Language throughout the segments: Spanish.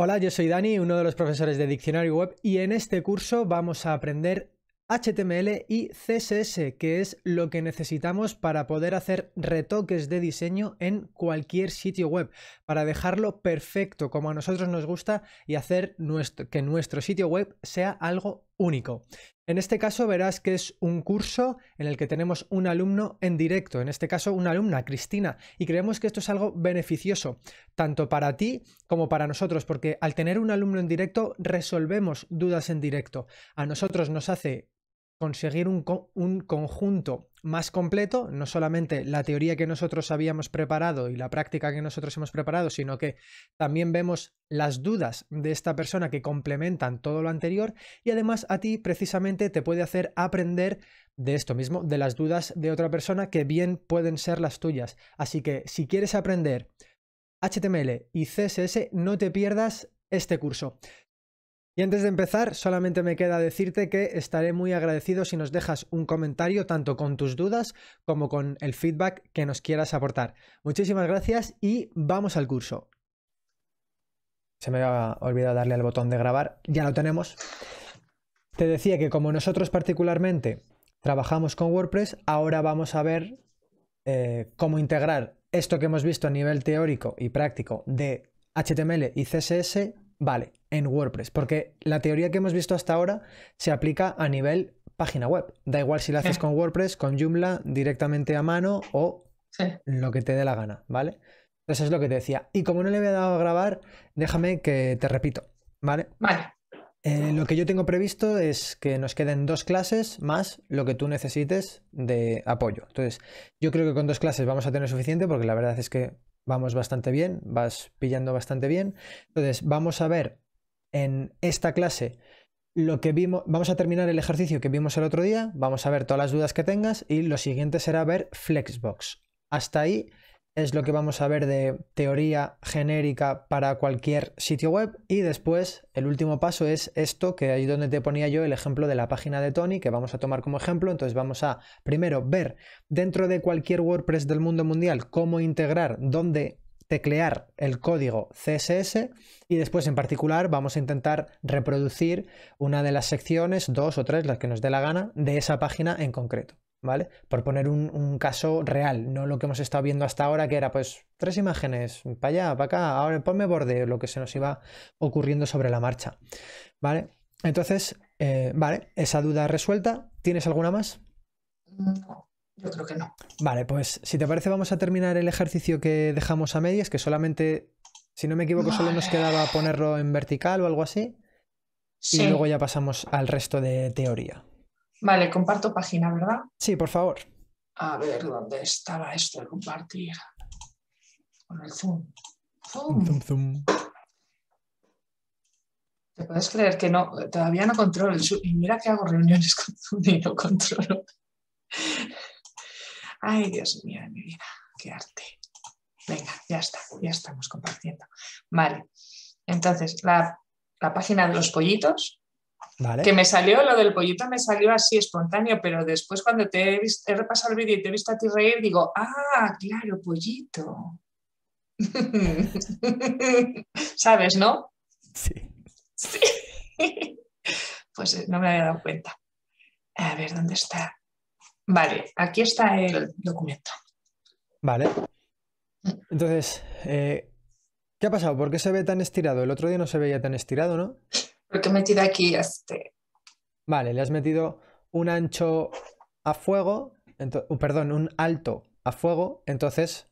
Hola, yo soy Dani, uno de los profesores de Diccionario Web y en este curso vamos a aprender HTML y CSS, que es lo que necesitamos para poder hacer retoques de diseño en cualquier sitio web, para dejarlo perfecto como a nosotros nos gusta y hacer que nuestro sitio web sea algo único. En este caso verás que es un curso en el que tenemos un alumno en directo, en este caso una alumna, Cristina, y creemos que esto es algo beneficioso, tanto para ti como para nosotros, porque al tener un alumno en directo resolvemos dudas en directo. A nosotros nos hace conseguir un, conjunto más completo, no solamente la teoría que nosotros habíamos preparado y la práctica que nosotros hemos preparado, sino que también vemos las dudas de esta persona que complementan todo lo anterior y además a ti precisamente te puede hacer aprender de esto mismo, de las dudas de otra persona que bien pueden ser las tuyas. Así que si quieres aprender HTML y CSS, no te pierdas este curso. Y antes de empezar, solamente me queda decirte que estaré muy agradecido si nos dejas un comentario tanto con tus dudas como con el feedback que nos quieras aportar. Muchísimas gracias y vamos al curso. Se me había olvidado darle al botón de grabar, ya lo tenemos. Te decía que como nosotros particularmente trabajamos con WordPress, ahora vamos a ver eh, cómo integrar esto que hemos visto a nivel teórico y práctico de HTML y CSS Vale, en WordPress, porque la teoría que hemos visto hasta ahora se aplica a nivel página web. Da igual si la haces con WordPress, con Joomla, directamente a mano o lo que te dé la gana, ¿vale? Eso es lo que te decía. Y como no le había dado a grabar, déjame que te repito, ¿vale? Vale. Eh, lo que yo tengo previsto es que nos queden dos clases más lo que tú necesites de apoyo. Entonces, yo creo que con dos clases vamos a tener suficiente porque la verdad es que vamos bastante bien, vas pillando bastante bien. Entonces, vamos a ver en esta clase lo que vimos, vamos a terminar el ejercicio que vimos el otro día, vamos a ver todas las dudas que tengas y lo siguiente será ver Flexbox. Hasta ahí es lo que vamos a ver de teoría genérica para cualquier sitio web y después el último paso es esto que ahí donde te ponía yo el ejemplo de la página de Tony que vamos a tomar como ejemplo entonces vamos a primero ver dentro de cualquier WordPress del mundo mundial cómo integrar dónde teclear el código CSS y después en particular vamos a intentar reproducir una de las secciones, dos o tres, las que nos dé la gana, de esa página en concreto. ¿vale? Por poner un, caso real, no lo que hemos estado viendo hasta ahora, que era pues tres imágenes, para allá, para acá, ahora ponme borde, lo que se nos iba ocurriendo sobre la marcha, ¿vale? Entonces, eh, vale, esa duda resuelta, ¿tienes alguna más? yo creo que no. Vale, pues si te parece vamos a terminar el ejercicio que dejamos a medias, que solamente, si no me equivoco, solo nos quedaba ponerlo en vertical o algo así. Y luego ya pasamos al resto de teoría. Vale, comparto página, ¿verdad? Sí, por favor. A ver, ¿dónde estaba esto de compartir? Con el zoom. Zoom. zoom, ¿Te puedes creer que no? Todavía no controlo el Zoom. Y mira que hago reuniones con Zoom y no controlo. Ay, Dios mío, mi vida, qué arte. Venga, ya está, ya estamos compartiendo. Vale, entonces la, la página de los pollitos. Que me salió, lo del pollito me salió así espontáneo, pero después cuando te he, repasado el vídeo y te he visto a ti reír, digo, ah, claro, pollito. ¿Sabes, no? Sí. sí. pues eh, no me había dado cuenta. A ver, ¿dónde está? Vale, aquí está el documento. Vale. Mm. Entonces, eh, ¿qué ha pasado? ¿Por qué se ve tan estirado? El otro día no se veía tan estirado, ¿no? Porque he metido aquí este. Vale, le has metido un ancho a fuego, uh, perdón, un alto a fuego, entonces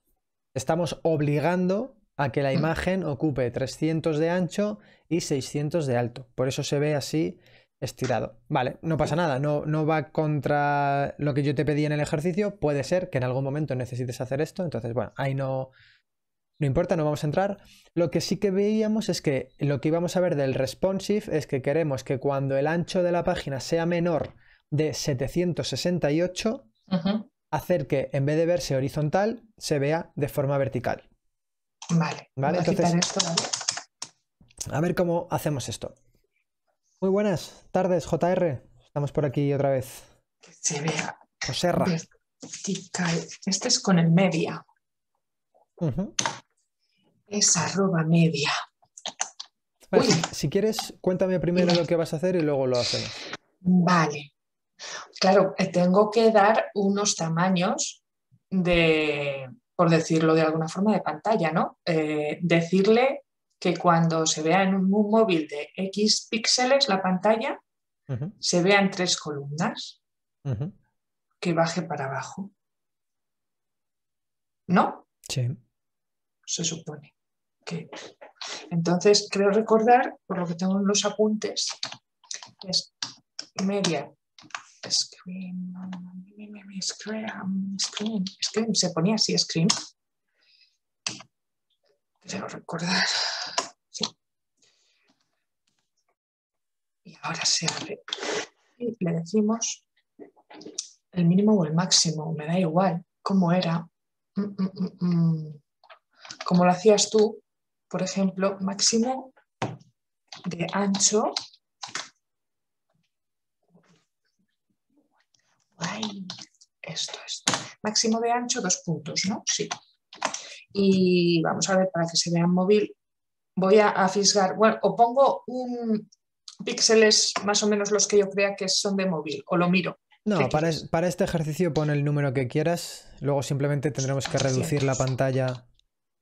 estamos obligando a que la imagen ocupe 300 de ancho y 600 de alto. Por eso se ve así estirado. Vale, no pasa nada, no, no va contra lo que yo te pedí en el ejercicio. Puede ser que en algún momento necesites hacer esto, entonces, bueno, ahí no, no importa, no vamos a entrar. Lo que sí que veíamos es que lo que íbamos a ver del responsive es que queremos que cuando el ancho de la página sea menor de 768, hacer que en vez de verse horizontal, se vea de forma vertical. Vale. ¿Vale? a ver cómo hacemos esto. Muy buenas tardes, JR. Estamos por aquí otra vez. Que se vea. Vertical. Este es con el media es arroba media. si, quieres, cuéntame primero lo que vas a hacer y luego lo hacemos. Vale. Claro, eh, tengo que dar unos tamaños de, por decirlo de alguna forma, de pantalla, ¿no? Eh, decirle que cuando se vea en un, móvil de X píxeles la pantalla, se vean tres columnas, que baje para abajo. ¿No? Sí. Se supone. Entonces, creo recordar, por lo que tengo en los apuntes, es media screen, screen, screen, se ponía así, screen. Creo recordar. Sí. Y ahora se abre. Y le decimos el mínimo o el máximo, me da igual, cómo era, mm, mm, mm, como lo hacías tú, por ejemplo, máximo de ancho. esto, es. Máximo de ancho, dos puntos, ¿no? Sí. Y vamos a ver para que se vea móvil. Voy a, afisgar, bueno, o pongo un píxeles más o menos los que yo crea que son de móvil, o lo miro. No, para, este ejercicio pon el número que quieras, luego simplemente tendremos que reducir la pantalla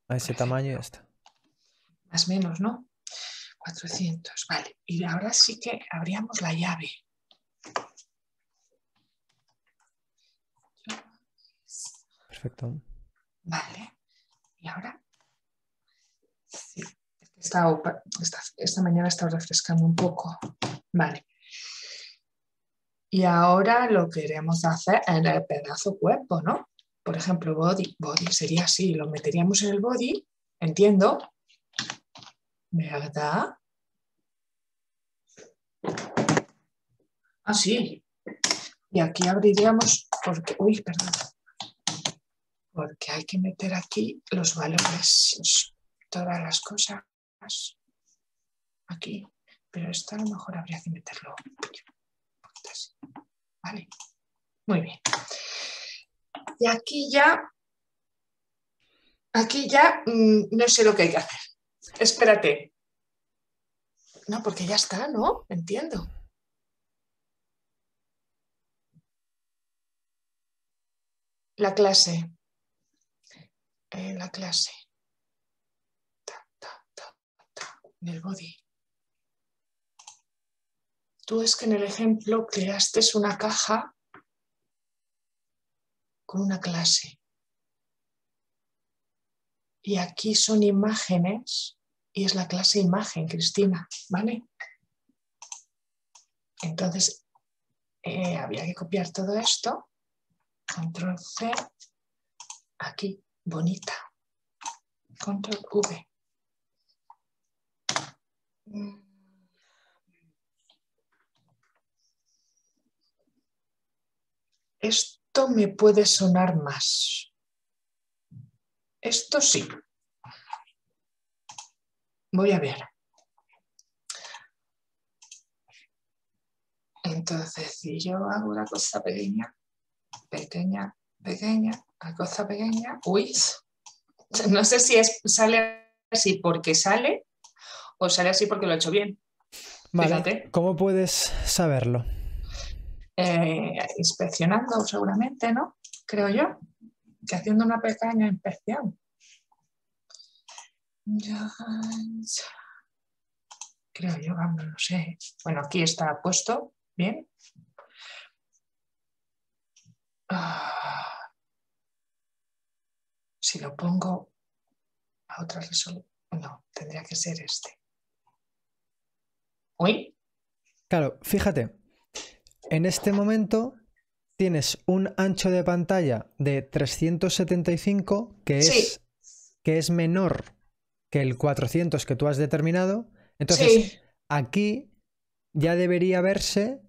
a ese tamaño y ya está más menos, ¿no? 400, vale. Y ahora sí que abríamos la llave. Perfecto. Vale. Y ahora, esta, esta, esta mañana estaba refrescando un poco. Vale. Y ahora lo queremos hacer en el pedazo cuerpo, ¿no? Por ejemplo, body, body sería así, lo meteríamos en el body, entiendo, ¿Verdad? Ah, sí. Y aquí abriríamos, porque, uy, perdón, porque hay que meter aquí los valores, todas las cosas aquí, pero esto a lo mejor habría que meterlo. Vale, muy bien. Y aquí ya, aquí ya mm, no sé lo que hay que hacer. Espérate. No, porque ya está, ¿no? Entiendo. La clase. la clase. en el body. Tú es que en el ejemplo creaste una caja con una clase. Y aquí son imágenes y es la clase imagen, Cristina, ¿vale? Entonces, eh, había que copiar todo esto. Control C, aquí, bonita. Control V. Esto me puede sonar más. Esto sí. Voy a ver. Entonces, si yo hago una cosa pequeña, pequeña, pequeña, una cosa pequeña, uy, no sé si sale así porque sale o sale así porque lo he hecho bien. ¿cómo puedes saberlo? Eh, inspeccionando seguramente, ¿no? Creo yo haciendo una pequeña inspección. Creo yo, vamos, no sé. Bueno, aquí está puesto, bien. Ah. si lo pongo a otra resolución, no, tendría que ser este. ¿Uy? Claro, fíjate, en este momento tienes un ancho de pantalla de 375 que es, que es menor que el 400 que tú has determinado. Entonces, aquí ya debería verse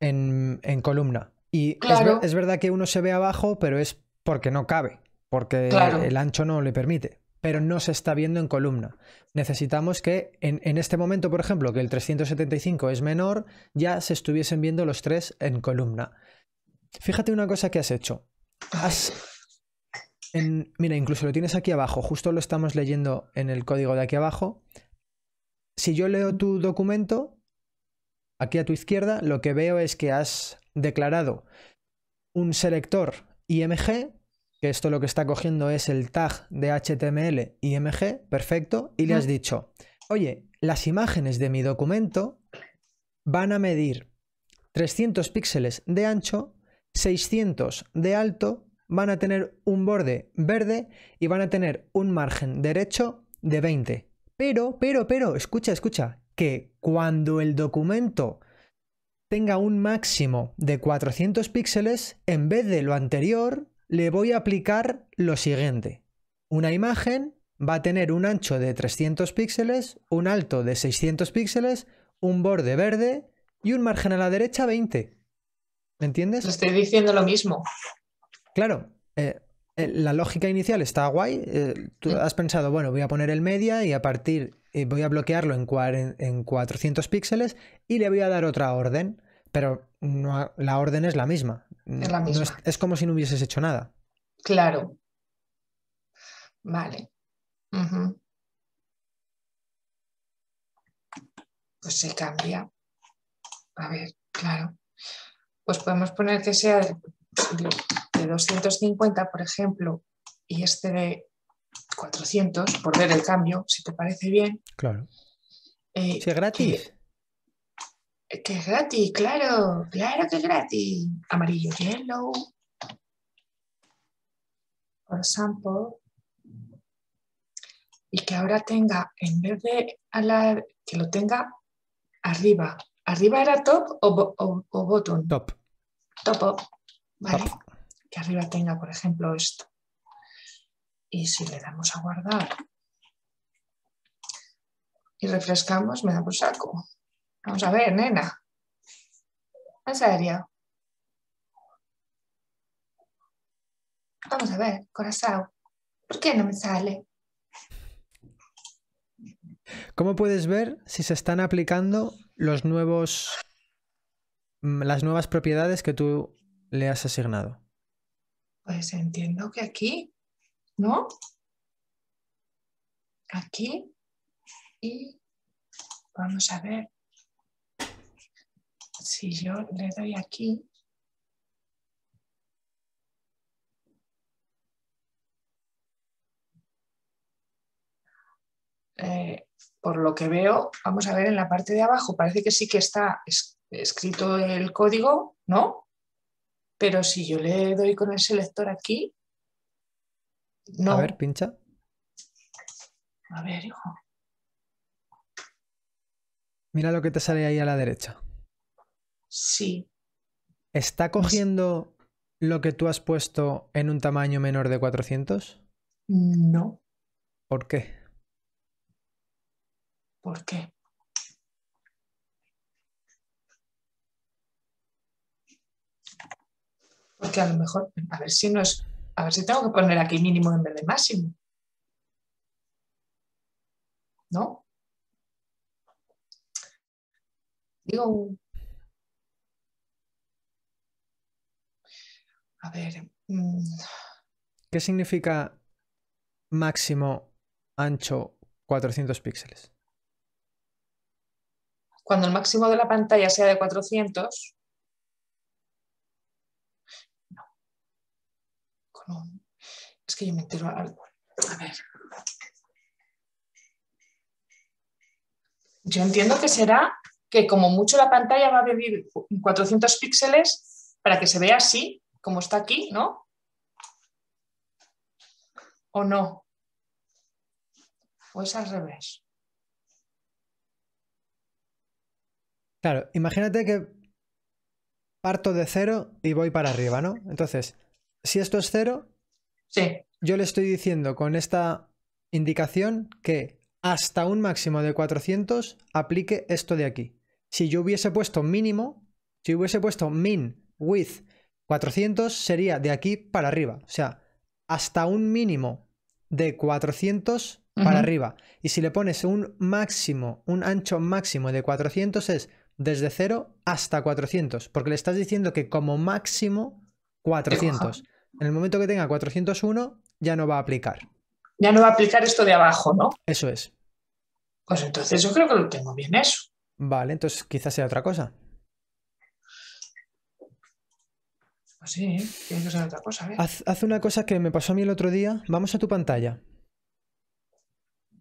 en, columna. Y es, verdad que uno se ve abajo, pero es porque no cabe, porque el ancho no le permite, pero no se está viendo en columna. Necesitamos que en, en, este momento, por ejemplo, que el 375 es menor, ya se estuviesen viendo los tres en columna. Fíjate una cosa que has hecho. mira, incluso lo tienes aquí abajo, justo lo estamos leyendo en el código de aquí abajo. Si yo leo tu documento, aquí a tu izquierda, lo que veo es que has declarado un selector IMG, que esto lo que está cogiendo es el tag de HTML IMG, perfecto, y le has dicho, oye, las imágenes de mi documento van a medir 300 píxeles de ancho 600 de alto van a tener un borde verde y van a tener un margen derecho de 20. Pero, pero, pero, escucha, escucha, que cuando el documento tenga un máximo de 400 píxeles, en vez de lo anterior, le voy a aplicar lo siguiente. Una imagen va a tener un ancho de 300 píxeles, un alto de 600 píxeles, un borde verde y un margen a la derecha 20. ¿Me entiendes? Estoy diciendo lo mismo. Claro. Eh, eh, la lógica inicial está guay. Eh, tú mm. has pensado, bueno, voy a poner el media y a partir voy a bloquearlo en, 400 píxeles y le voy a dar otra orden, pero la orden es la misma. Es es, como si no hubieses hecho nada. Claro. Vale. Pues se cambia. A ver, claro pues podemos poner que sea de, 250, por ejemplo, y este de 400, por ver el cambio, si te parece bien. Claro. es eh, gratis. Que, es gratis, claro, claro que es gratis. Amarillo, yellow. Por ejemplo. Y que ahora tenga, en vez de a la, que lo tenga arriba, ¿Arriba era top o, bottom? Top. Top oh, Vale. Que arriba tenga, por ejemplo, esto. Y si le damos a guardar y refrescamos, me da por saco. Vamos a ver, nena. En serio. Vamos a ver, corazón. ¿Por qué no me sale? ¿Cómo puedes ver si se están aplicando los nuevos mm, las nuevas propiedades que tú le has asignado. Pues entiendo que aquí, ¿no? Aquí y vamos a ver si yo le doy aquí. Eh, por lo que veo, vamos a ver en la parte de abajo, parece que sí que está escrito el código, ¿no? Pero si yo le doy con el selector aquí, no. A ver, pincha. A ver, hijo. Mira lo que te sale ahí a la derecha. Sí. ¿Está cogiendo lo que tú has puesto en un tamaño menor de 400? No. ¿Por qué? ¿Por qué? Porque a lo mejor, a ver si no es a ver si tengo que poner aquí mínimo en vez de máximo. ¿No? Digo, a ver. Mm. ¿Qué significa máximo ancho 400 píxeles? cuando el máximo de la pantalla sea de 400, no. es que yo me entero A ver. Yo entiendo que será que como mucho la pantalla va a vivir 400 píxeles para que se vea así, como está aquí, ¿no? ¿O no? ¿O es al revés? Claro, imagínate que parto de cero y voy para arriba, ¿no? Entonces, si esto es cero, sí. yo le estoy diciendo con esta indicación que hasta un máximo de 400 aplique esto de aquí. Si yo hubiese puesto mínimo, si hubiese puesto min with 400 sería de aquí para arriba, o sea, hasta un mínimo de 400 para arriba. Y si le pones un máximo, un ancho máximo de 400 es desde 0 hasta 400, porque le estás diciendo que como máximo 400. En el momento que tenga 401, ya no va a aplicar. Ya no va a aplicar esto de abajo, ¿no? Eso es. Pues entonces yo creo que lo tengo bien eso. Vale, entonces quizás sea otra cosa. Pues sí, tiene otra cosa. Haz, una cosa que me pasó a mí el otro día. Vamos a tu pantalla.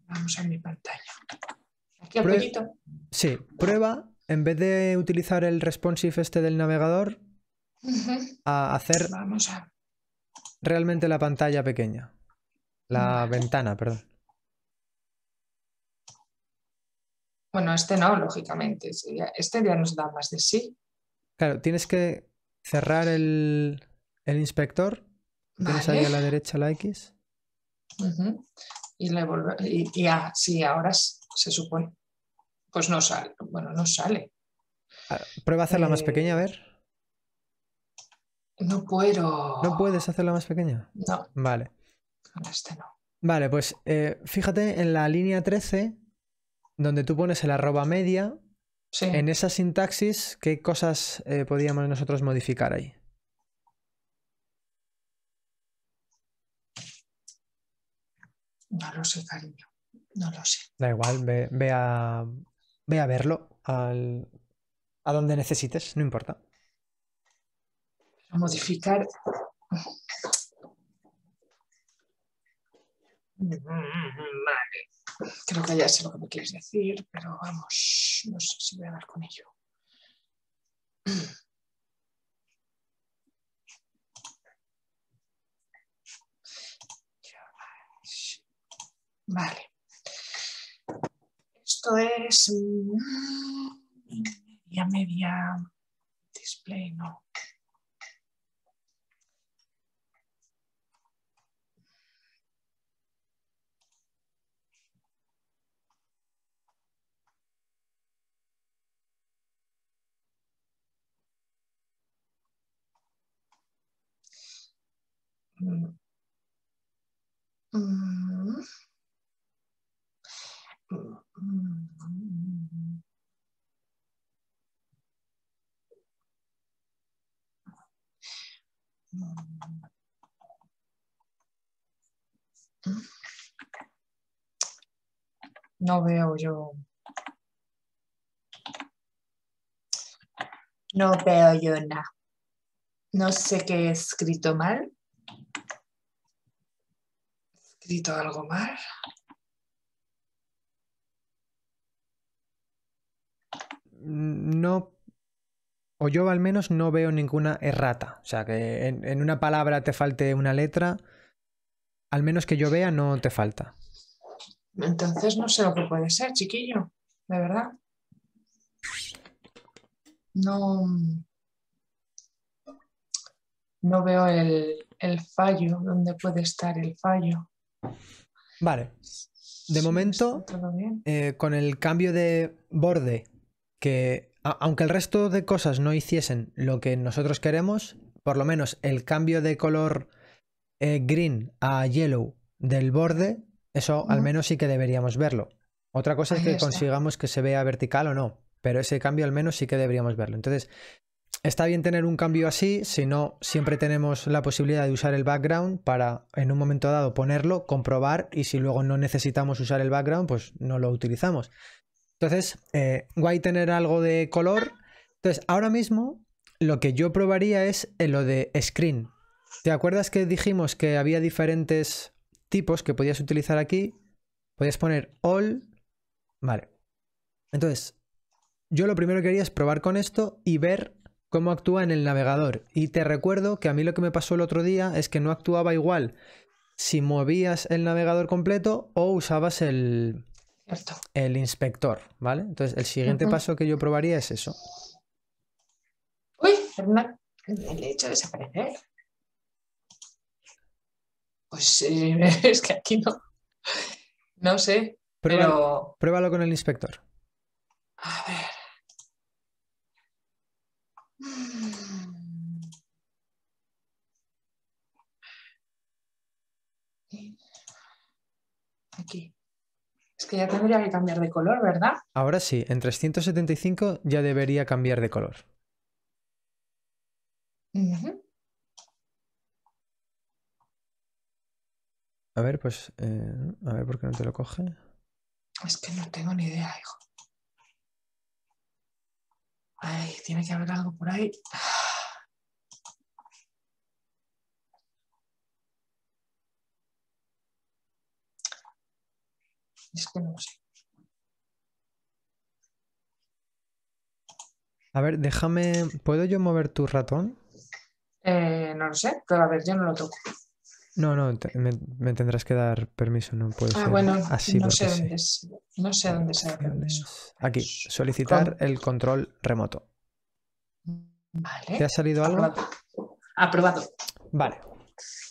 Vamos a mi pantalla. Aquí al Sí, prueba en vez de utilizar el responsive este del navegador, a hacer realmente la pantalla pequeña. La ventana, perdón. Bueno, este no, lógicamente. Este ya nos da más de sí. Claro, tienes que cerrar el, el inspector. Tienes ahí a la derecha la X. Y, le y, ah, sí, ahora se supone pues no sale. Bueno, no sale. Ah, prueba a hacerla más eh, pequeña, a ver. No puedo. ¿No puedes hacerla más pequeña? No. Vale. este no. Vale, pues eh, fíjate en la línea 13, donde tú pones el arroba media. Sí. En esa sintaxis, ¿qué cosas podíamos eh, podríamos nosotros modificar ahí? No lo sé, cariño. No lo sé. Da igual, ve, ve a Ve a verlo al, a donde necesites, no importa. A Modificar. Vale. Creo que ya sé lo que me quieres decir, pero vamos, no sé si voy a dar con ello. Vale esto es media, media display, no. Mm. Mm. mm. Mm. No veo yo. No veo yo nada. No sé qué he escrito mal. He escrito algo mal. No o yo al menos no veo ninguna errata. O sea, que en, una palabra te falte una letra, al menos que yo vea, no te falta. Entonces no sé lo que puede ser, chiquillo, de verdad. No. No veo el, fallo, dónde puede estar el fallo. Vale. De momento, eh, con el cambio de borde que aunque el resto de cosas no hiciesen lo que nosotros queremos, por lo menos el cambio de color eh, green a yellow del borde, eso al menos sí que deberíamos verlo. Otra cosa es que consigamos que se vea vertical o no, pero ese cambio al menos sí que deberíamos verlo. Entonces, está bien tener un cambio así, si no, siempre tenemos la posibilidad de usar el background para en un momento dado ponerlo, comprobar y si luego no necesitamos usar el background, pues no lo utilizamos. Entonces, eh, guay tener algo de color. Entonces, ahora mismo lo que yo probaría es en eh, lo de screen. ¿Te acuerdas que dijimos que había diferentes tipos que podías utilizar aquí? Podías poner all. Vale. Entonces, yo lo primero que haría es probar con esto y ver cómo actúa en el navegador. Y te recuerdo que a mí lo que me pasó el otro día es que no actuaba igual si movías el navegador completo o usabas el, el inspector, ¿vale? Entonces, el siguiente paso que yo probaría es eso. Uy, Fernanda, le he hecho desaparecer. Pues eh, es que aquí no. No sé. pero... pruébalo con el inspector. A ver. Es que ya tendría que cambiar de color, ¿verdad? Ahora sí, en 375 ya debería cambiar de color. A ver, pues, eh, a ver por qué no te lo coge. Es que no tengo ni idea, hijo. Ay, tiene que haber algo por ahí. A ver, déjame. ¿Puedo yo mover tu ratón? Eh, no lo sé, pero a ver, yo no lo toco. No, no, me, tendrás que dar permiso, no puedo ah, bueno, No sé, dónde no sé Aquí, solicitar el control remoto. Vale. ¿Te ha salido algo? Aprobado. Vale.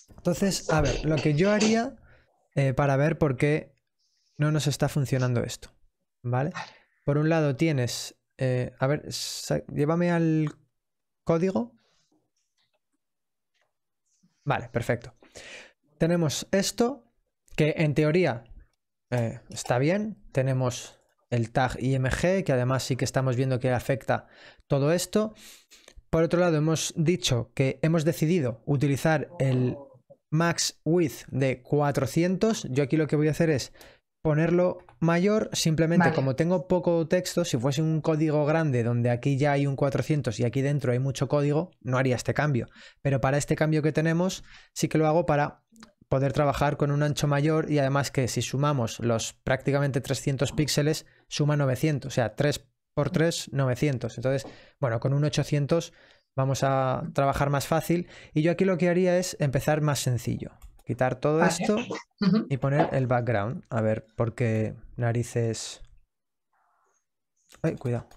Entonces, a ver, lo que yo haría eh, para ver por qué no nos está funcionando esto, ¿vale? Por un lado tienes, eh, a ver, llévame al código. Vale, perfecto. Tenemos esto, que en teoría eh, está bien. Tenemos el tag IMG, que además sí que estamos viendo que afecta todo esto. Por otro lado, hemos dicho que hemos decidido utilizar el max width de 400. Yo aquí lo que voy a hacer es ponerlo mayor, simplemente como tengo poco texto, si fuese un código grande donde aquí ya hay un 400 y aquí dentro hay mucho código, no haría este cambio. Pero para este cambio que tenemos, sí que lo hago para poder trabajar con un ancho mayor y además que si sumamos los prácticamente 300 píxeles, suma 900, o sea, 3 por 3, 900. Entonces, bueno, con un 800 vamos a trabajar más fácil y yo aquí lo que haría es empezar más sencillo. Quitar todo esto y poner el background. A ver, porque narices... Ay, cuidado.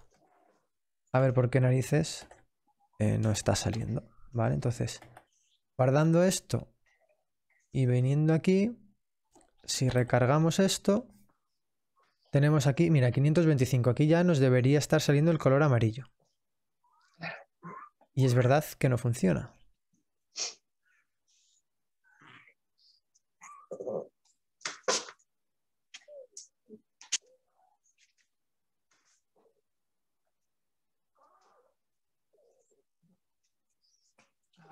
A ver, ¿por qué narices eh, no está saliendo? Vale, entonces, guardando esto y viniendo aquí, si recargamos esto, tenemos aquí, mira, 525. Aquí ya nos debería estar saliendo el color amarillo. Y es verdad que no funciona.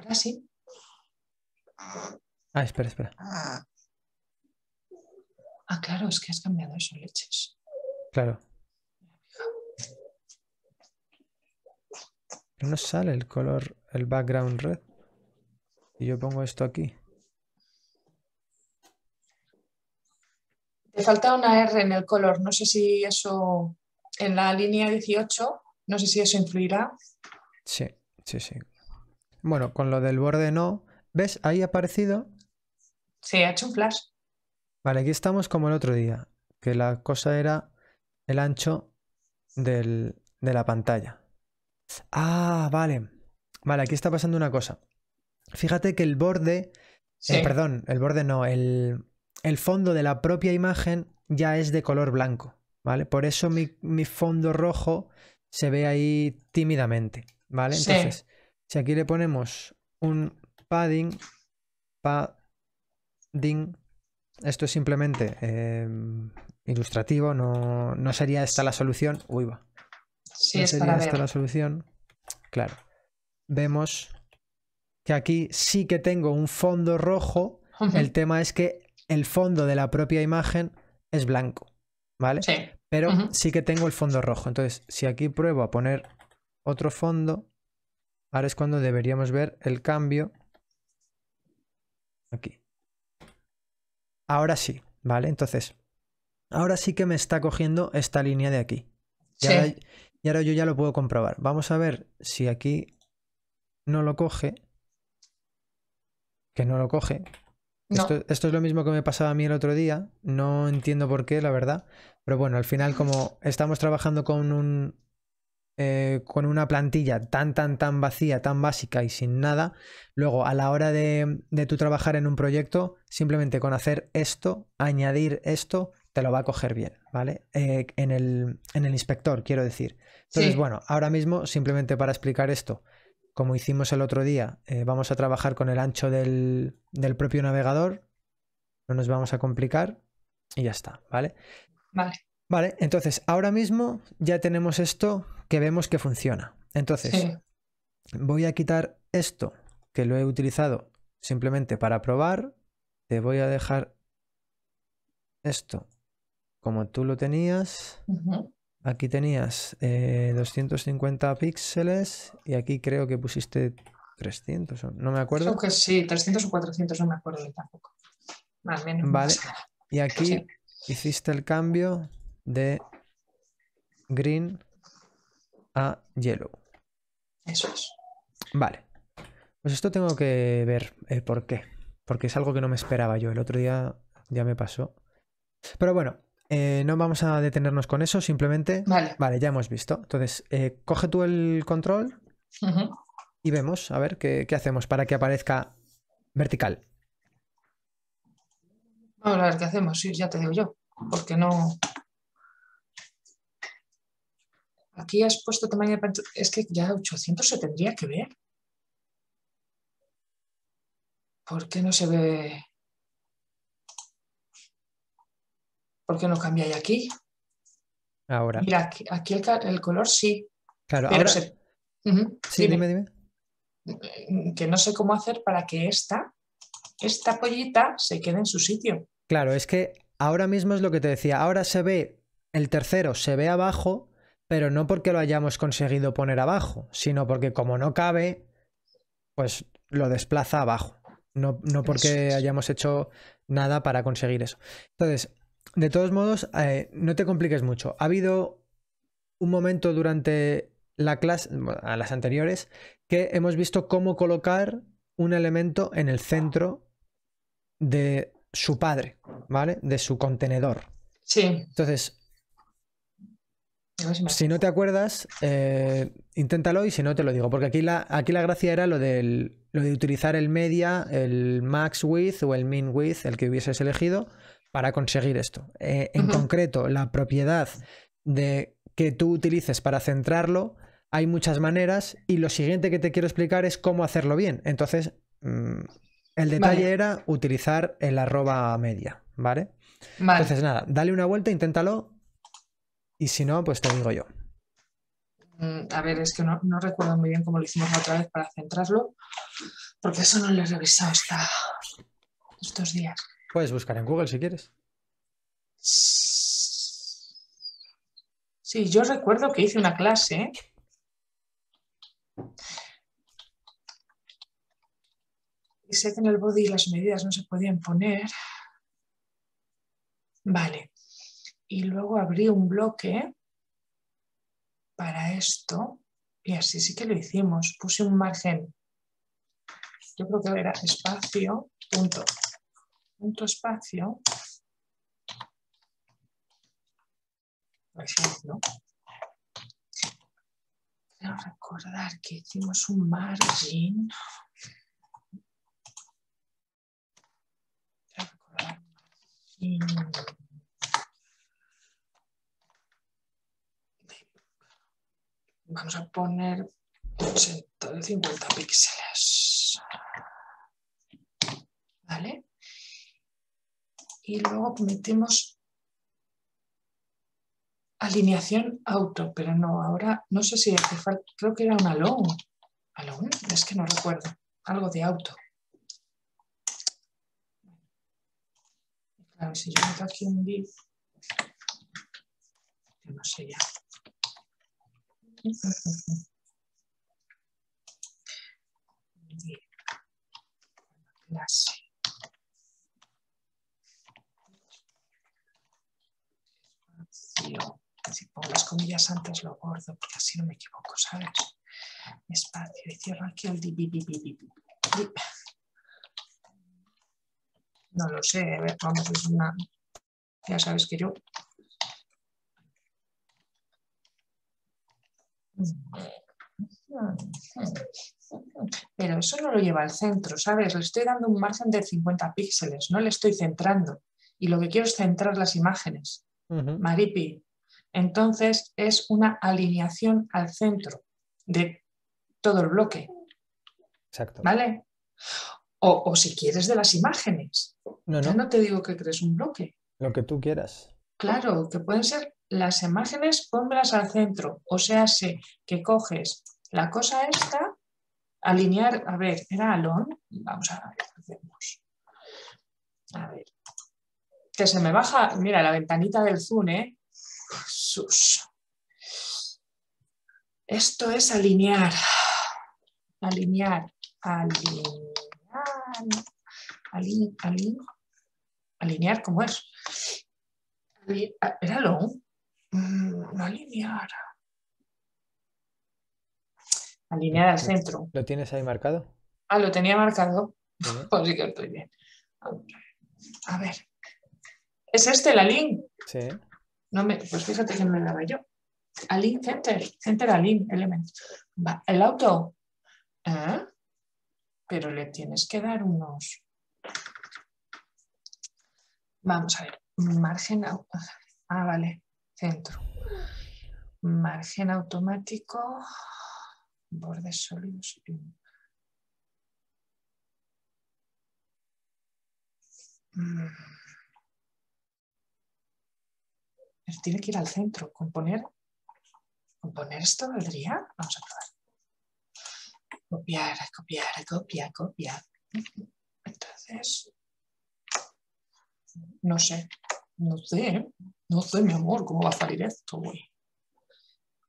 Ahora sí. Ah, espera, espera. Ah, claro, es que has cambiado eso, leches. Claro. no sale el color, el background red. Y yo pongo esto aquí. Te falta una R en el color. No sé si eso en la línea 18, no sé si eso influirá. Sí, sí, sí. Bueno, con lo del borde no. ¿Ves? Ahí ha aparecido. Sí, ha hecho un flash. Vale, aquí estamos como el otro día, que la cosa era el ancho de la pantalla. Ah, vale. Vale, aquí está pasando una cosa. Fíjate que el borde, eh, perdón, el borde no, el, fondo de la propia imagen ya es de color blanco, ¿vale? Por eso mi, fondo rojo se ve ahí tímidamente, ¿vale? Entonces, si aquí le ponemos un padding, padding, esto es simplemente em, ilustrativo, no, sería esta la solución. Uy, va. no sería esta la solución. Claro. Vemos que aquí sí que tengo un fondo rojo. El tema es que el fondo de la propia imagen es blanco, ¿vale? Sí. Pero sí que tengo el fondo rojo. Entonces, si aquí pruebo a poner otro fondo, Ahora es cuando deberíamos ver el cambio. Aquí. Ahora sí, ¿vale? Entonces, ahora sí que me está cogiendo esta línea de aquí. Y, ahora, yo ya lo puedo comprobar. Vamos a ver si aquí no lo coge. Que no lo coge. esto, es lo mismo que me pasaba a mí el otro día. No entiendo por qué, la verdad. Pero bueno, al final, como estamos trabajando con un, eh, con una plantilla tan, tan, tan vacía, tan básica y sin nada, luego a la hora de, de tú trabajar en un proyecto, simplemente con hacer esto, añadir esto, te lo va a coger bien, ¿vale? Eh, en, el, inspector, quiero decir. Entonces, bueno, ahora mismo, simplemente para explicar esto, como hicimos el otro día, eh, vamos a trabajar con el ancho del, propio navegador, no nos vamos a complicar y ya está, ¿vale? Vale. Vale, entonces ahora mismo ya tenemos esto que vemos que funciona. Entonces, voy a quitar esto que lo he utilizado simplemente para probar. Te voy a dejar esto como tú lo tenías. Aquí tenías 250 eh, píxeles y aquí creo que pusiste 300, no me acuerdo. que sí, 300 o 400, no me acuerdo tampoco. Más menos. Vale. Y aquí hiciste el cambio de green a yellow. Eso es. Vale. Pues esto tengo que ver eh, por qué. Porque es algo que no me esperaba yo. El otro día ya me pasó. Pero bueno, eh, no vamos a detenernos con eso. Simplemente. Vale. ya hemos visto. Entonces, eh, coge tú el control y vemos, a ver, qué, hacemos para que aparezca vertical. Vamos a ver qué hacemos, sí, ya te digo yo. Porque no. Aquí has puesto tamaño de pantalla. Es que ya 800 se tendría que ver. ¿Por qué no se ve? ¿Por qué no y aquí? Ahora. Mira, aquí, el, color sí. Claro, ahora. Sí, dime, dime. Mm, que no sé cómo hacer para que esta, esta pollita se quede en su sitio. Claro, es que ahora mismo es lo que te decía. Ahora se ve, el tercero se ve abajo, pero no porque lo hayamos conseguido poner abajo, sino porque como no cabe, pues lo desplaza abajo. No, porque hayamos hecho nada para conseguir eso. Entonces, de todos modos, eh, no te compliques mucho. Ha habido un momento durante la clase, a las anteriores, que hemos visto cómo colocar un elemento en el centro de su padre, ¿vale? De su contenedor. Sí. Entonces, si no te acuerdas, eh, inténtalo y si no te lo digo, porque aquí la, aquí la gracia era lo, del, lo de utilizar el media, el max width o el min width, el que hubieses elegido, para conseguir esto. Eh, en concreto, la propiedad de que tú utilices para centrarlo, hay muchas maneras y lo siguiente que te quiero explicar es cómo hacerlo bien. Entonces, mm, el detalle era utilizar el arroba media, ¿vale? Entonces, nada, dale una vuelta, inténtalo y si no, pues te digo yo. Mm, a ver, es que no, recuerdo muy bien cómo lo hicimos la otra vez para centrarlo, porque eso no lo he revisado hasta estos días. Puedes buscar en Google si quieres. Sí, yo recuerdo que hice una clase. Y sé que en el body las medidas no se podían poner. Vale y luego abrí un bloque para esto y así sí que lo hicimos. Puse un margen, yo creo que era espacio, punto, punto espacio. Ejemplo. recordar que hicimos un margen. recordar margen. Vamos a poner 150 50 píxeles. ¿Vale? Y luego metemos alineación auto, pero no, ahora no sé si hace falta, creo que era un logo ¿Alone? Es que no recuerdo. Algo de auto. ver si yo meto aquí un div, no sé ya. Si pongo las comillas antes lo gordo, porque así no me equivoco, ¿sabes? Espacio. Y cierro aquí el No lo sé, Ya sabes que yo Pero eso no lo lleva al centro, ¿sabes? Le estoy dando un margen de 50 píxeles, no le estoy centrando. Y lo que quiero es centrar las imágenes. Maripi. Entonces es una alineación al centro de todo el bloque. Exacto. ¿Vale? O, si quieres de las imágenes. No, no te digo que crees un bloque. Lo que tú quieras. Claro, que pueden ser las imágenes ponlas al centro, o sea, sé que coges la cosa esta, alinear, a ver, era alon vamos a ver, hacemos. A ver, que se me baja, mira, la ventanita del zoom, ¿eh? Sus. Esto es alinear, alinear, alinear, alinear, alinear, ¿cómo es? ¿Era long? Mm, no alinear. Alinear al centro. ¿Lo tienes ahí marcado? Ah, lo tenía marcado. Pues sí que estoy bien. A ver. ¿Es este la link? Sí. No me, pues fíjate que no me daba yo. Alin Center, Center Align Element. Va, el auto. Ah, pero le tienes que dar unos. Vamos a ver. Margen. Ah, vale centro. Margen automático, bordes sólidos. Mm. tiene que ir al centro. Componer, componer esto valdría. Vamos a probar. Copiar, copiar, copiar, copiar. Entonces, no sé, no sé, ¿eh? no sé, mi amor, cómo va a salir esto, Y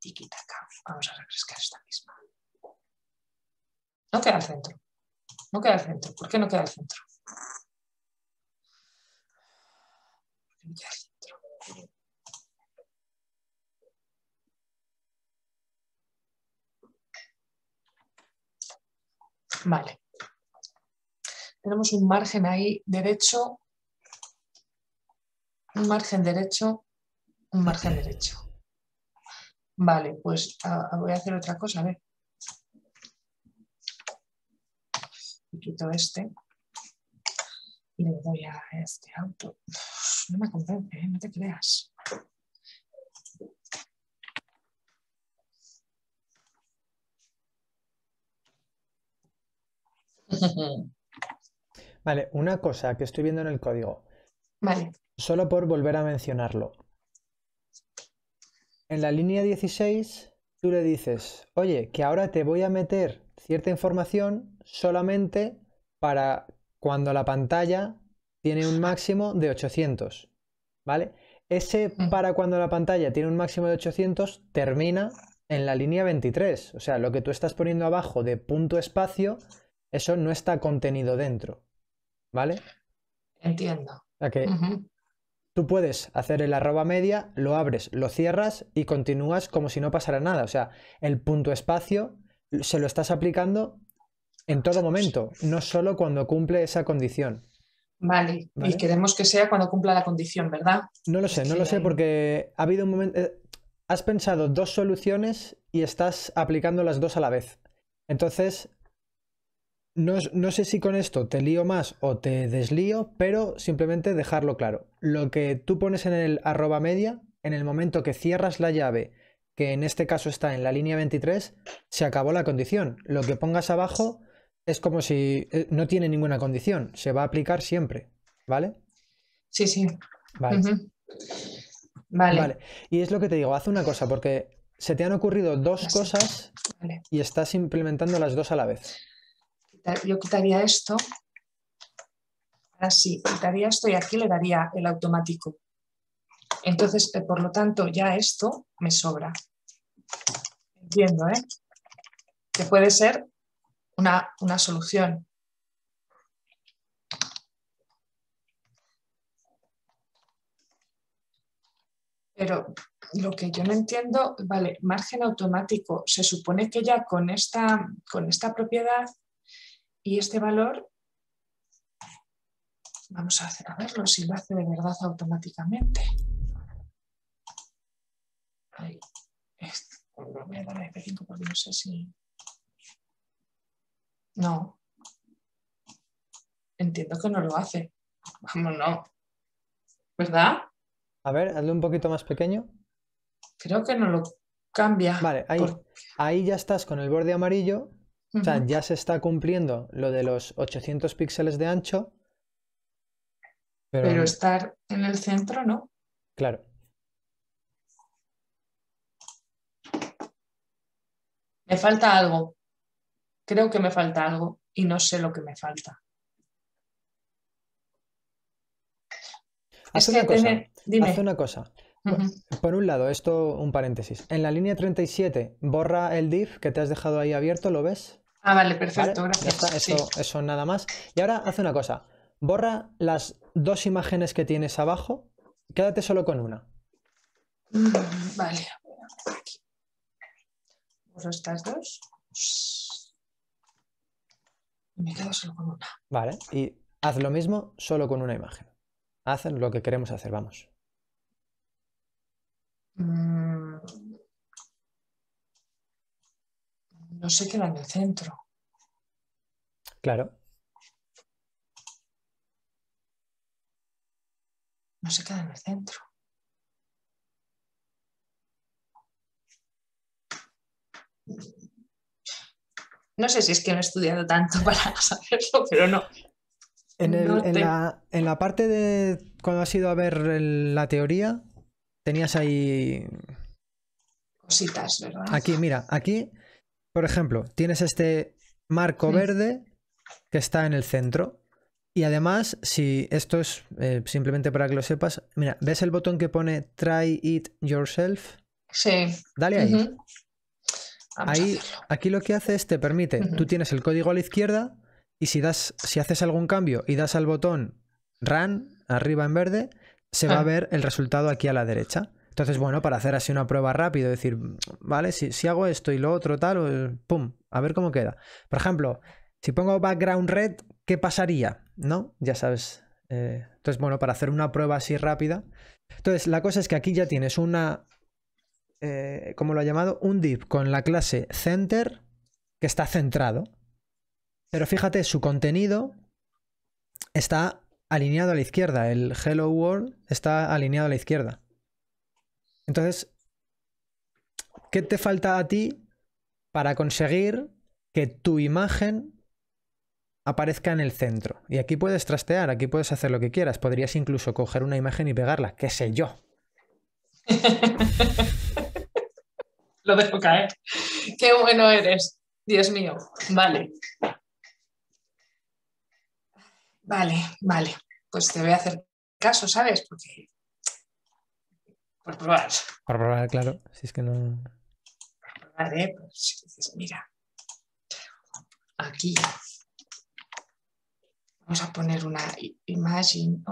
Tiki-taka, vamos a refrescar esta misma. No queda al centro, no queda el centro. ¿Por qué no queda el centro? No queda al centro. Vale. Tenemos un margen ahí derecho un margen derecho, un margen derecho. Vale, pues voy a hacer otra cosa, a ver. Quito este. Le doy a este auto. No me convence, ¿eh? no te creas. Vale, una cosa que estoy viendo en el código. Vale solo por volver a mencionarlo. En la línea 16, tú le dices, oye, que ahora te voy a meter cierta información solamente para cuando la pantalla tiene un máximo de 800, ¿vale? Ese para cuando la pantalla tiene un máximo de 800 termina en la línea 23, o sea, lo que tú estás poniendo abajo de punto espacio, eso no está contenido dentro, ¿vale? Entiendo. O que Tú puedes hacer el arroba media, lo abres, lo cierras y continúas como si no pasara nada. O sea, el punto espacio se lo estás aplicando en todo momento, no solo cuando cumple esa condición. Vale. y queremos que sea cuando cumpla la condición, ¿verdad? No lo sé, no lo sé porque ha habido un momento... Eh, has pensado dos soluciones y estás aplicando las dos a la vez. Entonces, no, sé si con esto te lío más o te deslío, pero simplemente dejarlo claro. Lo que tú pones en el arroba media, en el momento que cierras la llave, que en este caso está en la línea 23, se acabó la condición. Lo que pongas abajo es como si eh, no tiene ninguna condición, se va a aplicar siempre, ¿vale? Sí, sí. Vale. vale. Y es lo que te digo, haz una cosa, porque se te han ocurrido dos cosas y estás implementando las dos a la vez yo quitaría esto, así, quitaría esto y aquí le daría el automático. Entonces, eh, por lo tanto, ya esto me sobra. Entiendo, ¿eh? Que puede ser una, una solución. Pero lo que yo no entiendo, vale, margen automático, se supone que ya con esta, con esta propiedad y este valor, vamos a, hacer, a verlo si lo hace de verdad automáticamente. Ahí. voy a porque no sé No. Entiendo que no lo hace. Vamos, no. ¿Verdad? A ver, hazlo un poquito más pequeño. Creo que no lo cambia. Vale, ahí, ahí ya estás con el borde amarillo o sea, ya se está cumpliendo lo de los 800 píxeles de ancho. Pero, estar en el centro, ¿no? Claro. Me falta algo. Creo que me falta algo y no sé lo que me falta. Haz, una, cosa, haz una cosa. Por un lado, esto un paréntesis. En la línea 37, borra el div que te has dejado ahí abierto, ¿lo ves? Ah, vale, perfecto, gracias. eso, eso nada más. Y ahora haz una cosa. Borra las dos imágenes que tienes abajo. Quédate solo con una. Mm, vale. Borro estas dos. Y me quedo solo con una. Vale. Y haz lo mismo solo con una imagen. Haz lo que queremos hacer, vamos. Mm, no se queda en el centro. Claro. No se queda en el centro. No sé si es que no he estudiado tanto para saberlo, pero no. En, la, parte de cuando has ido a ver la teoría, tenías ahí... Cositas, ¿verdad? Aquí, mira, aquí por ejemplo, tienes este marco verde que está en el centro. Y además, si esto es eh, simplemente para que lo sepas, mira, ¿ves el botón que pone Try It Yourself? Sí. Dale ahí. ahí aquí lo que hace es te permite, tú tienes el código a la izquierda y si das, si haces algún cambio y das al botón Run arriba en verde, se va a ah. ver el resultado aquí a la derecha. Entonces, bueno, para hacer así una prueba rápido, decir, vale, si, hago esto y lo otro, tal, pum, a ver cómo queda. Por ejemplo, si pongo background red, ¿qué pasaría? ¿No? Ya sabes. Eh, entonces, bueno, para hacer una prueba así rápida. Entonces, la cosa es que aquí ya tienes una, eh, ¿cómo como lo ha llamado, un div con la clase center que está centrado. Pero fíjate, su contenido está alineado a la izquierda. El hello world está alineado a la izquierda. Entonces, ¿qué te falta a ti para conseguir que tu imagen aparezca en el centro? Y aquí puedes trastear, aquí puedes hacer lo que quieras. Podrías incluso coger una imagen y pegarla, qué sé yo. lo dejo caer. Qué bueno eres, Dios mío. Vale. Vale, vale. Pues te voy a hacer caso, ¿sabes? Porque por probar. probar, claro. Si es que no. probar, ¿eh? Pues mira. Aquí. Vamos a poner una imagen.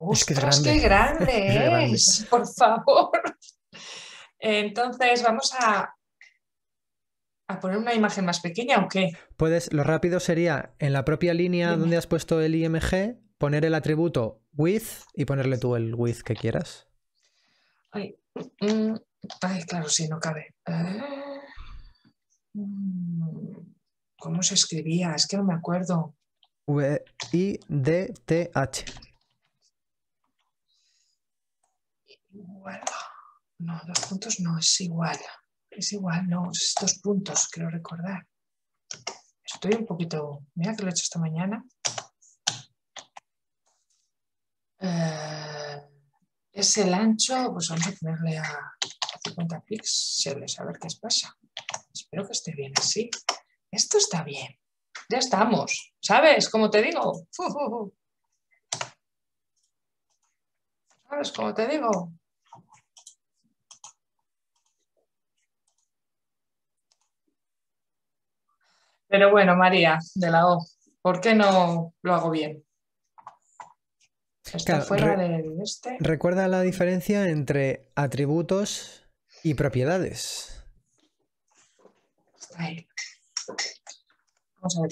o es que grande. ¡Qué es! ¿eh? Por favor. Entonces, vamos a, a poner una imagen más pequeña o qué? Puedes, lo rápido sería en la propia línea donde has puesto el IMG, poner el atributo with y ponerle tú el with que quieras. Mm, ay, claro, sí, no cabe. Eh. Mm, ¿Cómo se escribía? Es que no me acuerdo. V-I-D-T-H. Igual. No, dos puntos no, es igual. Es igual, no, es dos puntos, quiero recordar. Estoy un poquito. Mira que lo he hecho esta mañana. Eh es el ancho, pues vamos a ponerle a 50 píxeles, a ver qué pasa. Espero que esté bien así. Esto está bien. Ya estamos, ¿sabes? Como te digo. ¿Sabes cómo te digo? Pero bueno, María, de la O, ¿por qué no lo hago bien? Recuerda la diferencia entre atributos y propiedades. Está ahí. No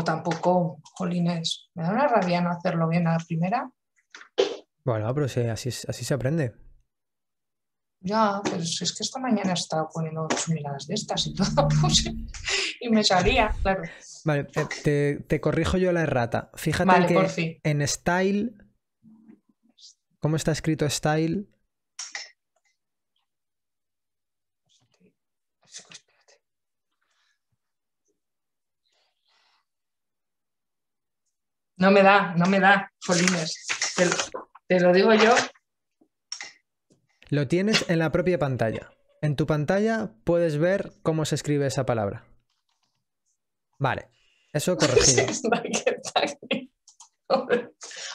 O tampoco, jolines, me da una rabia no hacerlo bien a la primera. Bueno, pero así, así se aprende. Ya, pero pues es que esta mañana he estado poniendo miradas de estas y todo, pues, y me salía, claro. Vale, te, te, corrijo yo la errata. Fíjate que en style, ¿cómo está escrito style? No me da, no me da, Jolines. Te lo digo yo. Lo tienes en la propia pantalla. En tu pantalla puedes ver cómo se escribe esa palabra. Vale, eso corregido.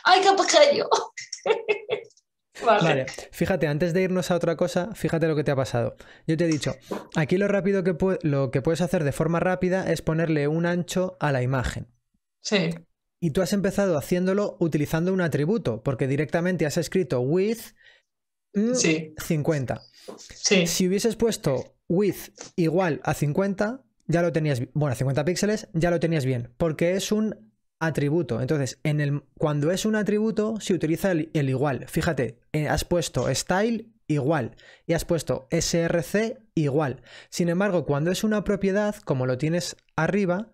¡Ay, qué yo! Vale. fíjate, antes de irnos a otra cosa, fíjate lo que te ha pasado. Yo te he dicho, aquí lo rápido que lo que puedes hacer de forma rápida es ponerle un ancho a la imagen. Sí y tú has empezado haciéndolo utilizando un atributo, porque directamente has escrito with 50. Mm, si hubieses puesto with igual a 50, ya lo tenías, bueno, 50 píxeles, ya lo tenías bien, porque es un atributo. Entonces, en el, cuando es un atributo, se utiliza el, igual. Fíjate, eh, has puesto style igual y has puesto src igual. Sin embargo, cuando es una propiedad, como lo tienes arriba,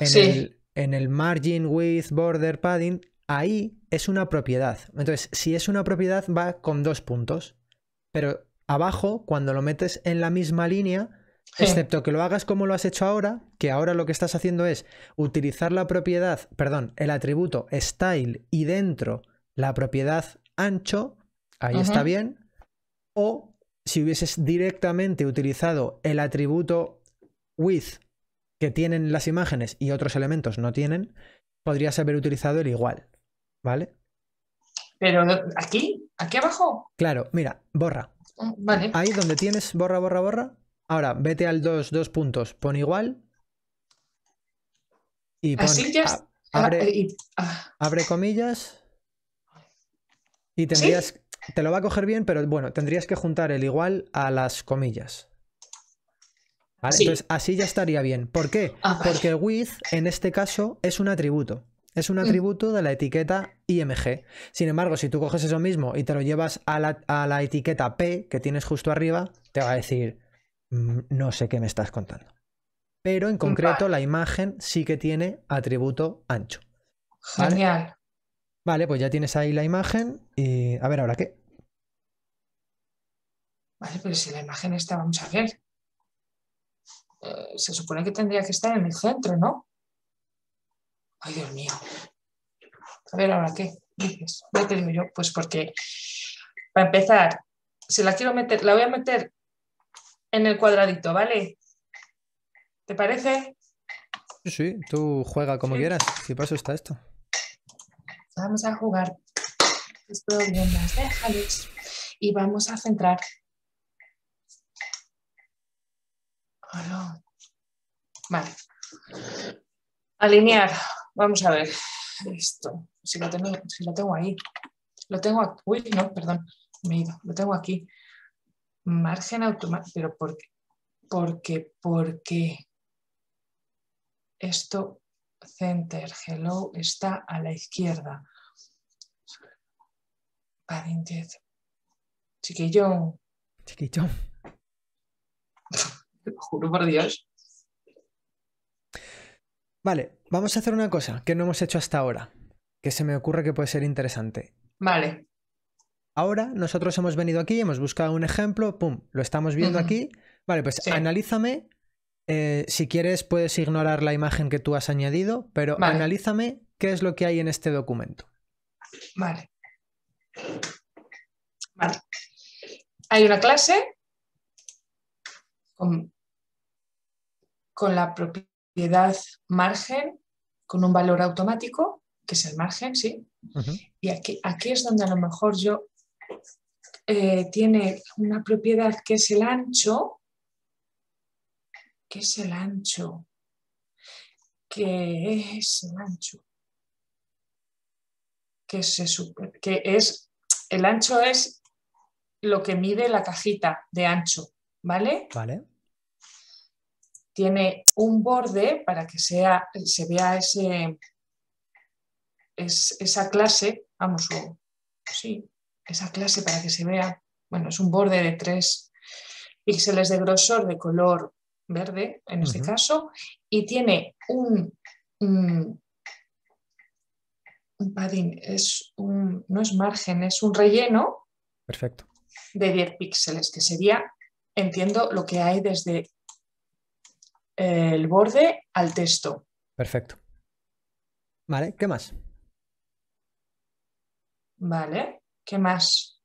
en el en el margin with border padding, ahí es una propiedad. Entonces, si es una propiedad, va con dos puntos. Pero abajo, cuando lo metes en la misma línea, excepto que lo hagas como lo has hecho ahora, que ahora lo que estás haciendo es utilizar la propiedad, perdón, el atributo style y dentro la propiedad ancho, ahí está bien, o si hubieses directamente utilizado el atributo width que tienen las imágenes y otros elementos no tienen, podrías haber utilizado el igual, ¿vale? Pero aquí, aquí abajo. Claro, mira, borra. Mm, Ahí donde tienes borra, borra, borra. Ahora, vete al 2, dos puntos, pon igual. Y ah. abre, comillas. Y tendrías, te lo va a coger bien, pero bueno, tendrías que juntar el igual a las comillas. Entonces, así ya estaría bien. ¿Por qué? Ah, Porque width en este caso, es un atributo. Es un mm. atributo de la etiqueta IMG. Sin embargo, si tú coges eso mismo y te lo llevas a la, etiqueta P que tienes justo arriba, te va a decir, mm, no sé qué me estás contando. Pero en concreto, la imagen sí que tiene atributo ancho. Genial. Vale, pues ya tienes ahí la imagen y a ver ahora qué. Vale, pero si la imagen está, vamos a ver. Eh, se supone que tendría que estar en el centro, ¿no? Ay, Dios mío. A ver, ¿ahora qué? Dices, ¿Qué te digo yo, pues porque, para empezar, se la quiero meter, la voy a meter en el cuadradito, ¿vale? ¿Te parece? Sí, tú juega como quieras. ¿Qué pasó está esto. Vamos a jugar bien, más ¿eh? lejos Y vamos a centrar Vale. Alinear. Vamos a ver. Esto. Si lo tengo, si lo tengo ahí. Lo tengo aquí. Uy, no, perdón. Me he ido. Lo tengo aquí. Margen automático. Pero ¿por qué? Porque, porque esto, center, hello, está a la izquierda. Paréntesis. Chiquillón. Chiquillón. te juro por Dios. Vale, vamos a hacer una cosa que no hemos hecho hasta ahora, que se me ocurre que puede ser interesante. Vale. Ahora nosotros hemos venido aquí, hemos buscado un ejemplo, pum, lo estamos viendo aquí. Vale, pues analízame. Eh, si quieres, puedes ignorar la imagen que tú has añadido, pero analízame qué es lo que hay en este documento. Vale. Vale. Hay una clase con con la propiedad margen, con un valor automático, que es el margen, ¿sí? Y aquí, aquí es donde a lo mejor yo eh, tiene una propiedad que es el ancho, ¿Qué es el ancho, ¿Qué es el ancho, que, se que es, el ancho es lo que mide la cajita de ancho, ¿vale? Vale tiene un borde para que sea, se vea ese, es, esa clase, vamos, sí, esa clase para que se vea, bueno, es un borde de tres píxeles de grosor de color verde, en este caso, y tiene un, un, padding, es un, no es margen, es un relleno Perfecto. de 10 píxeles, que sería, entiendo, lo que hay desde eh, el borde al texto. Perfecto. Vale, ¿qué más? Vale, ¿qué más?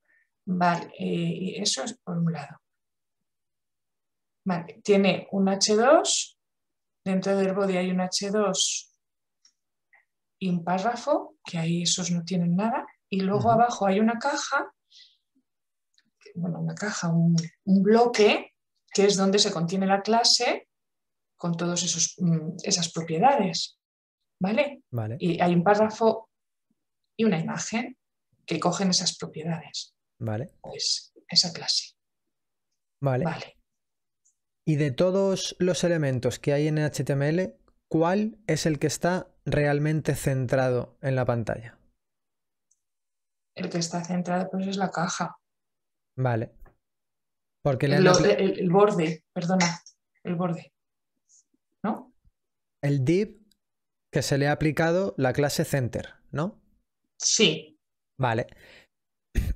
Vale, eh, eso es por un lado. Vale, tiene un H2, dentro del body hay un H2 y un párrafo, que ahí esos no tienen nada, y luego abajo hay una caja, bueno, una caja, un bloque, que es donde se contiene la clase con todas mm, esas propiedades. ¿vale? ¿vale? Y hay un párrafo y una imagen que cogen esas propiedades. Vale. Pues esa clase. Vale. Vale. Y de todos los elementos que hay en HTML, ¿cuál es el que está realmente centrado en la pantalla? El que está centrado pues es la caja. Vale. Porque el, borde, perdona, el borde. ¿no? El div que se le ha aplicado la clase center, ¿no? Sí. Vale.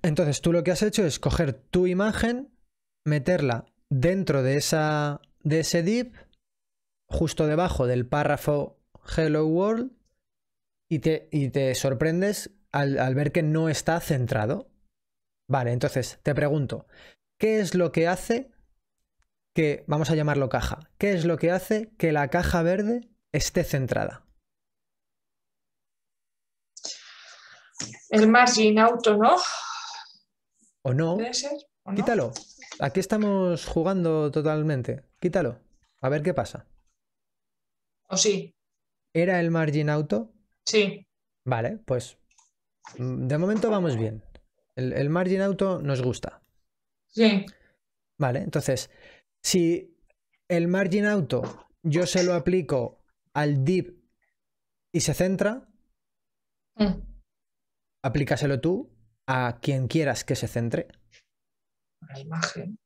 Entonces tú lo que has hecho es coger tu imagen, meterla dentro de, esa, de ese div, justo debajo del párrafo Hello World, y te, te sorprendes al, al ver que no está centrado. Vale, entonces te pregunto, ¿qué es lo que hace que vamos a llamarlo caja. ¿Qué es lo que hace que la caja verde esté centrada? El margin auto, ¿no? ¿O no? ¿Puede ser? Quítalo. Aquí estamos jugando totalmente. Quítalo. A ver qué pasa. ¿O sí? ¿Era el margin auto? Sí. Vale, pues mm, de momento vamos bien. El, el margin auto nos gusta. Sí. Vale, entonces, si el margin auto yo se lo aplico al div y se centra, mm. aplícaselo tú a quien quieras que se centre. La imagen.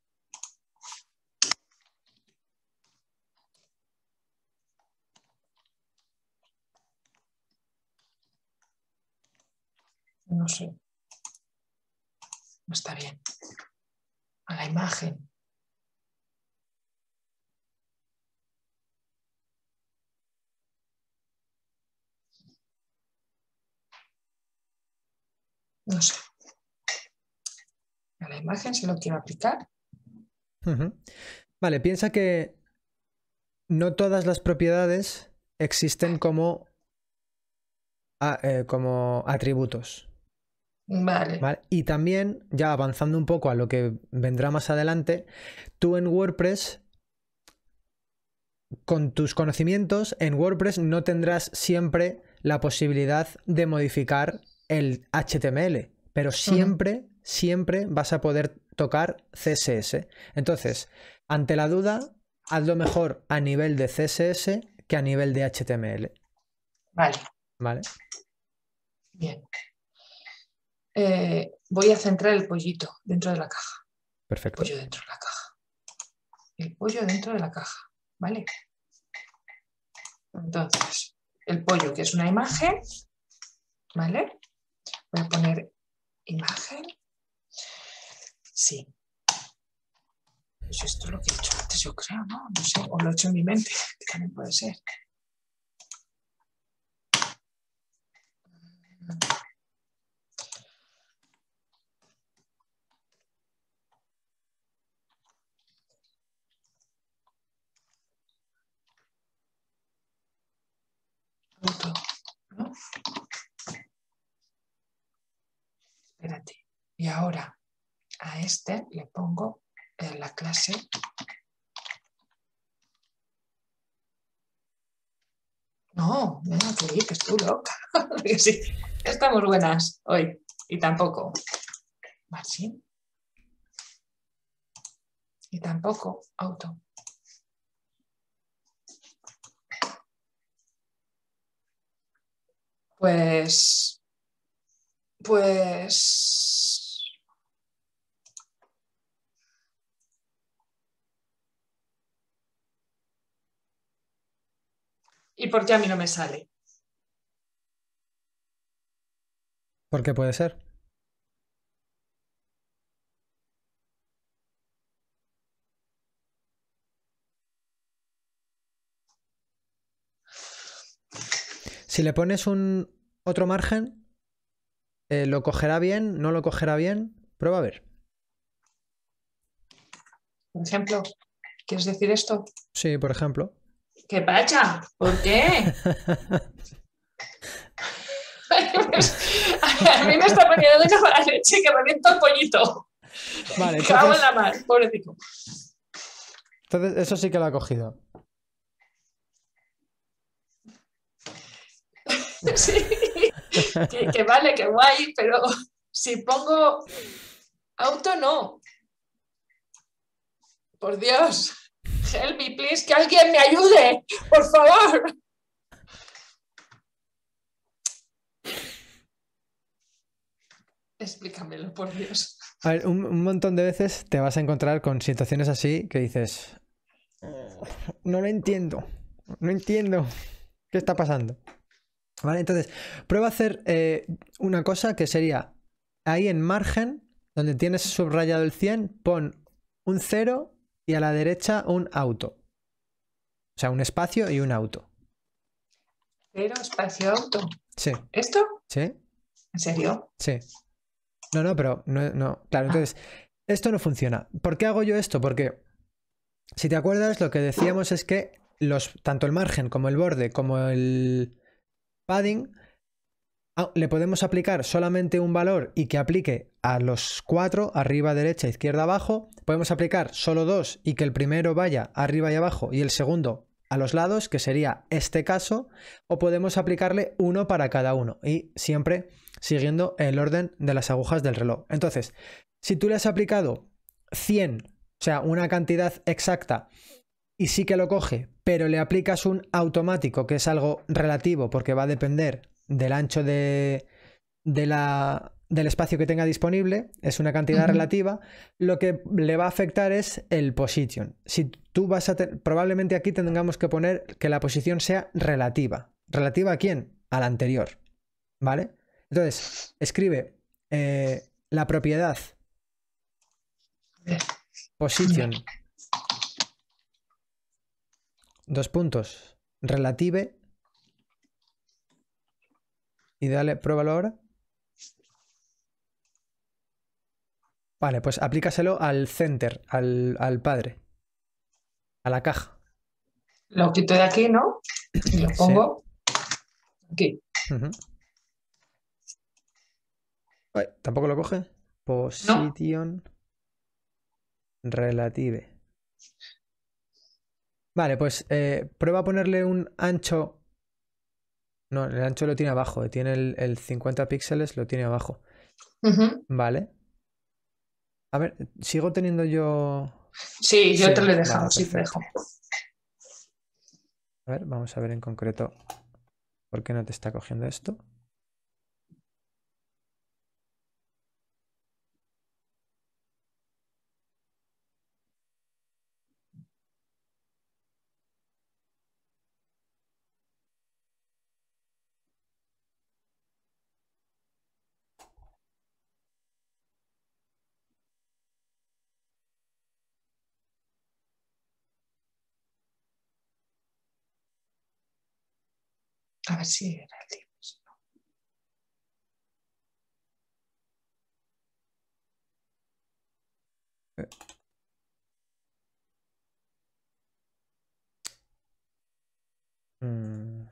No sé. No está bien. A la imagen. No sé. A la imagen Si lo quiero aplicar. Vale, piensa que no todas las propiedades existen como, eh, como atributos. vale. Y también, ya avanzando un poco a lo que vendrá más adelante, tú en WordPress, con tus conocimientos, en WordPress no tendrás siempre la posibilidad de modificar el HTML, pero siempre, siempre vas a poder tocar CSS. Entonces, ante la duda, hazlo mejor a nivel de CSS que a nivel de HTML. Vale. Vale. Bien. Eh, voy a centrar el pollito dentro de la caja. Perfecto. El pollo dentro de la caja. El pollo dentro de la caja, ¿vale? Entonces, el pollo que es una imagen, ¿vale? Voy a poner imagen. Sí. Pues esto es lo que he hecho antes, yo creo, ¿no? No sé, o lo he hecho en mi mente, que también puede ser. Y ahora a este le pongo en eh, la clase No, no que estoy loca. sí, estamos buenas hoy y tampoco. Marcin Y tampoco auto. Pues, pues ¿Y por qué a mí no me sale? ¿Por qué puede ser? Si le pones un otro margen, eh, ¿lo cogerá bien? ¿No lo cogerá bien? Prueba a ver. Por ejemplo, ¿quieres decir esto? Sí, por ejemplo. ¿Qué pacha? ¿Por qué? a mí me está poniendo de la leche que me viento el pollito. Vale, entonces... en la mar, pobrecito. Entonces, eso sí que lo ha cogido. sí, que, que, vale, que guay, pero si pongo auto, no. Por Dios help please, que alguien me ayude, por favor. Explícamelo, por Dios. A ver, un, montón de veces te vas a encontrar con situaciones así que dices, no lo entiendo, no entiendo qué está pasando. Vale, entonces, prueba a hacer eh, una cosa que sería ahí en margen, donde tienes subrayado el 100, pon un 0 y a la derecha un auto. O sea, un espacio y un auto. Pero espacio auto. Sí. ¿Esto? Sí. ¿En serio? Sí. No, no, pero no, Claro, ah. entonces, esto no funciona. ¿Por qué hago yo esto? Porque, si te acuerdas, lo que decíamos es que los, tanto el margen como el borde como el padding Ah, le podemos aplicar solamente un valor y que aplique a los cuatro, arriba, derecha, izquierda, abajo. Podemos aplicar solo dos y que el primero vaya arriba y abajo y el segundo a los lados, que sería este caso, o podemos aplicarle uno para cada uno y siempre siguiendo el orden de las agujas del reloj. Entonces, si tú le has aplicado 100, o sea, una cantidad exacta, y sí que lo coge, pero le aplicas un automático, que es algo relativo porque va a depender del ancho de, la, del espacio que tenga disponible, es una cantidad relativa, lo que le va a afectar es el position. Si tú vas a probablemente aquí tengamos que poner que la posición sea relativa. ¿Relativa a quién? A la anterior. ¿Vale? Entonces, escribe eh, la propiedad position. Dos puntos. Relative y dale, pruébalo ahora. Vale, pues aplícaselo al center, al, padre, a la caja. Lo quito de aquí, ¿no? Y lo pongo aquí. ¿Tampoco lo coge? Position relative. Vale, pues eh, prueba a ponerle un ancho no, el ancho lo tiene abajo, eh, tiene el, 50 píxeles, lo tiene abajo. Vale. A ver, ¿sigo teniendo yo...? Sí, yo te lo he dejado, sí te dejo. A ver, vamos a ver en concreto por qué no te está cogiendo esto. Así era eh. mm.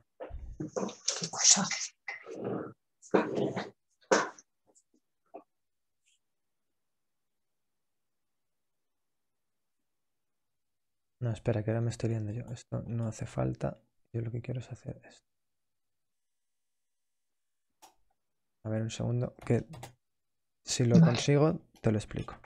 No, espera, que ahora me estoy viendo yo. Esto no hace falta. Yo lo que quiero es hacer esto. A ver un segundo, que si lo consigo, te lo explico.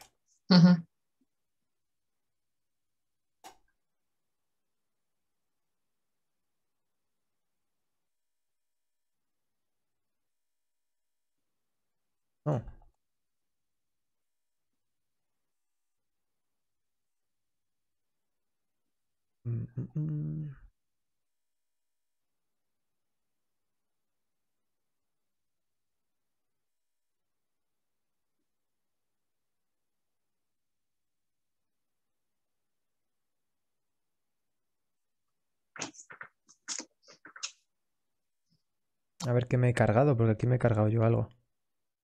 A ver qué me he cargado, porque aquí me he cargado yo algo.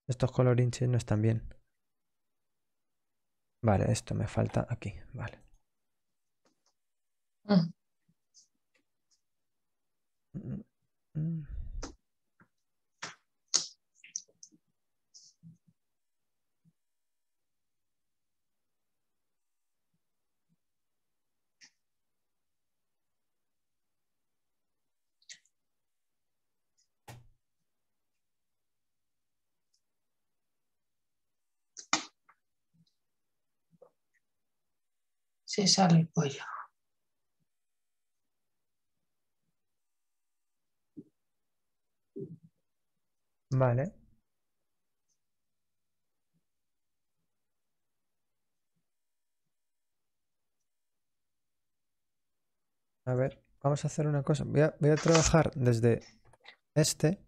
Estos colorinches no están bien. Vale, esto me falta aquí, vale. Mm. Mm, mm, se sale el pollo Vale. A ver, vamos a hacer una cosa. Voy a, trabajar desde este.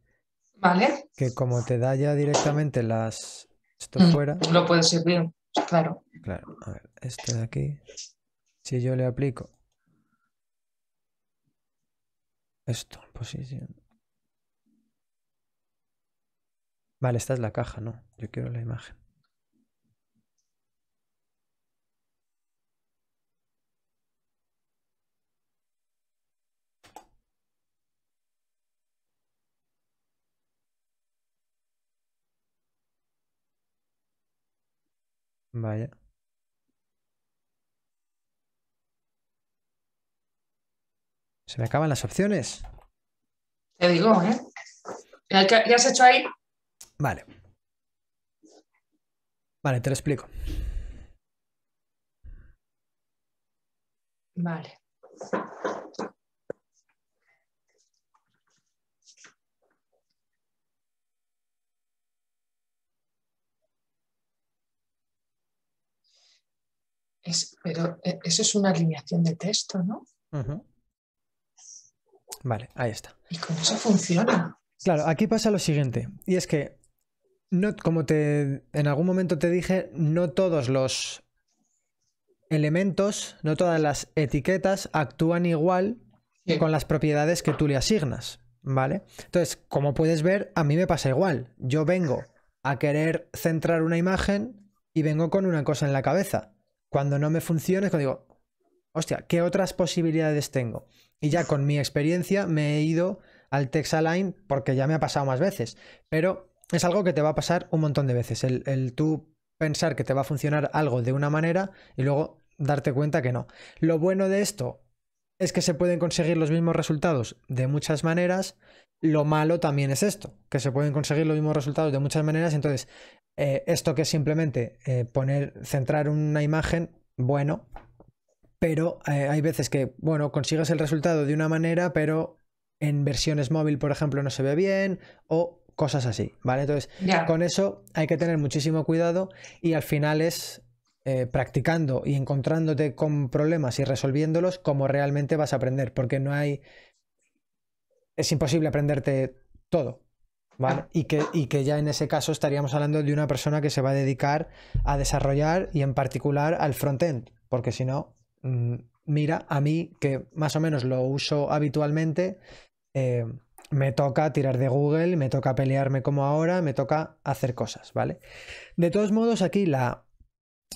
Vale. Que como te da ya directamente las. Esto mm, fuera. Lo puedes servir, claro. Claro. A ver, este de aquí. Si yo le aplico esto posición. Pues vale, esta es la caja, no. Yo quiero la imagen. Vaya. Se me acaban las opciones. Te digo, ¿eh? ¿Qué has hecho ahí? Vale. Vale, te lo explico. Vale. Es, pero eh, eso es una alineación de texto, ¿no? Vale, ahí está. ¿Y cómo eso funciona? Claro, aquí pasa lo siguiente, y es que, no, como te, en algún momento te dije, no todos los elementos, no todas las etiquetas actúan igual con las propiedades que tú le asignas, ¿vale? Entonces, como puedes ver, a mí me pasa igual. Yo vengo a querer centrar una imagen y vengo con una cosa en la cabeza. Cuando no me funciona es cuando digo, hostia, ¿qué otras posibilidades tengo? Y ya con mi experiencia me he ido al Texalign porque ya me ha pasado más veces. Pero es algo que te va a pasar un montón de veces. El, tú pensar que te va a funcionar algo de una manera y luego darte cuenta que no. Lo bueno de esto es que se pueden conseguir los mismos resultados de muchas maneras. Lo malo también es esto, que se pueden conseguir los mismos resultados de muchas maneras. Entonces, eh, esto que es simplemente eh, poner, centrar una imagen, bueno, pero eh, hay veces que, bueno, consigues el resultado de una manera, pero en versiones móvil, por ejemplo, no se ve bien o cosas así, ¿vale? Entonces, con eso hay que tener muchísimo cuidado y al final es eh, practicando y encontrándote con problemas y resolviéndolos como realmente vas a aprender, porque no hay... Es imposible aprenderte todo, ¿Vale? Y, que, que, ya en ese caso estaríamos hablando de una persona que se va a dedicar a desarrollar y en particular al front-end, porque si no, Mm, mira, a mí que más o menos lo uso habitualmente, eh, me toca tirar de Google, me toca pelearme como ahora, me toca hacer cosas, ¿vale? De todos modos, aquí la,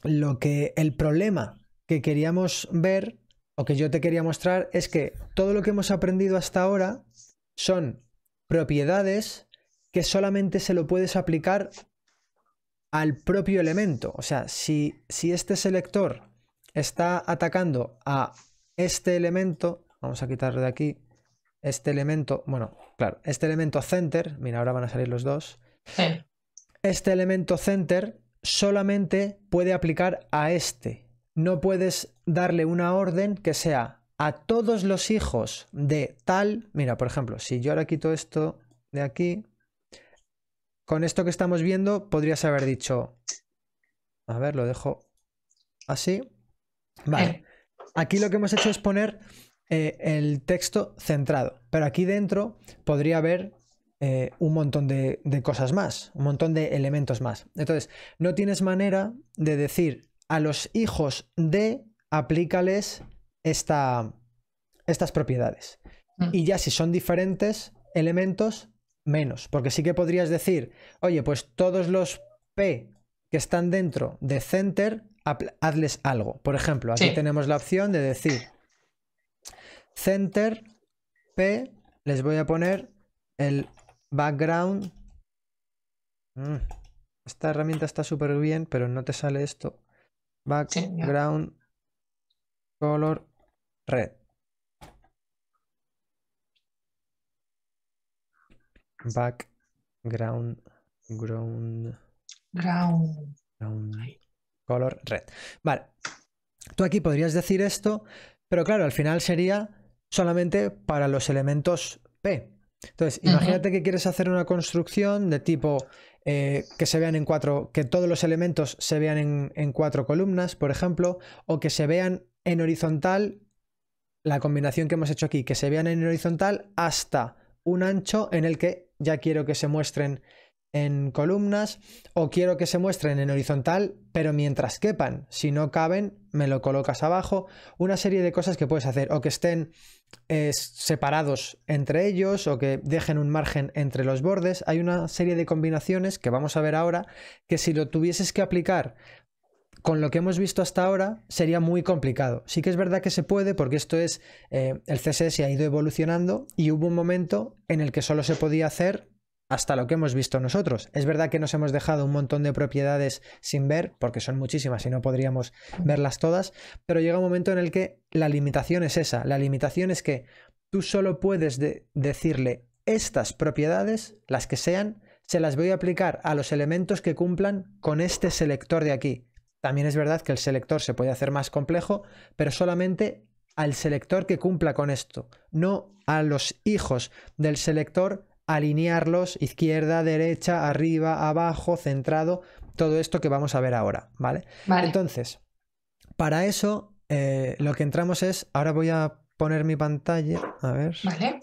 lo que el problema que queríamos ver o que yo te quería mostrar es que todo lo que hemos aprendido hasta ahora son propiedades que solamente se lo puedes aplicar al propio elemento. O sea, si, si este selector está atacando a este elemento, vamos a quitarlo de aquí, este elemento, bueno, claro, este elemento center, mira, ahora van a salir los dos, este elemento center solamente puede aplicar a este. No puedes darle una orden que sea a todos los hijos de tal. Mira, por ejemplo, si yo ahora quito esto de aquí, con esto que estamos viendo podrías haber dicho, a ver, lo dejo así. Vale. Eh. Aquí lo que hemos hecho es poner eh, el texto centrado, pero aquí dentro podría haber eh, un montón de, cosas más, un montón de elementos más. Entonces, no tienes manera de decir a los hijos de aplícales esta, estas propiedades. Mm. Y ya si son diferentes elementos, menos. Porque sí que podrías decir, oye, pues todos los P que están dentro de center hazles algo. Por ejemplo, aquí tenemos la opción de decir center p, les voy a poner el background. Mm, esta herramienta está súper bien, pero no te sale esto. Background color red. Background ground ground color red. Vale, tú aquí podrías decir esto, pero claro, al final sería solamente para los elementos P. Entonces, imagínate que quieres hacer una construcción de tipo eh, que se vean en cuatro, que todos los elementos se vean en cuatro columnas, por ejemplo, o que se vean en horizontal, la combinación que hemos hecho aquí, que se vean en horizontal hasta un ancho en el que ya quiero que se muestren en columnas o quiero que se muestren en horizontal pero mientras quepan. Si no caben, me lo colocas abajo. Una serie de cosas que puedes hacer o que estén eh, separados entre ellos o que dejen un margen entre los bordes. Hay una serie de combinaciones que vamos a ver ahora que si lo tuvieses que aplicar con lo que hemos visto hasta ahora sería muy complicado. Sí que es verdad que se puede porque esto es, eh, el CSS ha ido evolucionando y hubo un momento en el que solo se podía hacer hasta lo que hemos visto nosotros. Es verdad que nos hemos dejado un montón de propiedades sin ver, porque son muchísimas y no podríamos mm. verlas todas, pero llega un momento en el que la limitación es esa. La limitación es que tú solo puedes decirle estas propiedades, las que sean, se las voy a aplicar a los elementos que cumplan con este selector de aquí. También es verdad que el selector se puede hacer más complejo, pero solamente al selector que cumpla con esto, no a los hijos del selector alinearlos izquierda, derecha, arriba, abajo, centrado, todo esto que vamos a ver ahora, ¿vale? Entonces, para eso eh, lo que entramos es, ahora voy a poner mi pantalla, a ver. Vale.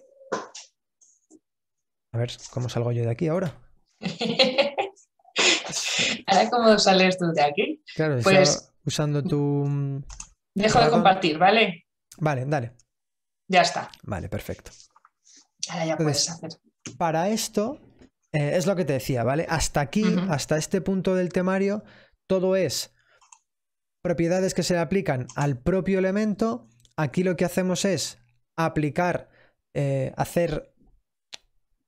A ver cómo salgo yo de aquí ahora. ahora cómo sales tú de aquí. Claro, pues usando tu... Mm, dejo de compartir, ¿vale? Vale, dale. Ya está. Vale, perfecto. Ahora ya puedes hacer para esto, eh, es lo que te decía, ¿vale? Hasta aquí, hasta este punto del temario, todo es propiedades que se le aplican al propio elemento. Aquí lo que hacemos es aplicar, eh, hacer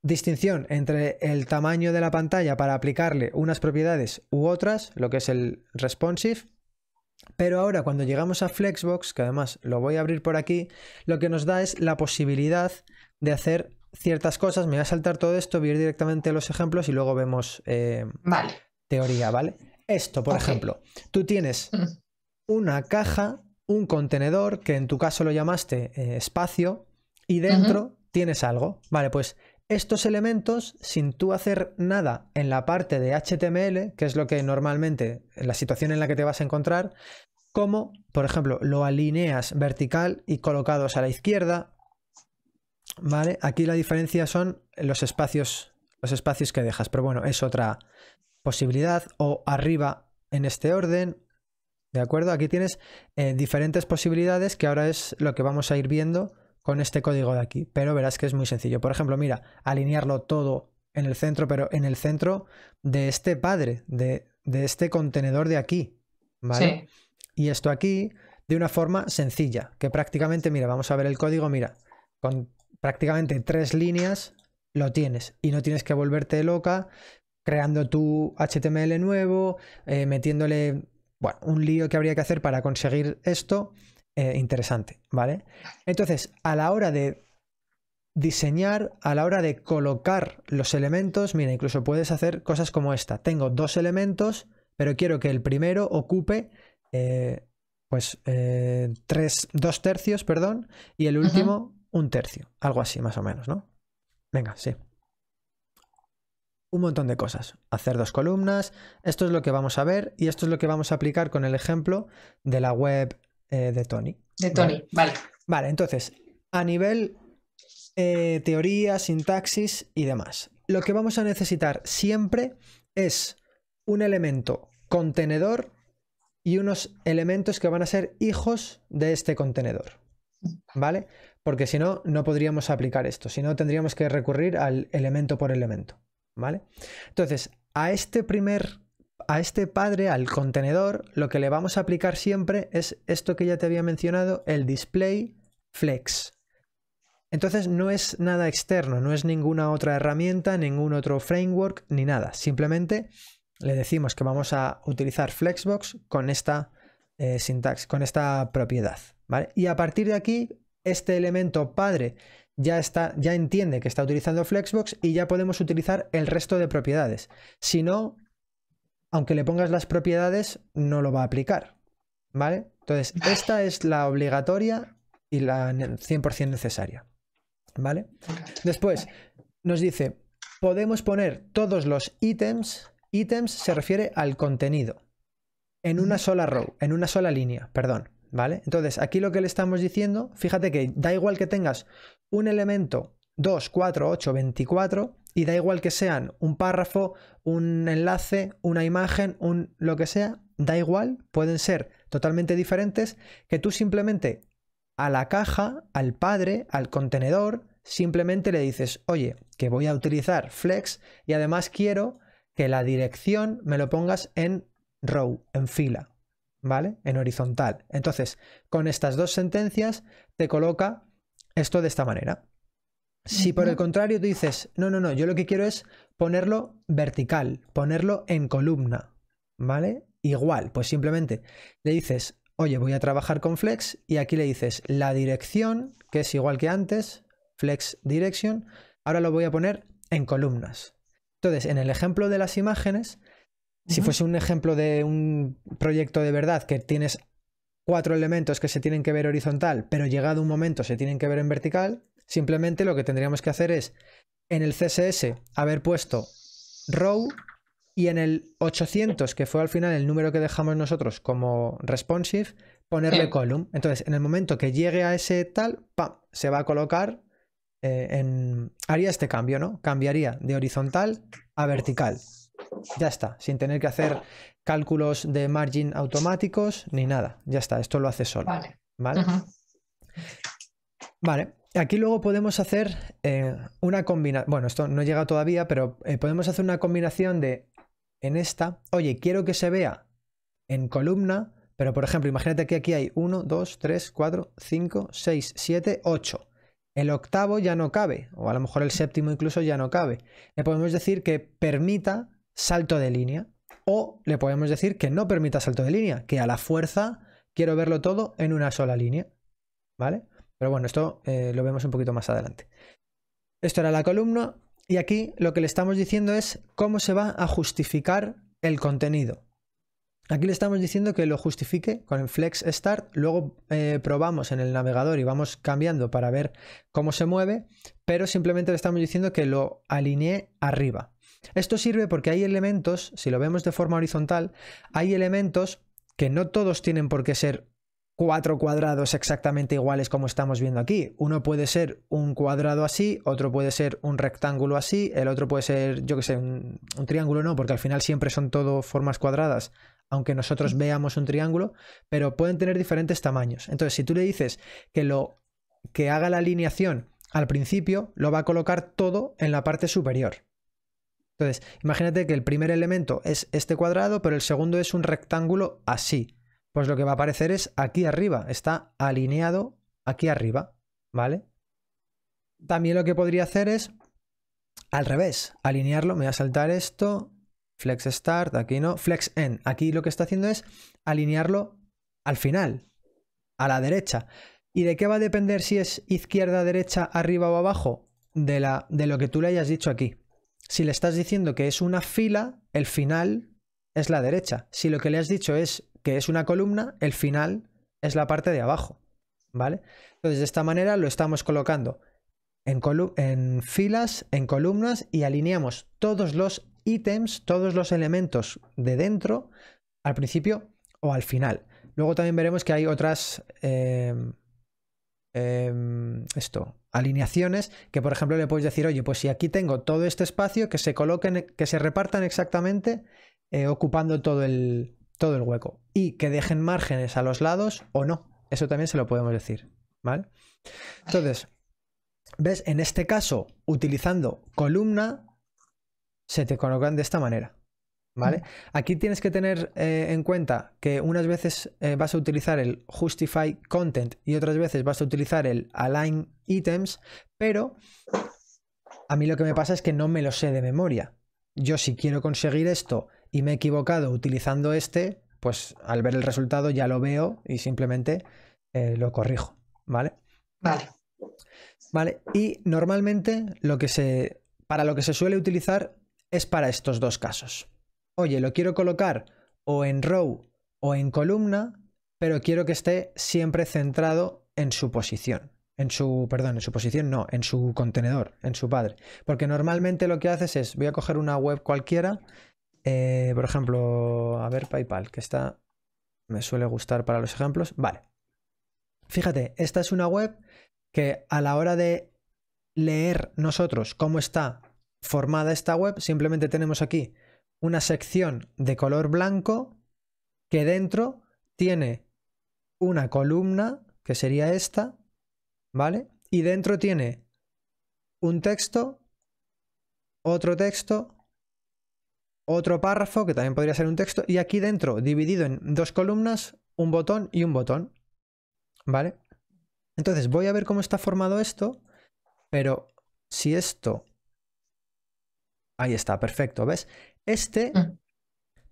distinción entre el tamaño de la pantalla para aplicarle unas propiedades u otras, lo que es el responsive. Pero ahora cuando llegamos a Flexbox, que además lo voy a abrir por aquí, lo que nos da es la posibilidad de hacer ciertas cosas, me voy a saltar todo esto, voy a ir directamente a los ejemplos y luego vemos eh, teoría, ¿vale? Esto, por ejemplo, tú tienes mm. una caja, un contenedor, que en tu caso lo llamaste eh, espacio, y dentro tienes algo. Vale, pues estos elementos, sin tú hacer nada en la parte de HTML, que es lo que normalmente, en la situación en la que te vas a encontrar, como, por ejemplo, lo alineas vertical y colocados a la izquierda, ¿Vale? Aquí la diferencia son los espacios, los espacios que dejas, pero bueno, es otra posibilidad. O arriba en este orden, ¿de acuerdo? Aquí tienes eh, diferentes posibilidades que ahora es lo que vamos a ir viendo con este código de aquí, pero verás que es muy sencillo. Por ejemplo, mira, alinearlo todo en el centro, pero en el centro de este padre, de, este contenedor de aquí, ¿vale? Y esto aquí de una forma sencilla, que prácticamente, mira, vamos a ver el código, mira, con prácticamente tres líneas, lo tienes y no tienes que volverte loca creando tu HTML nuevo, eh, metiéndole bueno, un lío que habría que hacer para conseguir esto. Eh, interesante, ¿vale? Entonces, a la hora de diseñar, a la hora de colocar los elementos, mira, incluso puedes hacer cosas como esta. Tengo dos elementos, pero quiero que el primero ocupe eh, pues dos tercios, perdón, y el último un tercio, algo así más o menos, ¿no? Venga, sí. Un montón de cosas. Hacer dos columnas, esto es lo que vamos a ver y esto es lo que vamos a aplicar con el ejemplo de la web eh, de Tony. De Tony, vale. vale. entonces, a nivel eh, teoría, sintaxis y demás, lo que vamos a necesitar siempre es un elemento contenedor y unos elementos que van a ser hijos de este contenedor. ¿Vale? porque si no, no podríamos aplicar esto, si no tendríamos que recurrir al elemento por elemento, ¿vale? Entonces, a este primer, a este padre, al contenedor, lo que le vamos a aplicar siempre es esto que ya te había mencionado, el display flex. Entonces no es nada externo, no es ninguna otra herramienta, ningún otro framework, ni nada. Simplemente le decimos que vamos a utilizar Flexbox con esta eh, con esta propiedad. ¿vale? Y a partir de aquí este elemento padre ya, está, ya entiende que está utilizando Flexbox y ya podemos utilizar el resto de propiedades. Si no, aunque le pongas las propiedades, no lo va a aplicar. ¿Vale? Entonces, esta es la obligatoria y la 100% necesaria. ¿Vale? Después, nos dice, podemos poner todos los ítems. Ítems se refiere al contenido. En una sola row, en una sola línea, perdón. ¿vale? Entonces, aquí lo que le estamos diciendo, fíjate que da igual que tengas un elemento 2, 4, 8, 24, y da igual que sean un párrafo, un enlace, una imagen, un lo que sea, da igual, pueden ser totalmente diferentes, que tú simplemente a la caja, al padre, al contenedor, simplemente le dices, oye, que voy a utilizar flex y además quiero que la dirección me lo pongas en row, en fila. ¿vale? En horizontal. Entonces, con estas dos sentencias te coloca esto de esta manera. Si por el contrario tú dices, no, no, no, yo lo que quiero es ponerlo vertical, ponerlo en columna, ¿vale? Igual, pues simplemente le dices, oye, voy a trabajar con flex y aquí le dices la dirección, que es igual que antes, flex direction, ahora lo voy a poner en columnas. Entonces, en el ejemplo de las imágenes, si fuese un ejemplo de un proyecto de verdad que tienes cuatro elementos que se tienen que ver horizontal, pero llegado un momento se tienen que ver en vertical, simplemente lo que tendríamos que hacer es en el CSS haber puesto row y en el 800, que fue al final el número que dejamos nosotros como responsive, ponerle column. Entonces, en el momento que llegue a ese tal, ¡pam! se va a colocar eh, en... Haría este cambio, ¿no? Cambiaría de horizontal a vertical. Ya está, sin tener que hacer cálculos de margin automáticos ni nada. Ya está, esto lo hace solo. Vale. Vale. Aquí luego podemos hacer eh, una combinación. Bueno, esto no llega todavía, pero eh, podemos hacer una combinación de en esta. Oye, quiero que se vea en columna, pero por ejemplo, imagínate que aquí hay 1, 2, 3, 4, 5, 6, 7, 8. El octavo ya no cabe, o a lo mejor el séptimo incluso ya no cabe. Le eh, podemos decir que permita salto de línea. O le podemos decir que no permita salto de línea, que a la fuerza quiero verlo todo en una sola línea. ¿Vale? Pero bueno, esto eh, lo vemos un poquito más adelante. Esto era la columna y aquí lo que le estamos diciendo es cómo se va a justificar el contenido. Aquí le estamos diciendo que lo justifique con el flex start, luego eh, probamos en el navegador y vamos cambiando para ver cómo se mueve, pero simplemente le estamos diciendo que lo alinee arriba. Esto sirve porque hay elementos, si lo vemos de forma horizontal, hay elementos que no todos tienen por qué ser cuatro cuadrados exactamente iguales como estamos viendo aquí. Uno puede ser un cuadrado así, otro puede ser un rectángulo así, el otro puede ser, yo que sé, un, triángulo no, porque al final siempre son todo formas cuadradas, aunque nosotros mm. veamos un triángulo, pero pueden tener diferentes tamaños. Entonces, si tú le dices que lo que haga la alineación al principio, lo va a colocar todo en la parte superior. Entonces, imagínate que el primer elemento es este cuadrado, pero el segundo es un rectángulo así. Pues lo que va a aparecer es aquí arriba, está alineado aquí arriba, ¿vale? También lo que podría hacer es al revés, alinearlo, me voy a saltar esto, flex start, aquí no, flex end. Aquí lo que está haciendo es alinearlo al final, a la derecha. ¿Y de qué va a depender si es izquierda, derecha, arriba o abajo? De, la, de lo que tú le hayas dicho aquí. Si le estás diciendo que es una fila, el final es la derecha. Si lo que le has dicho es que es una columna, el final es la parte de abajo. ¿Vale? Entonces, de esta manera lo estamos colocando en, filas, en columnas y alineamos todos los ítems, todos los elementos de dentro al principio o al final. Luego también veremos que hay otras eh, Em, esto, alineaciones, que por ejemplo le puedes decir, oye, pues si aquí tengo todo este espacio, que se coloquen, que se repartan exactamente eh, ocupando todo el, todo el hueco y que dejen márgenes a los lados o no. Eso también se lo podemos decir, ¿vale? Entonces, ves, en este caso, utilizando columna, se te colocan de esta manera. Aquí tienes que tener eh, en cuenta que unas veces eh, vas a utilizar el justify content y otras veces vas a utilizar el align items, pero a mí lo que me pasa es que no me lo sé de memoria. Yo si quiero conseguir esto y me he equivocado utilizando este, pues al ver el resultado ya lo veo y simplemente eh, lo corrijo, ¿vale? Vale. Vale, y normalmente lo que se, para lo que se suele utilizar es para estos dos casos oye, lo quiero colocar o en row o en columna, pero quiero que esté siempre centrado en su posición. En su, perdón, en su posición no, en su contenedor, en su padre. Porque normalmente lo que haces es, voy a coger una web cualquiera, eh, por ejemplo, a ver, PayPal, que está, me suele gustar para los ejemplos. Vale. Fíjate, esta es una web que a la hora de leer nosotros cómo está formada esta web, simplemente tenemos aquí una sección de color blanco que dentro tiene una columna, que sería esta, ¿vale? Y dentro tiene un texto, otro texto, otro párrafo, que también podría ser un texto, y aquí dentro, dividido en dos columnas, un botón y un botón, ¿vale? Entonces voy a ver cómo está formado esto, pero si esto... Ahí está, perfecto, ¿ves? Este, mm.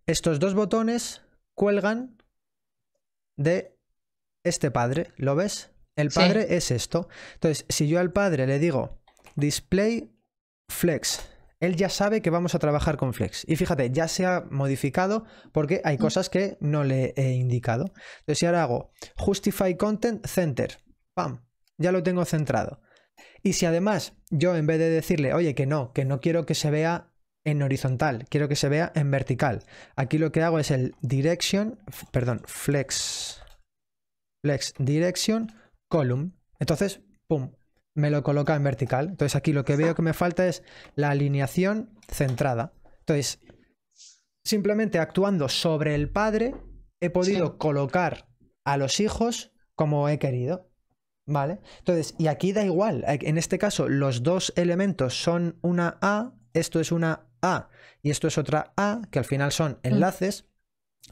estos dos botones cuelgan de este padre, ¿lo ves? El padre es esto. Entonces, si yo al padre le digo display flex, él ya sabe que vamos a trabajar con flex. Y fíjate, ya se ha modificado porque hay mm. cosas que no le he indicado. Entonces, si ahora hago justify content center, pam, ya lo tengo centrado. Y si además yo en vez de decirle, oye, que no, que no quiero que se vea en horizontal, quiero que se vea en vertical. Aquí lo que hago es el direction, perdón, flex, flex direction column. Entonces, pum, me lo coloca en vertical. Entonces aquí lo que veo que me falta es la alineación centrada. Entonces, simplemente actuando sobre el padre, he podido colocar a los hijos como he querido. ¿Vale? Entonces, y aquí da igual. En este caso, los dos elementos son una A, esto es una a y esto es otra A, que al final son mm. enlaces,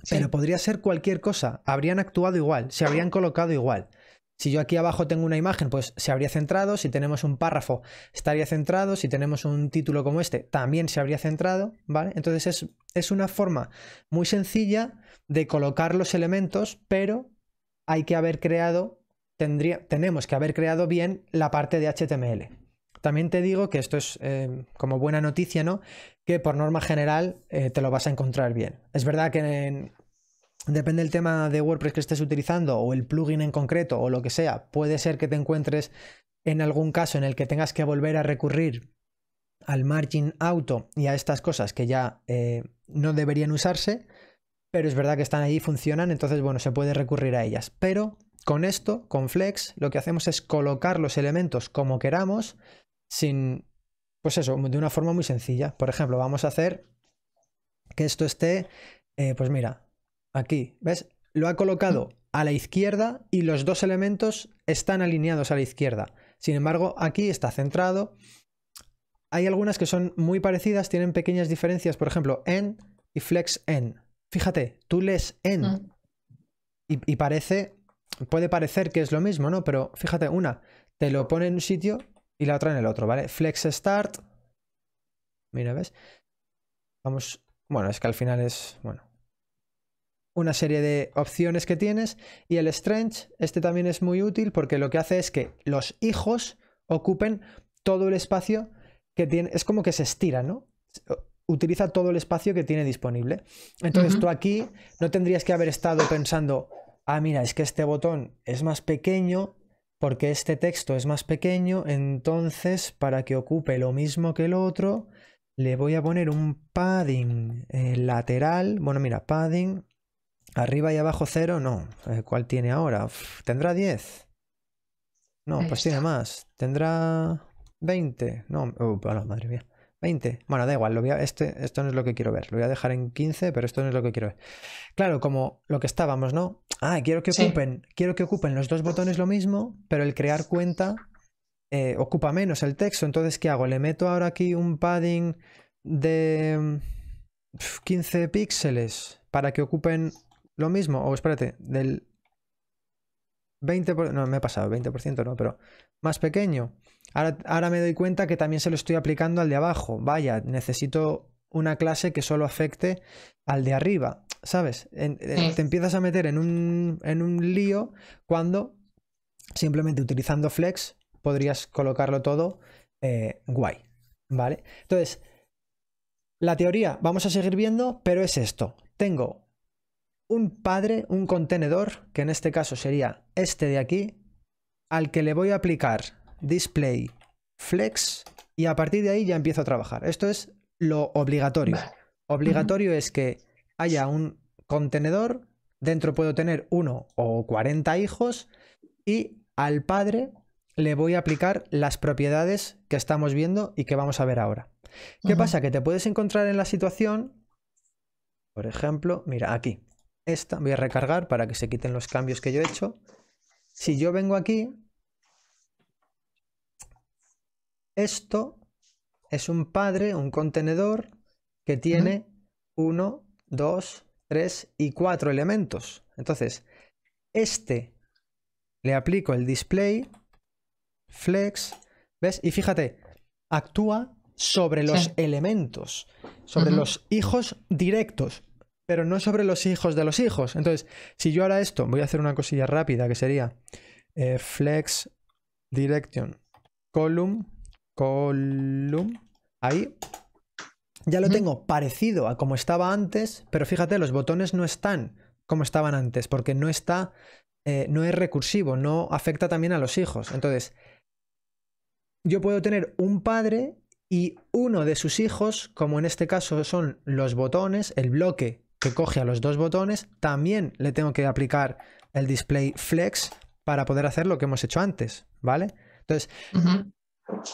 pero podría ser cualquier cosa. Habrían actuado igual, se habrían colocado igual. Si yo aquí abajo tengo una imagen, pues se habría centrado. Si tenemos un párrafo, estaría centrado. Si tenemos un título como este, también se habría centrado, ¿vale? Entonces es, es una forma muy sencilla de colocar los elementos, pero hay que haber creado, tendría, tenemos que haber creado bien la parte de HTML. También te digo que esto es eh, como buena noticia, ¿no? Que por norma general eh, te lo vas a encontrar bien. Es verdad que depende del tema de WordPress que estés utilizando o el plugin en concreto o lo que sea, puede ser que te encuentres en algún caso en el que tengas que volver a recurrir al margin auto y a estas cosas que ya eh, no deberían usarse, pero es verdad que están ahí y funcionan, entonces bueno, se puede recurrir a ellas. Pero con esto, con Flex, lo que hacemos es colocar los elementos como queramos sin, pues eso, de una forma muy sencilla. Por ejemplo, vamos a hacer que esto esté, eh, pues mira, aquí, ¿ves? Lo ha colocado a la izquierda y los dos elementos están alineados a la izquierda. Sin embargo, aquí está centrado. Hay algunas que son muy parecidas, tienen pequeñas diferencias, por ejemplo, en y flex en. Fíjate, tú lees en mm. y, y, parece, puede parecer que es lo mismo, ¿no? Pero fíjate, una te lo pone en un sitio y la otra en el otro, ¿vale? Flex Start. Mira, ¿ves? Vamos. Bueno, es que al final es. Bueno. Una serie de opciones que tienes. Y el Strange, este también es muy útil porque lo que hace es que los hijos ocupen todo el espacio que tiene. Es como que se estira, ¿no? Utiliza todo el espacio que tiene disponible. Entonces tú aquí no tendrías que haber estado pensando. Ah, mira, es que este botón es más pequeño, porque este texto es más pequeño, entonces para que ocupe lo mismo que el otro, le voy a poner un padding eh, lateral. Bueno, mira, padding arriba y abajo cero, no. Eh, ¿Cuál tiene ahora? ¿Tendrá 10? No, pues tiene más. ¿Tendrá 20? No, oh, madre mía. 20. Bueno, da igual, lo voy este, esto no es lo que quiero ver. Lo voy a dejar en 15, pero esto no es lo que quiero ver. Claro, como lo que estábamos, ¿no? Ah, quiero que ocupen, quiero que ocupen los dos botones lo mismo, pero el crear cuenta eh, ocupa menos el texto. Entonces, ¿qué hago? Le meto ahora aquí un padding de 15 píxeles para que ocupen lo mismo. O espérate, del 20%, no, me he pasado, 20% no, pero más pequeño. Ahora, me doy cuenta que también se lo estoy aplicando al de abajo. Vaya, necesito una clase que solo afecte al de arriba, ¿sabes? Eh, te empiezas a meter en un, lío cuando simplemente utilizando flex podrías colocarlo todo eh, guay, ¿vale? Entonces, la teoría vamos a seguir viendo, pero es esto. Tengo un padre, un contenedor, que en este caso sería este de aquí, al que le voy a aplicar display, flex y a partir de ahí ya empiezo a trabajar. Esto es lo obligatorio. Obligatorio es que haya un contenedor, dentro puedo tener uno o 40 hijos y al padre le voy a aplicar las propiedades que estamos viendo y que vamos a ver ahora. ¿Qué pasa? Que te puedes encontrar en la situación, por ejemplo, mira, aquí. Esta voy a recargar para que se quiten los cambios que yo he hecho. Si yo vengo aquí Esto es un padre, un contenedor que tiene 1, 2, 3 y 4 elementos. Entonces, este le aplico el display, flex, ¿ves? Y fíjate, actúa sobre los elementos, sobre los hijos directos, pero no sobre los hijos de los hijos. Entonces, si yo ahora esto, voy a hacer una cosilla rápida que sería eh, flex direction column column. Ahí. Ya lo tengo parecido a como estaba antes, pero fíjate, los botones no están como estaban antes, porque no está, eh, no es recursivo, no afecta también a los hijos. Entonces, yo puedo tener un padre y uno de sus hijos, como en este caso son los botones, el bloque que coge a los dos botones, también le tengo que aplicar el display flex para poder hacer lo que hemos hecho antes, ¿vale? Entonces,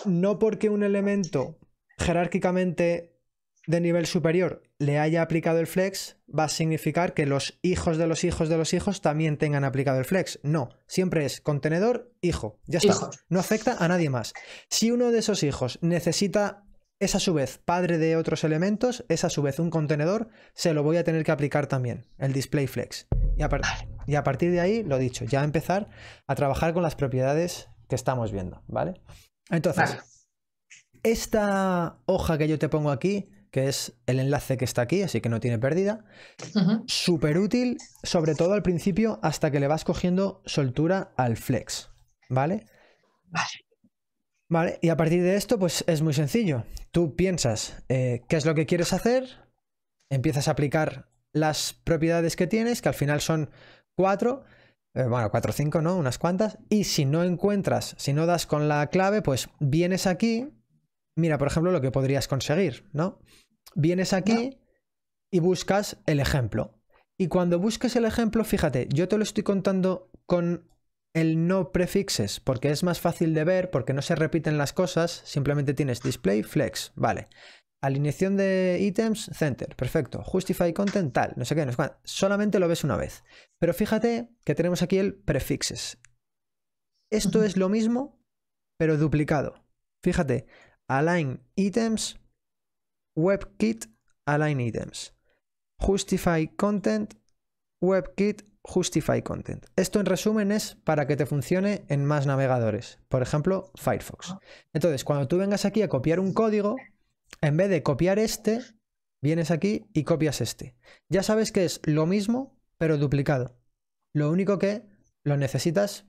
no porque un elemento jerárquicamente de nivel superior le haya aplicado el flex, va a significar que los hijos de los hijos de los hijos también tengan aplicado el flex. No, siempre es contenedor, hijo. Ya está. No afecta a nadie más. Si uno de esos hijos necesita, es a su vez padre de otros elementos, es a su vez un contenedor, se lo voy a tener que aplicar también, el display flex. Y y a partir de ahí, lo dicho, ya empezar a trabajar con las propiedades que estamos viendo, ¿vale? Entonces, esta hoja que yo te pongo aquí, que es el enlace que está aquí, así que no tiene pérdida, súper útil, sobre todo al principio, hasta que le vas cogiendo soltura al flex, ¿vale? Vale. y a partir de esto, pues es muy sencillo. Tú piensas eh, qué es lo que quieres hacer, empiezas a aplicar las propiedades que tienes, que al final son cuatro, eh, bueno, 4 o 5, ¿no? Unas cuantas. Y si no encuentras, si no das con la clave, pues vienes aquí. Mira, por ejemplo, lo que podrías conseguir, ¿no? Vienes aquí y buscas el ejemplo. Y cuando busques el ejemplo, fíjate, yo te lo estoy contando con el no prefixes, porque es más fácil de ver, porque no se repiten las cosas, simplemente tienes display flex, vale alineación de ítems, center, perfecto. Justify content, tal, no sé qué, no sé Solamente lo ves una vez. Pero fíjate que tenemos aquí el prefixes. Esto es lo mismo, pero duplicado. Fíjate, align items, webkit, align items. Justify content, webkit, justify content. Esto en resumen es para que te funcione en más navegadores, por ejemplo, Firefox. Ah. Entonces, cuando tú vengas aquí a copiar un código, en vez de copiar este, vienes aquí y copias este. Ya sabes que es lo mismo, pero duplicado. Lo único que lo necesitas,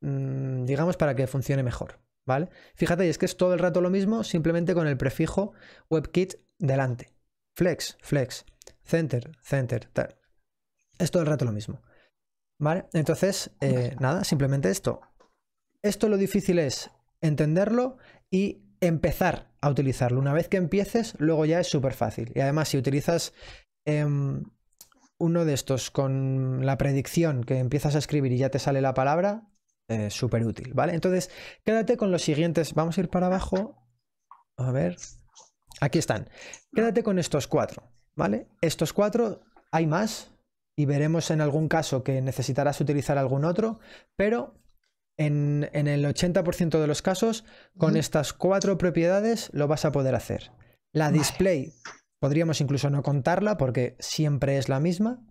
mm, digamos, para que funcione mejor. ¿Vale? Fíjate, y es que es todo el rato lo mismo, simplemente con el prefijo WebKit delante. Flex, flex, center, center, tal. Es todo el rato lo mismo. ¿Vale? Entonces, eh, nada, simplemente esto. Esto lo difícil es entenderlo y empezar a utilizarlo. Una vez que empieces, luego ya es súper fácil. Y además, si utilizas em, uno de estos con la predicción que empiezas a escribir y ya te sale la palabra, es eh, súper útil, ¿vale? Entonces, quédate con los siguientes. Vamos a ir para abajo. A ver. Aquí están. Quédate con estos cuatro, ¿vale? Estos cuatro, hay más, y veremos en algún caso que necesitarás utilizar algún otro, pero en, el 80% de los casos, con estas cuatro propiedades lo vas a poder hacer. La display, podríamos incluso no contarla porque siempre es la misma.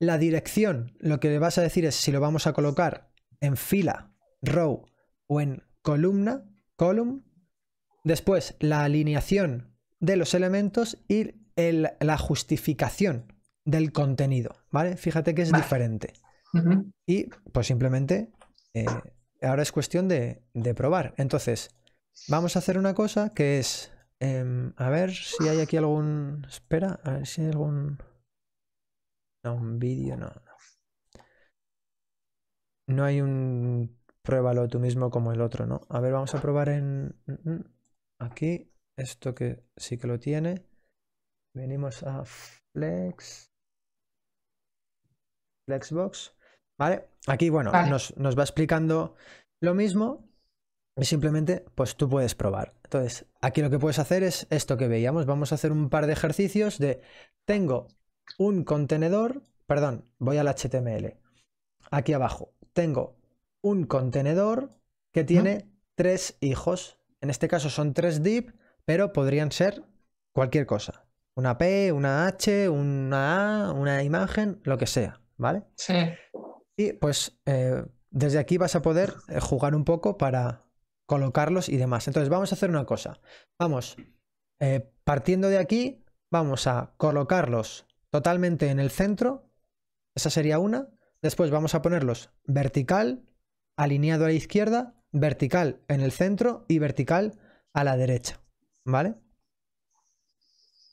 La dirección, lo que le vas a decir es si lo vamos a colocar en fila, row o en columna, column. Después, la alineación de los elementos y el, la justificación del contenido, ¿vale? Fíjate que es diferente. Y pues simplemente eh, ahora es cuestión de, probar. Entonces, vamos a hacer una cosa que es. Em, a ver si hay aquí algún. Espera, a ver si hay algún. No, un vídeo, no. No hay un. Pruébalo tú mismo como el otro, ¿no? A ver, vamos a probar en. Mm, mm, aquí. Esto que sí que lo tiene. Venimos a Flex. Flexbox. ¿Vale? Aquí, bueno, Nos, nos, va explicando lo mismo y simplemente, pues tú puedes probar. Entonces, aquí lo que puedes hacer es esto que veíamos. Vamos a hacer un par de ejercicios de, tengo un contenedor, perdón, voy al HTML. Aquí abajo, tengo un contenedor que tiene tres hijos. En este caso son tres div, pero podrían ser cualquier cosa. Una P, una H, una A, una imagen, lo que sea, ¿vale? Sí pues eh, desde aquí vas a poder eh, jugar un poco para colocarlos y demás. Entonces vamos a hacer una cosa. Vamos, eh, partiendo de aquí, vamos a colocarlos totalmente en el centro. Esa sería una. Después vamos a ponerlos vertical, alineado a la izquierda, vertical en el centro y vertical a la derecha. ¿Vale?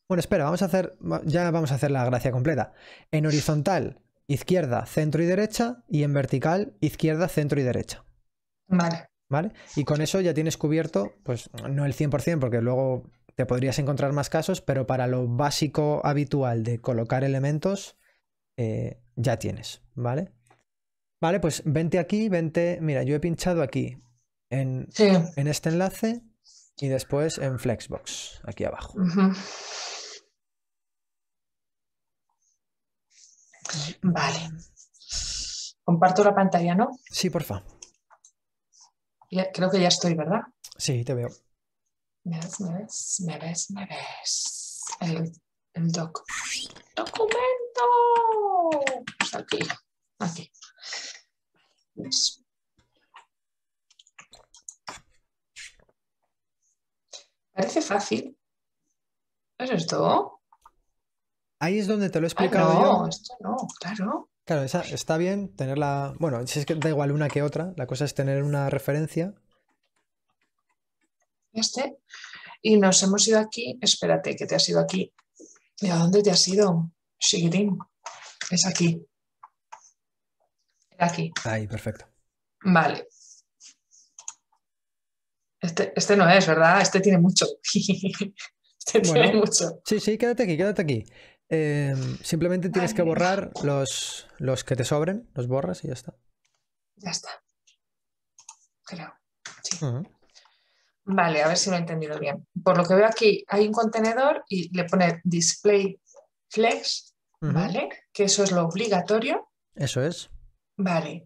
Bueno, espera, vamos a hacer. Ya vamos a hacer la gracia completa. En horizontal izquierda, centro y derecha, y en vertical, izquierda, centro y derecha. Vale. ¿Vale? Y con eso ya tienes cubierto, pues no el 100%, porque luego te podrías encontrar más casos, pero para lo básico habitual de colocar elementos, eh, ya tienes, ¿vale? Vale, pues vente aquí, vente, mira, yo he pinchado aquí en, en este enlace y después en Flexbox, aquí abajo. Vale. Mm. Comparto la pantalla, ¿no? Sí, porfa. Ya, creo que ya estoy, ¿verdad? Sí, te veo. Me ves, me ves, me ves, me ves. El, ¡Documento! Pues aquí. Aquí. Parece fácil. ¿Es esto? Ahí es donde te lo he explicado no, yo. no, claro. Claro, está bien tenerla. Bueno, si es que da igual una que otra, la cosa es tener una referencia. Este. Y nos hemos ido aquí. Espérate, que te has ido aquí. ¿Y a dónde te has ido? Shigirin. Es aquí. aquí. Ahí, perfecto. Vale. Este, este, no es, ¿verdad? Este tiene mucho. este tiene mucho. Sí, sí, quédate aquí, quédate aquí. Em, simplemente tienes que borrar los, los que te sobren, los borras y ya está. Ya está. Vale, a ver si lo he entendido bien. Por lo que veo aquí, hay un contenedor y le pone display flex, ¿vale? Que eso es lo obligatorio. Eso es. Vale.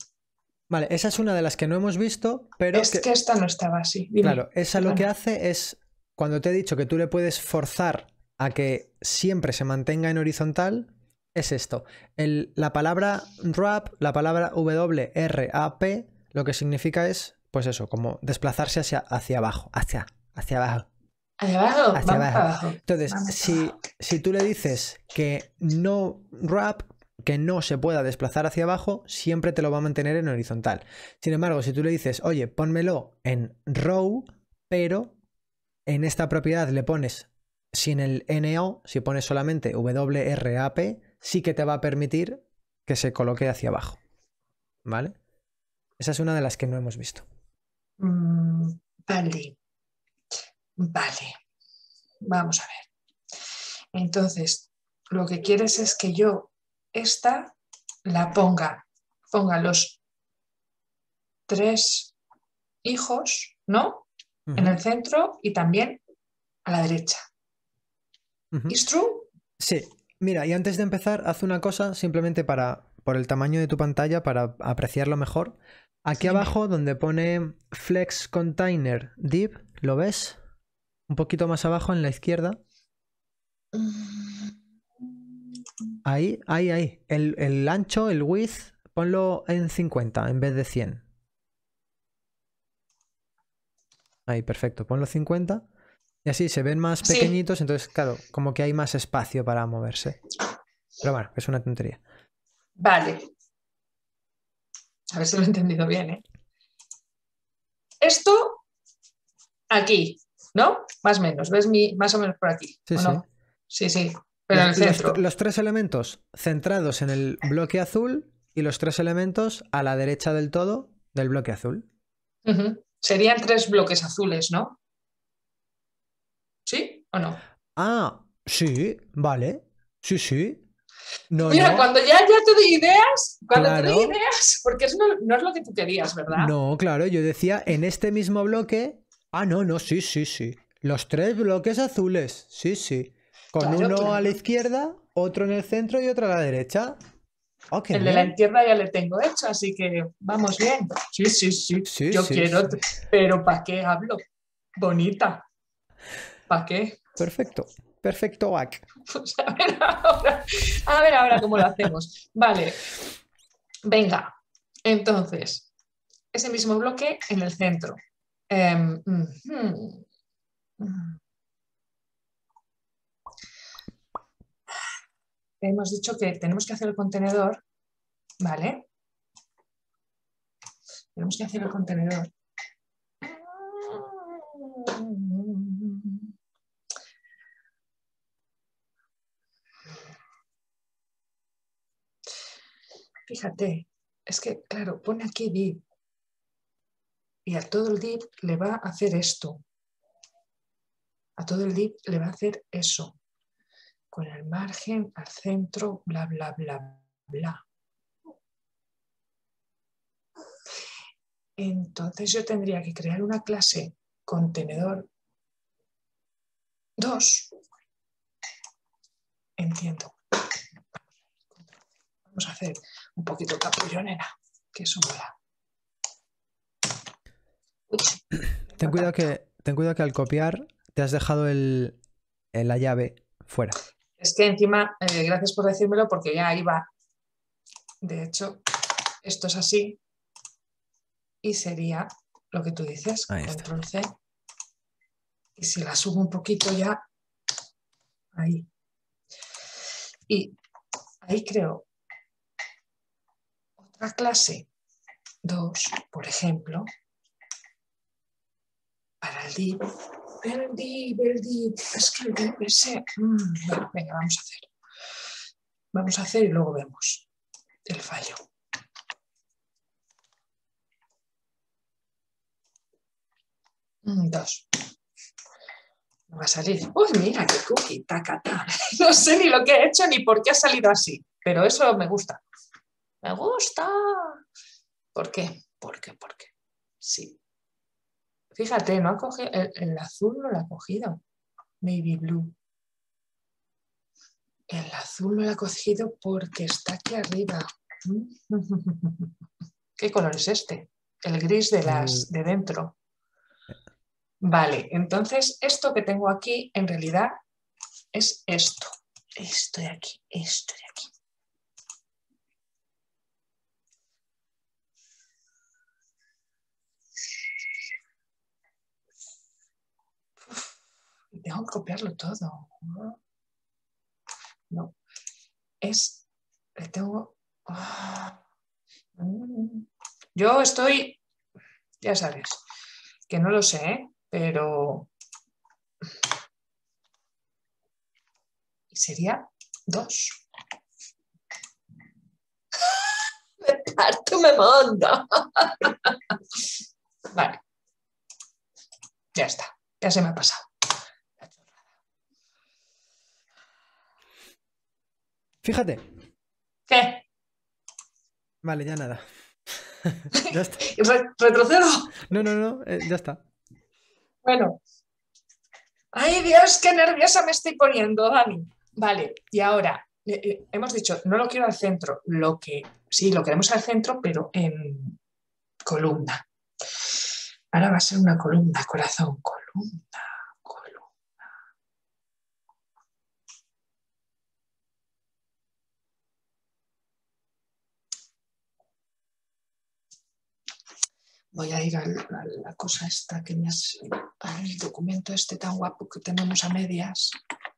Vale, esa es una de las que no hemos visto, pero. Es que, esta no estaba así. Claro, esa lo que hace es. Cuando te he dicho que tú le puedes forzar a que siempre se mantenga en horizontal es esto. la palabra wrap, la palabra W-R-A-P, lo que significa es, pues eso, como desplazarse hacia, hacia abajo, hacia, hacia abajo. Hacia abajo. Hacia abajo. Entonces, si, si tú le dices que no wrap, que no se pueda desplazar hacia abajo, siempre te lo va a mantener en horizontal. Sin embargo, si tú le dices, oye, pónmelo en row, pero en esta propiedad le pones si en el NO, si pones solamente WRAP, sí que te va a permitir que se coloque hacia abajo. ¿Vale? Esa es una de las que no hemos visto. Mm, vale. Vale. Vamos a ver. Entonces, lo que quieres es que yo esta la ponga, ponga los tres hijos, ¿no? En el centro y también a la derecha. ¿Es true? Sí. Mira, y antes de empezar, haz una cosa simplemente para, por el tamaño de tu pantalla, para apreciarlo mejor. Aquí abajo, donde pone Flex Container Deep, ¿lo ves? Un poquito más abajo en la izquierda. Ahí, ahí, ahí. El, el ancho, el width, ponlo en 50 en vez de 100. Ahí, perfecto. Ponlo 50. Y así se ven más pequeñitos, entonces, claro, como que hay más espacio para moverse. Pero bueno, es una tontería. Vale. A ver si lo he entendido bien, ¿eh? Esto aquí, ¿no? Más o menos. ¿Ves mi, más o menos por aquí? Sí, sí. sí, sí. los, tres elementos centrados en el bloque azul y los tres elementos a la derecha del todo del bloque azul. Serían tres bloques azules, ¿no? no? Ah, sí, vale. Sí, sí. Mira, cuando ya, ya, te doy ideas, cuando te doy ideas, porque eso no, es lo que tú querías, ¿verdad? No, claro, yo decía en este mismo bloque. Ah, no, no, sí, sí, sí. Los tres bloques azules, sí, sí. Con uno a la izquierda, otro en el centro y otro a la derecha. Ah, el de la izquierda ya le tengo hecho, así que vamos bien. Sí, sí, sí. yo quiero, pero ¿para qué hablo? Bonita. ¿Para qué? Perfecto, perfecto pues a, ver ahora, a ver ahora cómo lo hacemos. Vale, venga, entonces, ese mismo bloque en el centro. Em, Hemos dicho que tenemos que hacer el contenedor, ¿vale? Tenemos que hacer el contenedor. Fíjate, es que, claro, pone aquí div y a todo el div le va a hacer esto. A todo el div le va a hacer eso. Con el margen al centro, bla, bla, bla, bla. Entonces yo tendría que crear una clase contenedor 2. Entiendo. Vamos a hacer un poquito capullonera, que es mola. ten cuidado, que, ten cuidado que al copiar te has dejado la llave fuera. Es que encima, eh, gracias por decírmelo porque ya iba. De hecho, esto es así y sería lo que tú dices, Y si la subo un poquito ya, ahí. Y ahí creo la clase 2, por ejemplo, para el DIP. el DIP, es que el eh, mm, venga, vamos a hacer. Vamos a hacer y luego vemos el fallo. Mm, dos. va a salir. Uy, mira, qué cookie, tacata. No sé ni lo que he hecho ni por qué ha salido así, pero eso me gusta me gusta. ¿Por qué? ¿Por qué? ¿Por qué? Sí. Fíjate, no ha cogido, el, azul no lo ha cogido. Maybe blue. El azul no lo ha cogido porque está aquí arriba. ¿Qué color es este? El gris de las de dentro. Vale, entonces esto que tengo aquí en realidad es esto. Esto de aquí, esto de aquí. tengo que copiarlo todo. No, es es, eh, tengo... Ah, mm. Yo estoy, ya sabes, que no lo sé, pero sería dos. me parto, me mando. vale. Ya está. Ya se me ha pasado. Fíjate. ¿Qué? Vale, ya nada. ¿Retrocedo? No, no, no, eh, ya está. Bueno. Ay, Dios, qué nerviosa me estoy poniendo, Dani. Vale, y ahora, eh, eh, hemos dicho, no lo quiero al centro, lo que, sí, lo queremos al centro, pero en columna. Ahora va a ser una columna, corazón, columna. voy a ir a la, cosa esta que me has, al documento este tan guapo que tenemos a medias,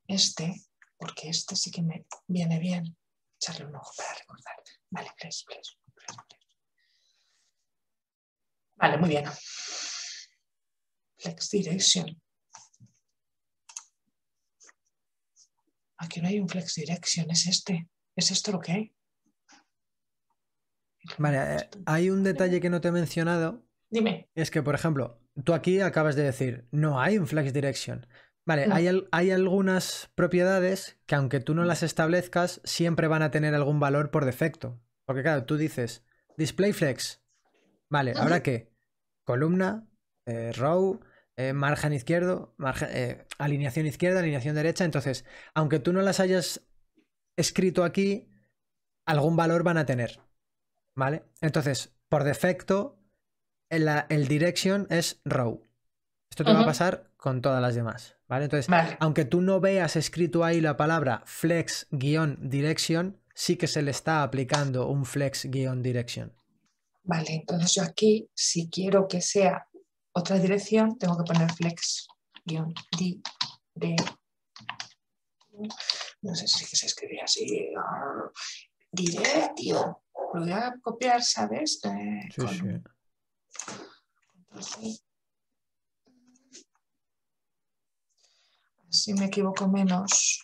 este, porque este sí que me viene bien, echarle un ojo para recordar. Vale, flex, flex, Vale, muy bien. Flex direction. Aquí no hay un flex direction, es este. ¿Es esto lo que hay? Vale, eh, hay un detalle que no te he mencionado. Dime. Es que, por ejemplo, tú aquí acabas de decir, no hay un flex direction. Vale, hay, algunas propiedades que aunque tú no mm. las establezcas, siempre van a tener algún valor por defecto. Porque claro, tú dices, display flex. Vale, ¿ahora qué? Columna, eh, row, eh, margen izquierdo, alineación izquierda, alineación derecha. Entonces, aunque tú no las hayas escrito aquí, algún valor van a tener. ¿Vale? Entonces, por defecto, el, direction es row. Esto te va a pasar con todas las demás, ¿vale? Entonces, aunque tú no veas escrito ahí la palabra flex-direction, sí que se le está aplicando un flex-direction. Vale, entonces yo aquí, si quiero que sea otra dirección, tengo que poner flex direction No sé si se escribe así. Ah, dirección lo voy a copiar, ¿sabes? Eh, sí, con... sí. Así me equivoco menos.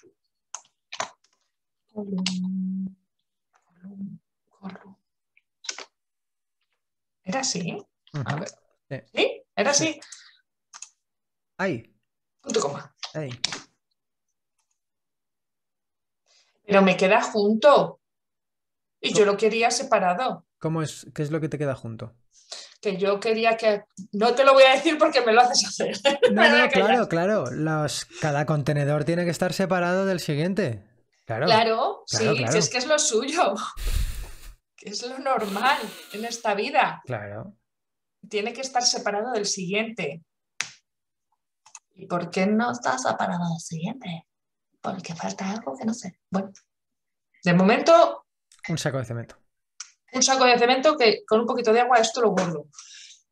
¿Era así? A ver. Sí. sí. ¿Era así? Ahí. Punto coma. Ahí. Pero me queda junto. Y yo lo quería separado. ¿Cómo es? ¿Qué es lo que te queda junto? Que yo quería que. No te lo voy a decir porque me lo haces hacer. No, no, claro, claro. Los... Cada contenedor tiene que estar separado del siguiente. Claro. Claro, sí, es que es lo suyo. es lo normal en esta vida. Claro. Tiene que estar separado del siguiente. ¿Y por qué no está separado del siguiente? Porque falta algo que no sé. Bueno, de momento un saco de cemento. Un saco de cemento que con un poquito de agua esto lo guardo.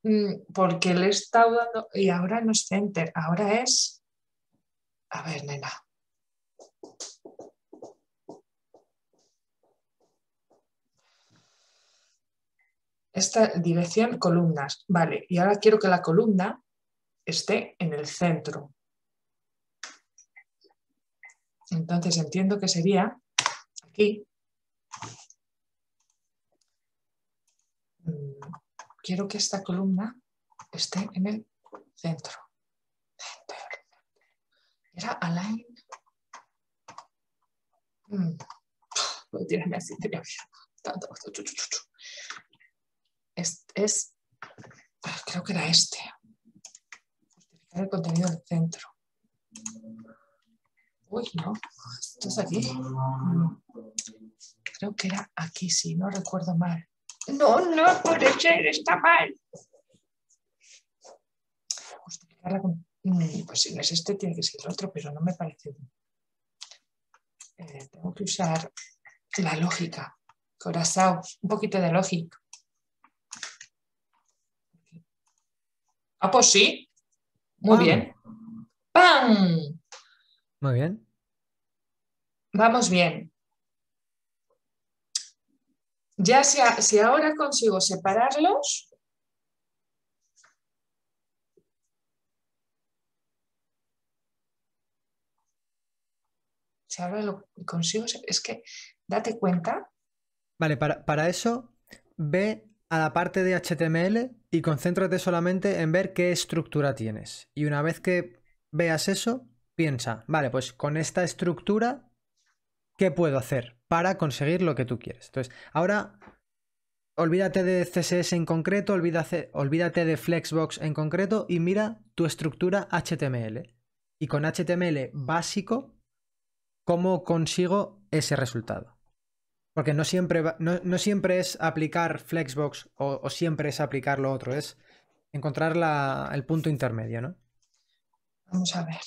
Mm, porque le he estado dando. Y ahora no es center, ahora es. A ver, nena. Esta dirección, columnas. Vale, y ahora quiero que la columna esté en el centro. Entonces entiendo que sería aquí quiero que esta columna esté en el centro. Era Alain. Mm. Puedo tirarme así, tenía Es, es, ah, creo que era este. el contenido del centro. Uy, no, ¿Estás aquí. Creo que era aquí, si sí, no recuerdo mal. No, no puede ser, está mal. Mm, pues si no es este, tiene que ser otro, pero no me parece eh, tengo que usar la lógica. Corazón, un poquito de lógica. Ah, pues sí. Muy bien. ¡Pam! Muy bien. Vamos bien. Ya si, ahora consigo separarlos, si ahora lo consigo, es que date cuenta. Vale, para, para eso ve a la parte de HTML y concéntrate solamente en ver qué estructura tienes. Y una vez que veas eso, piensa, vale, pues con esta estructura, ¿qué puedo hacer? para conseguir lo que tú quieres. Entonces, ahora olvídate de CSS en concreto, olvídate de Flexbox en concreto y mira tu estructura HTML. Y con HTML básico, ¿cómo consigo ese resultado? Porque no siempre, no, siempre es aplicar Flexbox o, siempre es aplicar lo otro, es encontrar el punto intermedio, ¿no? Vamos a ver.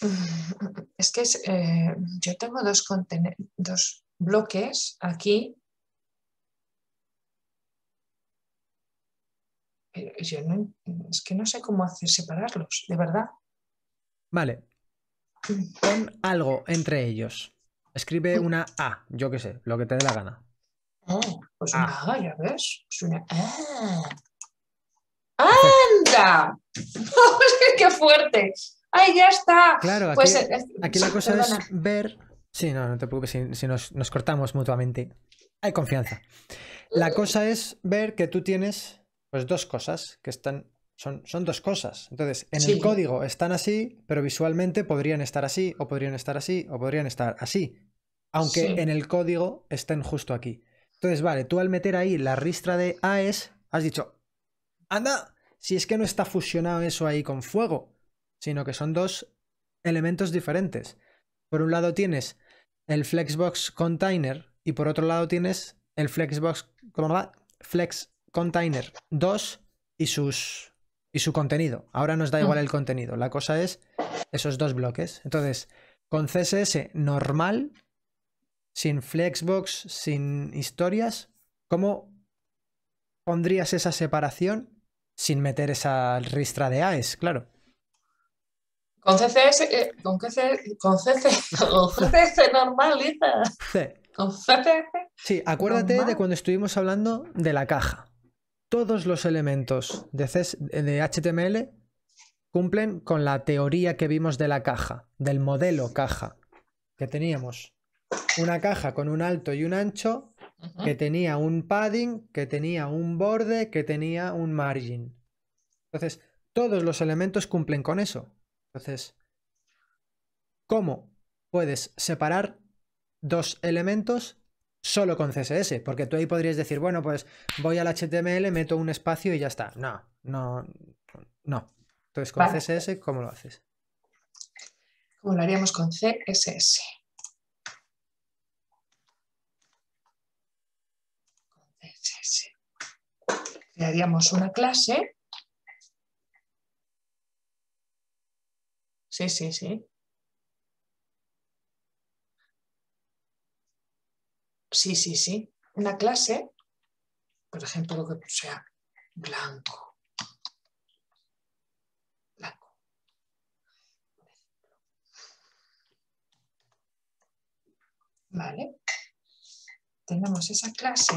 es que eh, yo tengo dos, dos bloques aquí. es que no sé cómo hacer separarlos, de verdad. Vale. Pon algo entre ellos. Escribe mm. una A, yo qué sé, lo que te dé la gana. Ah, pues, pues una A, ya ves. una A. ¡Anda! ¡Qué fuerte! ¡ay, ya está! Claro, pues, eh, eh, aquí, la cosa es ver. Sí, no, no te preocupes si, nos, cortamos mutuamente. Hay confianza. La cosa es ver que tú tienes pues dos cosas que están. Son, dos cosas. Entonces, en el código están así, pero visualmente podrían estar así, o podrían estar así, o podrían estar así. Aunque en el código estén justo aquí. Entonces, vale, tú al meter ahí la ristra de AES, has dicho, anda, si es que no está fusionado eso ahí con fuego sino que son dos elementos diferentes. Por un lado tienes el Flexbox Container y por otro lado tienes el Flexbox Flex Container 2 y, sus, y su contenido. Ahora nos da mm. igual el contenido, la cosa es esos dos bloques. Entonces, con CSS normal, sin Flexbox, sin historias, ¿cómo pondrías esa separación sin meter esa ristra de AES, claro? Con CSS? Eh, con CCS, con CCS, con normal, Con CCS. Sí, acuérdate de cuando estuvimos hablando de la caja. Todos los elementos de, de HTML cumplen con la teoría que vimos de la caja, del modelo caja, que teníamos una caja con un alto y un ancho, que tenía un padding, que tenía un borde, que tenía un margin. Entonces, todos los elementos cumplen con eso. Entonces, ¿cómo puedes separar dos elementos solo con CSS? Porque tú ahí podrías decir, bueno, pues voy al HTML, meto un espacio y ya está. No, no, no. Entonces, con CSS, ¿cómo lo haces? ¿Cómo lo haríamos con CSS? Con CSS. Haríamos una clase Sí, sí, sí. Sí, sí, sí. Una clase, por ejemplo, que sea blanco. Blanco. Vale. Tenemos esa clase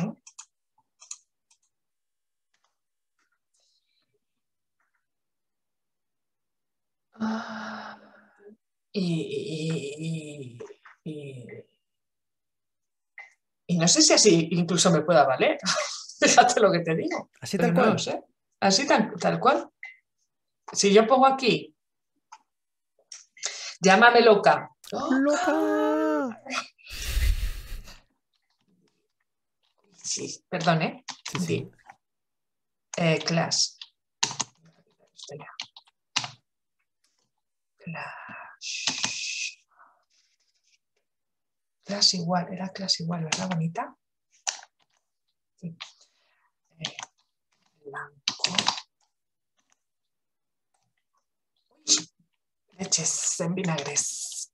Y, y, no sé si así incluso me pueda valer. lo que te digo. Así tal cual. Así tal, cual. Si yo pongo aquí, llámame loca. Loca. Sí, perdón, ¿eh? Sí. sí. Eh, class. Clash. igual, era Clash igual, ¿verdad, bonita? Eh, blanco. Leches en vinagres.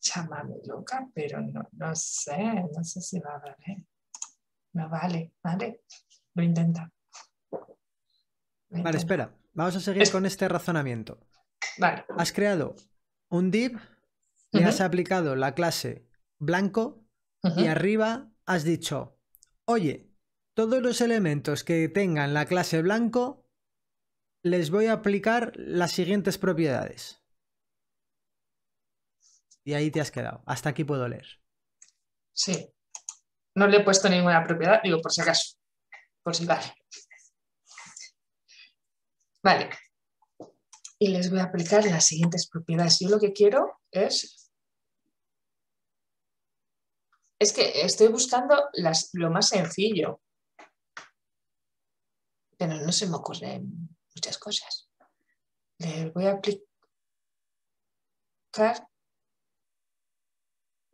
Llámame loca, pero no, sé, no sé si va a valer. No vale, ¿vale? Lo intenta. Vale, espera. Vamos a seguir con este razonamiento. Vale. Has creado un div, y has aplicado la clase blanco y arriba has dicho, oye, todos los elementos que tengan la clase blanco les voy a aplicar las siguientes propiedades. Y ahí te has quedado. Hasta aquí puedo leer. Sí. No le he puesto ninguna propiedad, digo, por si acaso. Por si vale. Vale. Y les voy a aplicar las siguientes propiedades. Yo lo que quiero es... Es que estoy buscando lo más sencillo. Pero no se me ocurren muchas cosas. Les voy a aplicar...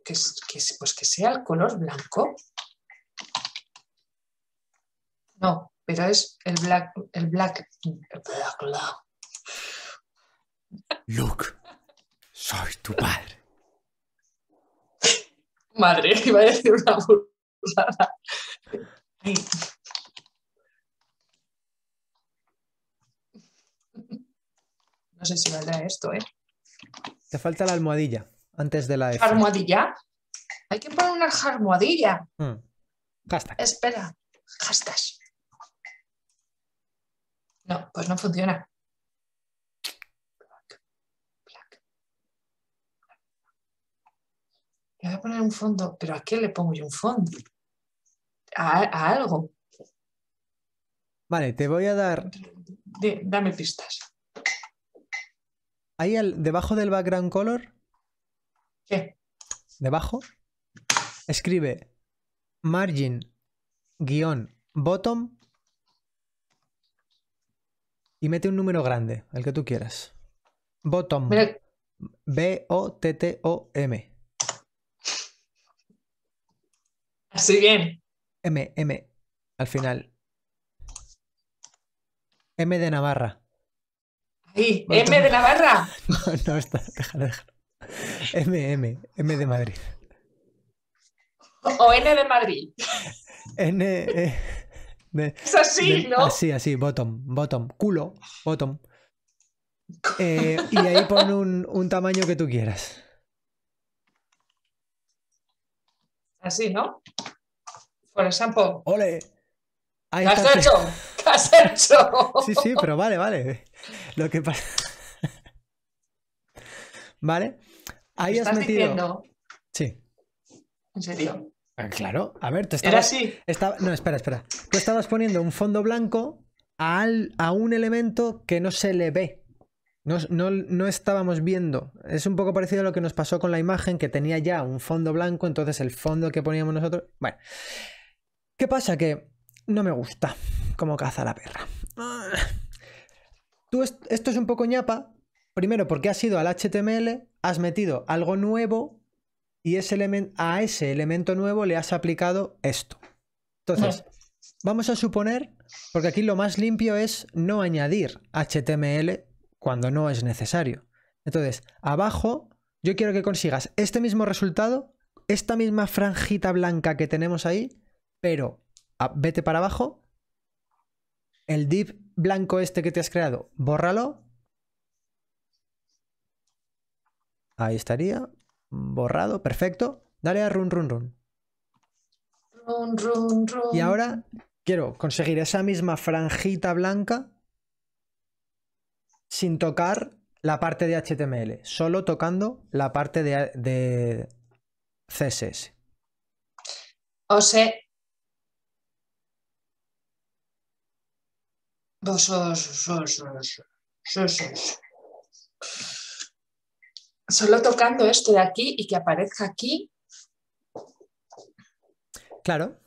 Que, pues que sea el color blanco. No, pero es el black, el black, el black love. Luke, soy tu padre. Madre, iba a decir una burla. No sé si valdrá esto, ¿eh? Te falta la almohadilla antes de la ¿Almohadilla? Hay que poner una almohadilla. Mm. Espera, hashtag. No, pues no funciona. Le voy a poner un fondo, pero ¿a qué le pongo yo un fondo? A, algo. Vale, te voy a dar. dame pistas. Ahí al, debajo del background color. ¿Qué? Debajo. Escribe margin guión bottom y mete un número grande, el que tú quieras. Bottom. B-O-T-T-O-M. Así bien. M, M, al final. M de Navarra. Ahí, M de Navarra. no, está, déjalo, déjalo. M, M, M de Madrid. O N de Madrid. N. E es así, ¿no? Así, así, bottom, bottom, culo, bottom. Eh, y ahí pon un, un, tamaño que tú quieras. Así, ¿no? Por ejemplo. ¡Ole! Ahí has hecho? has hecho? sí, sí, pero vale, vale. Lo que pasa. ¿Vale? Ahí has metido. Diciendo? Sí. ¿En serio? Ah, claro, a ver, tú estabas. así. no, espera, espera. Tú estabas poniendo un fondo blanco al, a un elemento que no se le ve. No, no, no, estábamos viendo. Es un poco parecido a lo que nos pasó con la imagen, que tenía ya un fondo blanco, entonces el fondo que poníamos nosotros. Bueno. ¿Qué pasa? Que no me gusta como caza la perra. Tú esto es un poco ñapa. Primero, porque has ido al HTML, has metido algo nuevo y ese a ese elemento nuevo le has aplicado esto. Entonces, vamos a suponer, porque aquí lo más limpio es no añadir HTML cuando no es necesario. Entonces, abajo yo quiero que consigas este mismo resultado, esta misma franjita blanca que tenemos ahí, pero vete para abajo, el div blanco este que te has creado, bórralo. Ahí estaría borrado, perfecto. Dale a run, run, run. Run, run, run. Y ahora quiero conseguir esa misma franjita blanca sin tocar la parte de HTML, solo tocando la parte de, CSS. O sea, dos solo tocando esto de aquí y que aparezca aquí. Claro.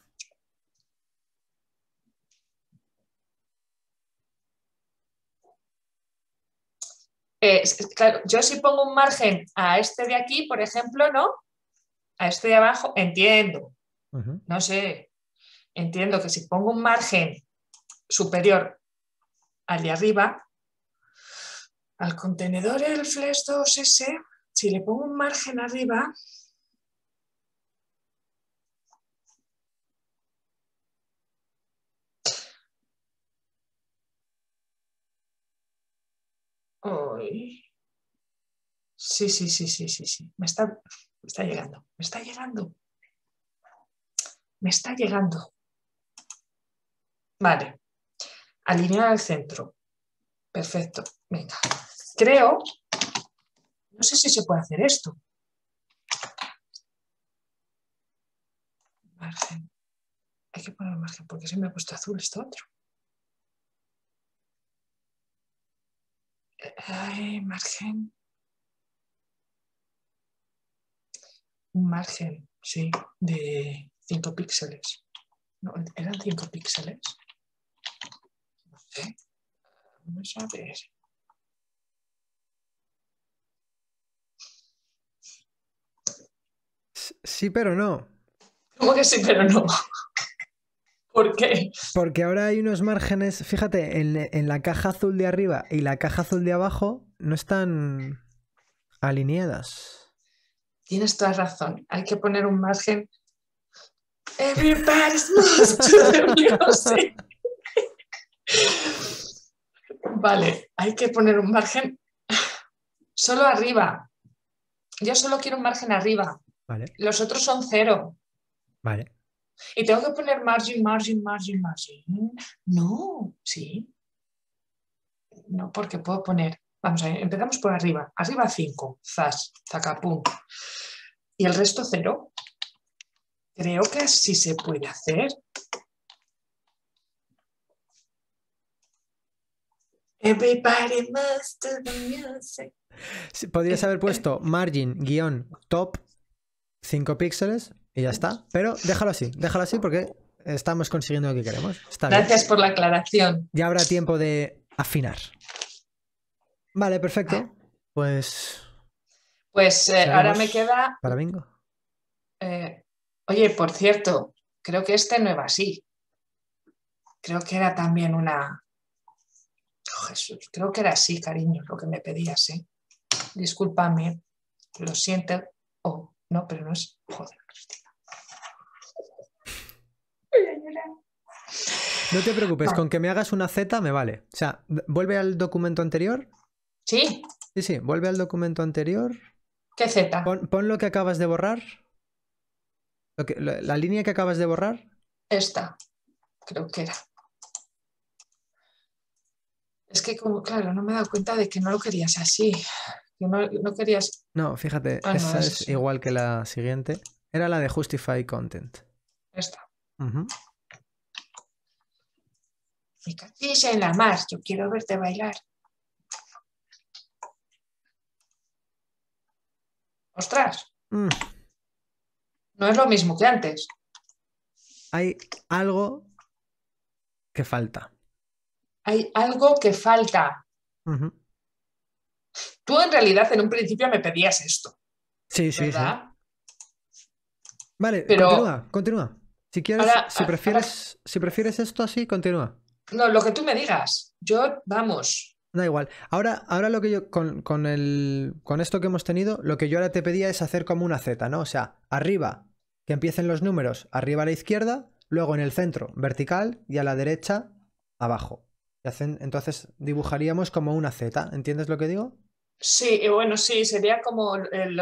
Eh, claro, yo si pongo un margen a este de aquí, por ejemplo, ¿no? A este de abajo, entiendo. No sé, entiendo que si pongo un margen superior al de arriba, al contenedor el flash 2S, si le pongo un margen arriba, hoy Sí, sí, sí, sí, sí, sí. Me está, me está llegando, me está llegando. Me está llegando. Vale. Alinear al centro. Perfecto. Venga. Creo no sé si se puede hacer esto. Margen. Hay que poner margen porque se me ha puesto azul esto otro. Hay margen. Un margen, sí, de 5 píxeles. No, eran 5 píxeles. No sé. Vamos a ver. Sí, pero no. ¿Cómo que sí, pero no? ¿Por qué? Porque ahora hay unos márgenes, fíjate, en, la caja azul de arriba y la caja azul de abajo no están alineadas. Tienes toda razón, hay que poner un margen. Vale, hay que poner un margen solo arriba. Yo solo quiero un margen arriba. Los otros son cero. Vale. Y tengo que poner margin, margin, margin, margin. No, sí. No, porque puedo poner. Vamos a ver, empezamos por arriba. Arriba 5, zas, zacapum. Y el resto cero. Creo que así se puede hacer. Everybody must the music. Podrías eh, haber eh. puesto margin, guión, top, Cinco píxeles y ya está. Pero déjalo así, déjalo así porque estamos consiguiendo lo que queremos. Gracias por la aclaración. Ya habrá tiempo de afinar. Vale, perfecto. Pues. Pues eh, ahora me queda. Para bingo. Eh, oye, por cierto, creo que este no iba así. Creo que era también una. Oh, Jesús, creo que era así, cariño, lo que me pedías, ¿eh? Discúlpame, lo siento. Oh, no, pero no es. Joder, Cristina. No te preocupes, con que me hagas una Z me vale. O sea, vuelve al documento anterior. Sí. Sí, sí, vuelve al documento anterior. ¿Qué Z? Pon, lo que acabas de borrar. la, línea que acabas de borrar. Esta, creo que era. Es que como, claro, no me he dado cuenta de que no lo querías así no, querías. No, fíjate, ah, esa es, igual que la siguiente. Era la de Justify Content. Esta. en la más. yo quiero verte bailar. Ostras. Mm. No es lo mismo que antes. Hay algo que falta. Hay algo que falta. Tú en realidad en un principio me pedías esto. Sí, sí, sí. Vale, continúa, continúa. Si quieres, si, prefieres, si prefieres esto así, continúa. No, lo que tú me digas. Yo, vamos. Da igual. Ahora, ahora lo que yo, con, con, el, con esto que hemos tenido, lo que yo ahora te pedía es hacer como una Z, ¿no? O sea, arriba, que empiecen los números, arriba a la izquierda, luego en el centro, vertical, y a la derecha, abajo. Entonces dibujaríamos como una Z. ¿Entiendes lo que digo? Sí, bueno, sí, sería como el,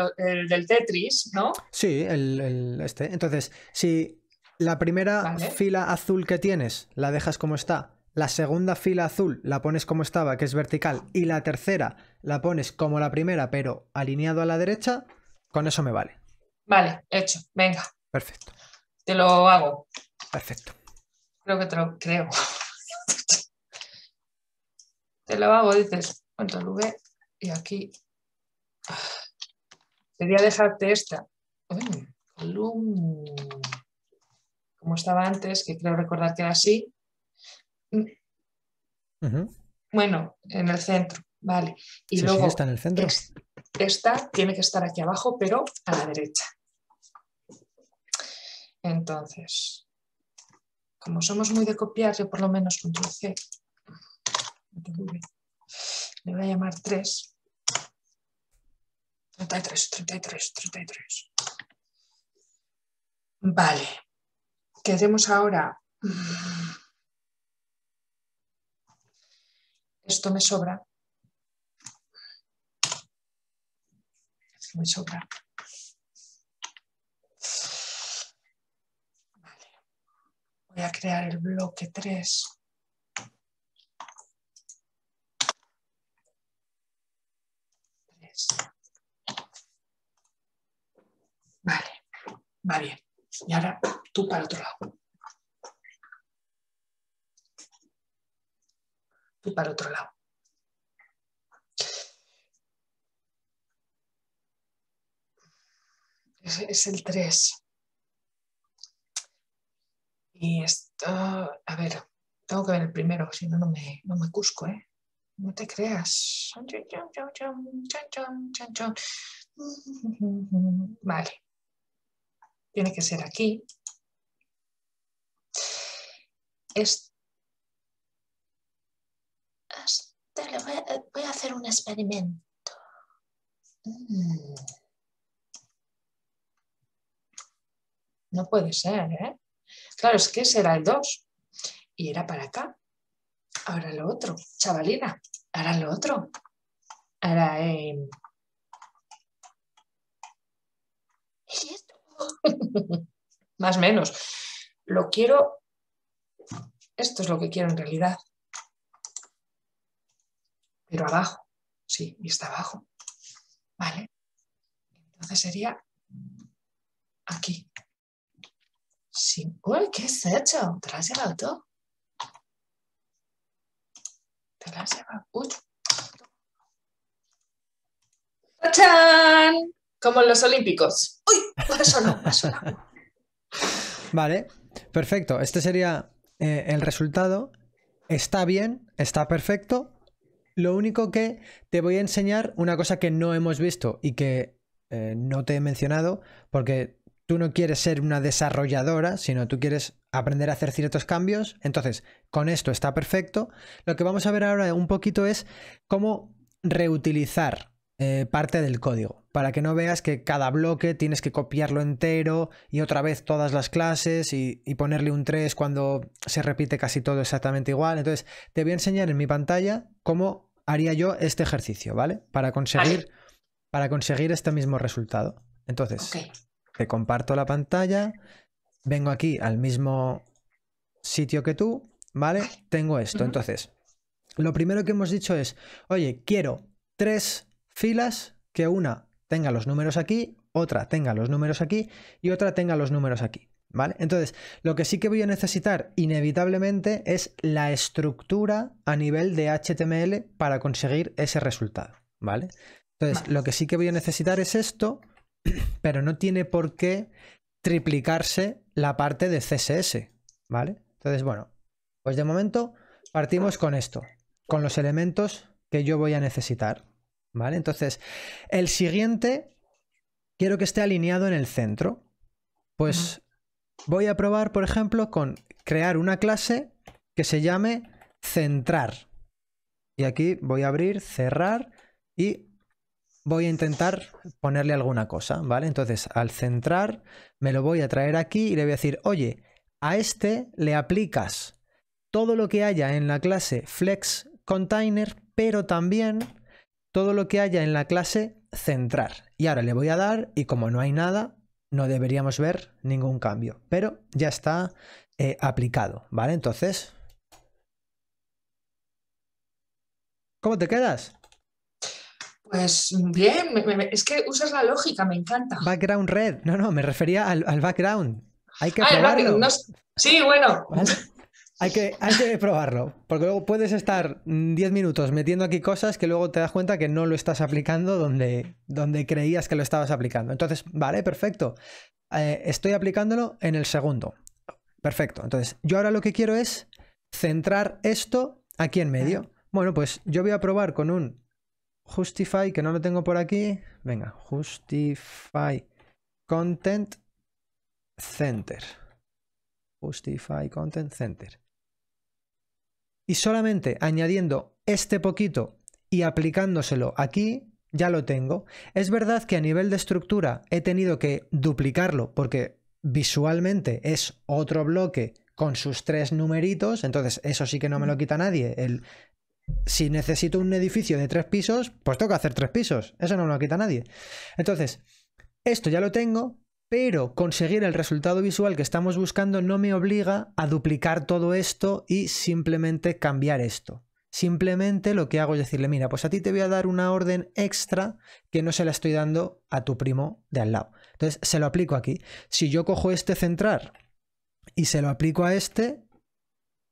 del Tetris, ¿no? Sí, el, este. Entonces, si la primera fila azul que tienes la dejas como está, la segunda fila azul la pones como estaba, que es vertical, y la tercera la pones como la primera, pero alineado a la derecha, con eso me vale. Vale, hecho, venga. Perfecto. Te lo hago. Perfecto. Creo que te lo creo. te lo hago, dices. ¿Cuánto V? y aquí ah, quería dejarte esta como estaba antes, que creo recordar que era así. Bueno, en el centro, vale. Y luego el centro. Esta, tiene que estar aquí abajo, pero a la derecha. Entonces, como somos muy de copiar, yo por lo menos control C, le voy a llamar 3. 33, 33, 33. Vale. Queremos ahora... Esto me sobra. Esto me sobra. Vale. Voy a crear el bloque 3. va bien. Y ahora tú para el otro lado. Tú para el otro lado. Es, el 3. Y esto... a ver, tengo que ver el primero, si no, no me, no me cusco, ¿eh? No te creas. Vale tiene que ser aquí. Eh, voy, a, hacer un experimento. Mm. No puede ser, ¿eh? Claro, es que será el 2 y era para acá. Ahora lo otro, chavalina. Ahora lo otro. Ahora, eh... Más o menos. Lo quiero, esto es lo que quiero en realidad. Pero abajo, sí, y está abajo. Vale. Entonces sería aquí. Sí. Uy, ¿qué has hecho? ¿Te la has llevado Te lo has llevado. Uy. Como en los Olímpicos. ¡Uy! Eso no, eso no. Vale, perfecto. Este sería eh, el resultado. Está bien, está perfecto. Lo único que te voy a enseñar una cosa que no hemos visto y que eh, no te he mencionado, porque tú no quieres ser una desarrolladora, sino tú quieres aprender a hacer ciertos cambios. Entonces, con esto está perfecto. Lo que vamos a ver ahora un poquito es cómo reutilizar eh, parte del código, para que no veas que cada bloque tienes que copiarlo entero y otra vez todas las clases y, ponerle un 3 cuando se repite casi todo exactamente igual. Entonces, te voy a enseñar en mi pantalla cómo haría yo este ejercicio, ¿vale? Para conseguir, para conseguir este mismo resultado. Entonces, te comparto la pantalla, vengo aquí al mismo sitio que tú, ¿vale? Tengo esto. Entonces, lo primero que hemos dicho es, oye, quiero tres filas que una tenga los números aquí, otra tenga los números aquí y otra tenga los números aquí. ¿Vale? Entonces, lo que sí que voy a necesitar inevitablemente es la estructura a nivel de HTML para conseguir ese resultado. ¿Vale? Entonces, lo que sí que voy a necesitar es esto, pero no tiene por qué triplicarse la parte de CSS, ¿vale? Entonces, bueno, pues de momento partimos con esto, con los elementos que yo voy a necesitar, ¿Vale? Entonces, el siguiente quiero que esté alineado en el centro. Pues voy a probar, por ejemplo, con crear una clase que se llame centrar. Y aquí voy a abrir, cerrar y voy a intentar ponerle alguna cosa, ¿vale? Entonces, al centrar, me lo voy a traer aquí y le voy a decir, oye, a este le aplicas todo lo que haya en la clase flex container, pero también todo lo que haya en la clase, centrar. Y ahora le voy a dar y como no hay nada, no deberíamos ver ningún cambio. Pero ya está eh, aplicado, ¿vale? Entonces... ¿Cómo te quedas? Pues bien, es que usas la lógica, me encanta. Background red, no, no, me refería al, background. Hay que ah, probarlo. sí, bueno. Hay que, hay que probarlo, porque luego puedes estar 10 minutos metiendo aquí cosas que luego te das cuenta que no lo estás aplicando donde, donde creías que lo estabas aplicando. Entonces, vale, perfecto. Eh, estoy aplicándolo en el segundo. Perfecto. Entonces, yo ahora lo que quiero es centrar esto aquí en medio. Bueno, pues yo voy a probar con un justify, que no lo tengo por aquí. Venga, justify content center. Justify Content Center. Y solamente añadiendo este poquito y aplicándoselo aquí, ya lo tengo. Es verdad que a nivel de estructura he tenido que duplicarlo porque visualmente es otro bloque con sus tres numeritos, entonces eso sí que no me lo mm. quita nadie. El, si necesito un edificio de tres pisos, pues tengo que hacer tres pisos, eso no me lo quita nadie. Entonces, esto ya lo tengo, pero conseguir el resultado visual que estamos buscando no me obliga a duplicar todo esto y simplemente cambiar esto. Simplemente lo que hago es decirle, mira, pues a ti te voy a dar una orden extra que no se la estoy dando a tu primo de al lado. Entonces, se lo aplico aquí. Si yo cojo este centrar y se lo aplico a este,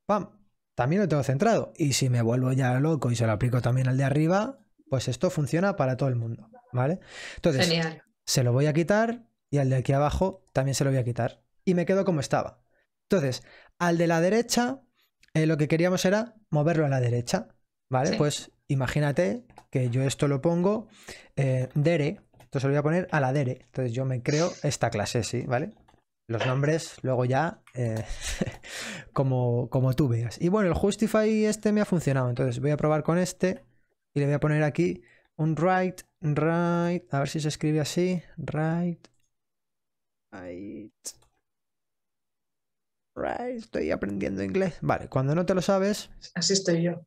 ¡pam! También lo tengo centrado. Y si me vuelvo ya loco y se lo aplico también al de arriba, pues esto funciona para todo el mundo, ¿vale? Entonces, se lo voy a quitar, y al de aquí abajo también se lo voy a quitar. Y me quedo como estaba. Entonces, al de la derecha, eh, lo que queríamos era moverlo a la derecha. ¿Vale? Pues imagínate que yo esto lo pongo eh, dere. Entonces lo voy a poner a la dere. Entonces yo me creo esta clase, sí, ¿vale? Los nombres luego ya eh, como, como tú veas. Y bueno, el justify este me ha funcionado. Entonces voy a probar con este y le voy a poner aquí un right, right. A ver si se escribe así. Right, Right. Estoy aprendiendo inglés. Vale, cuando no te lo sabes. Así estoy yo.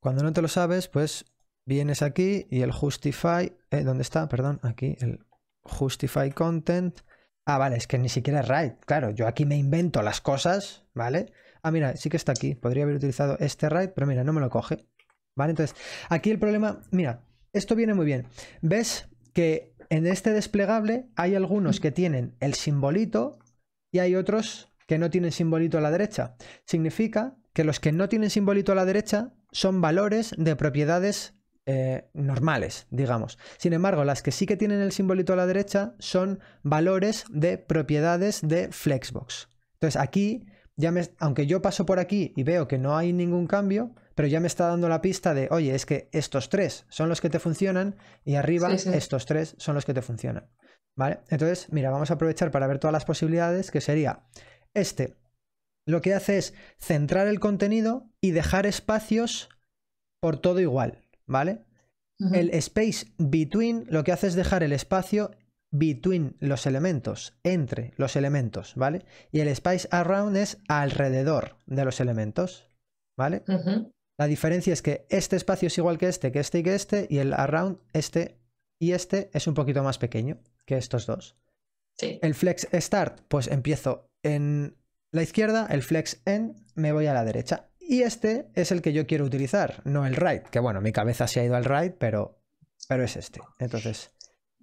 Cuando no te lo sabes, pues vienes aquí y el justify. Eh, ¿Dónde está? Perdón, aquí el justify content. Ah, vale, es que ni siquiera es right. Claro, yo aquí me invento las cosas, ¿vale? Ah, mira, sí que está aquí. Podría haber utilizado este right, pero mira, no me lo coge. ¿Vale? Entonces, aquí el problema, mira, esto viene muy bien. ¿Ves que en este desplegable hay algunos que tienen el simbolito y hay otros que no tienen simbolito a la derecha. Significa que los que no tienen simbolito a la derecha son valores de propiedades eh, normales, digamos. Sin embargo, las que sí que tienen el simbolito a la derecha son valores de propiedades de Flexbox. Entonces aquí, aunque yo paso por aquí y veo que no hay ningún cambio, pero ya me está dando la pista de, oye, es que estos tres son los que te funcionan y arriba estos tres son los que te funcionan. ¿Vale? Entonces, mira, vamos a aprovechar para ver todas las posibilidades, que sería este. Lo que hace es centrar el contenido y dejar espacios por todo igual, ¿vale? El space between lo que hace es dejar el espacio between los elementos, entre los elementos, ¿vale? Y el space around es alrededor de los elementos, ¿vale? La diferencia es que este espacio es igual que este, que este y que este, y el around, este y este, es un poquito más pequeño que estos dos. Sí. El flex start, pues empiezo en la izquierda, el flex end, me voy a la derecha. Y este es el que yo quiero utilizar, no el right, que bueno, mi cabeza se ha ido al right, pero, pero es este. Entonces,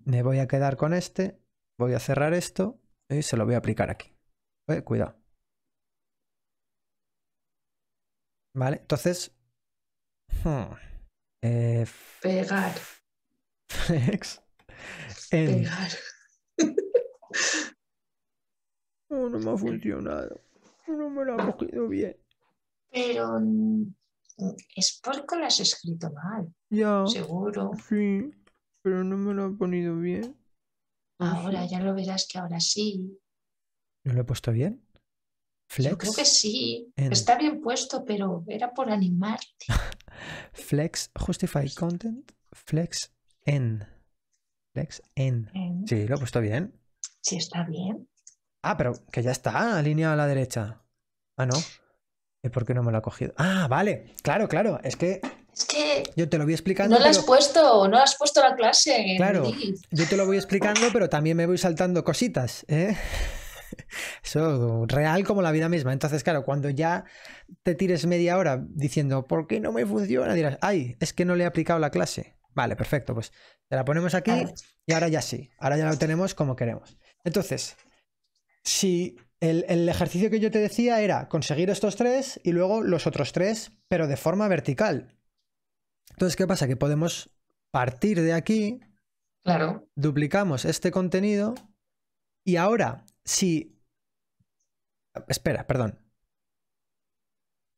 me voy a quedar con este, voy a cerrar esto y se lo voy a aplicar aquí. Eh, cuidado. Vale, entonces Hmm. Eh, Pegar. Flex. Pegar. Oh, no, me ha funcionado. No me lo ha cogido bien. Pero es mm, porque lo has escrito mal. Ya. Seguro. Sí, pero no me lo ha ponido bien. Ahora ya lo verás que ahora sí. ¿No lo he puesto bien? Flex. Yo creo que sí. Está bien puesto, pero era por animarte. Flex Justify Content. Flex en. Flex en. Sí, lo he puesto bien. Sí, está bien. Ah, pero que ya está, alineado a la derecha. Ah, no. ¿Y por qué no me lo ha cogido? Ah, vale. Claro, claro. Es que. Es que. Yo te lo voy explicando. No lo has puesto, no has puesto la clase. Claro. yo te lo voy explicando, pero también me voy saltando cositas, ¿eh? Eso real como la vida misma. Entonces, claro, cuando ya te tires media hora diciendo, ¿por qué no me funciona? Dirás, ay, es que no le he aplicado la clase. Vale, perfecto, pues te la ponemos aquí y ahora ya sí, ahora ya lo tenemos como queremos. Entonces, si el, ejercicio que yo te decía era conseguir estos tres y luego los otros tres, pero de forma vertical. Entonces, ¿qué pasa? Que podemos partir de aquí, claro. duplicamos este contenido y ahora si... Espera, perdón.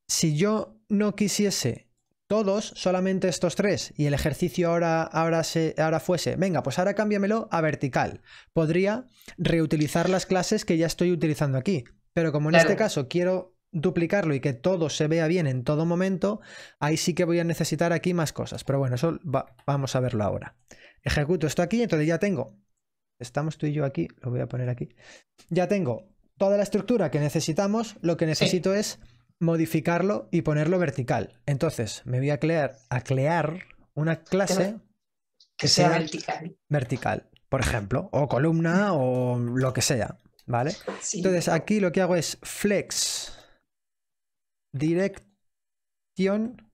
Si yo no quisiese todos, solamente estos tres, y el ejercicio ahora, ahora, se, ahora fuese, venga, pues ahora cámbiamelo a vertical. Podría reutilizar las clases que ya estoy utilizando aquí. Pero como en este caso quiero duplicarlo y que todo se vea bien en todo momento, ahí sí que voy a necesitar aquí más cosas. Pero bueno, eso vamos a verlo ahora. Ejecuto esto aquí, entonces ya tengo estamos tú y yo aquí, lo voy a poner aquí. Ya tengo toda la estructura que necesitamos, lo que necesito es modificarlo y ponerlo vertical. Entonces, me voy a crear, a una clase que, sea, vertical. vertical. por ejemplo, o columna o lo que sea, ¿vale? Entonces, aquí lo que hago es flex direction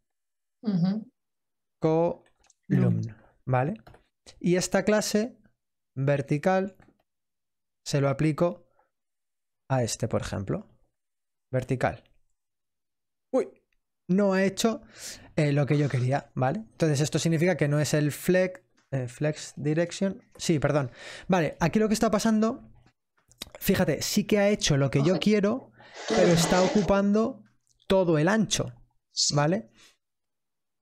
column, ¿vale? Y esta clase vertical, se lo aplico a este, por ejemplo. Vertical. Uy, no ha hecho eh, lo que yo quería, ¿vale? Entonces esto significa que no es el flex, eh, flex direction. Sí, perdón. Vale, aquí lo que está pasando, fíjate, sí que ha hecho lo que yo quiero, pero está ocupando todo el ancho, ¿vale?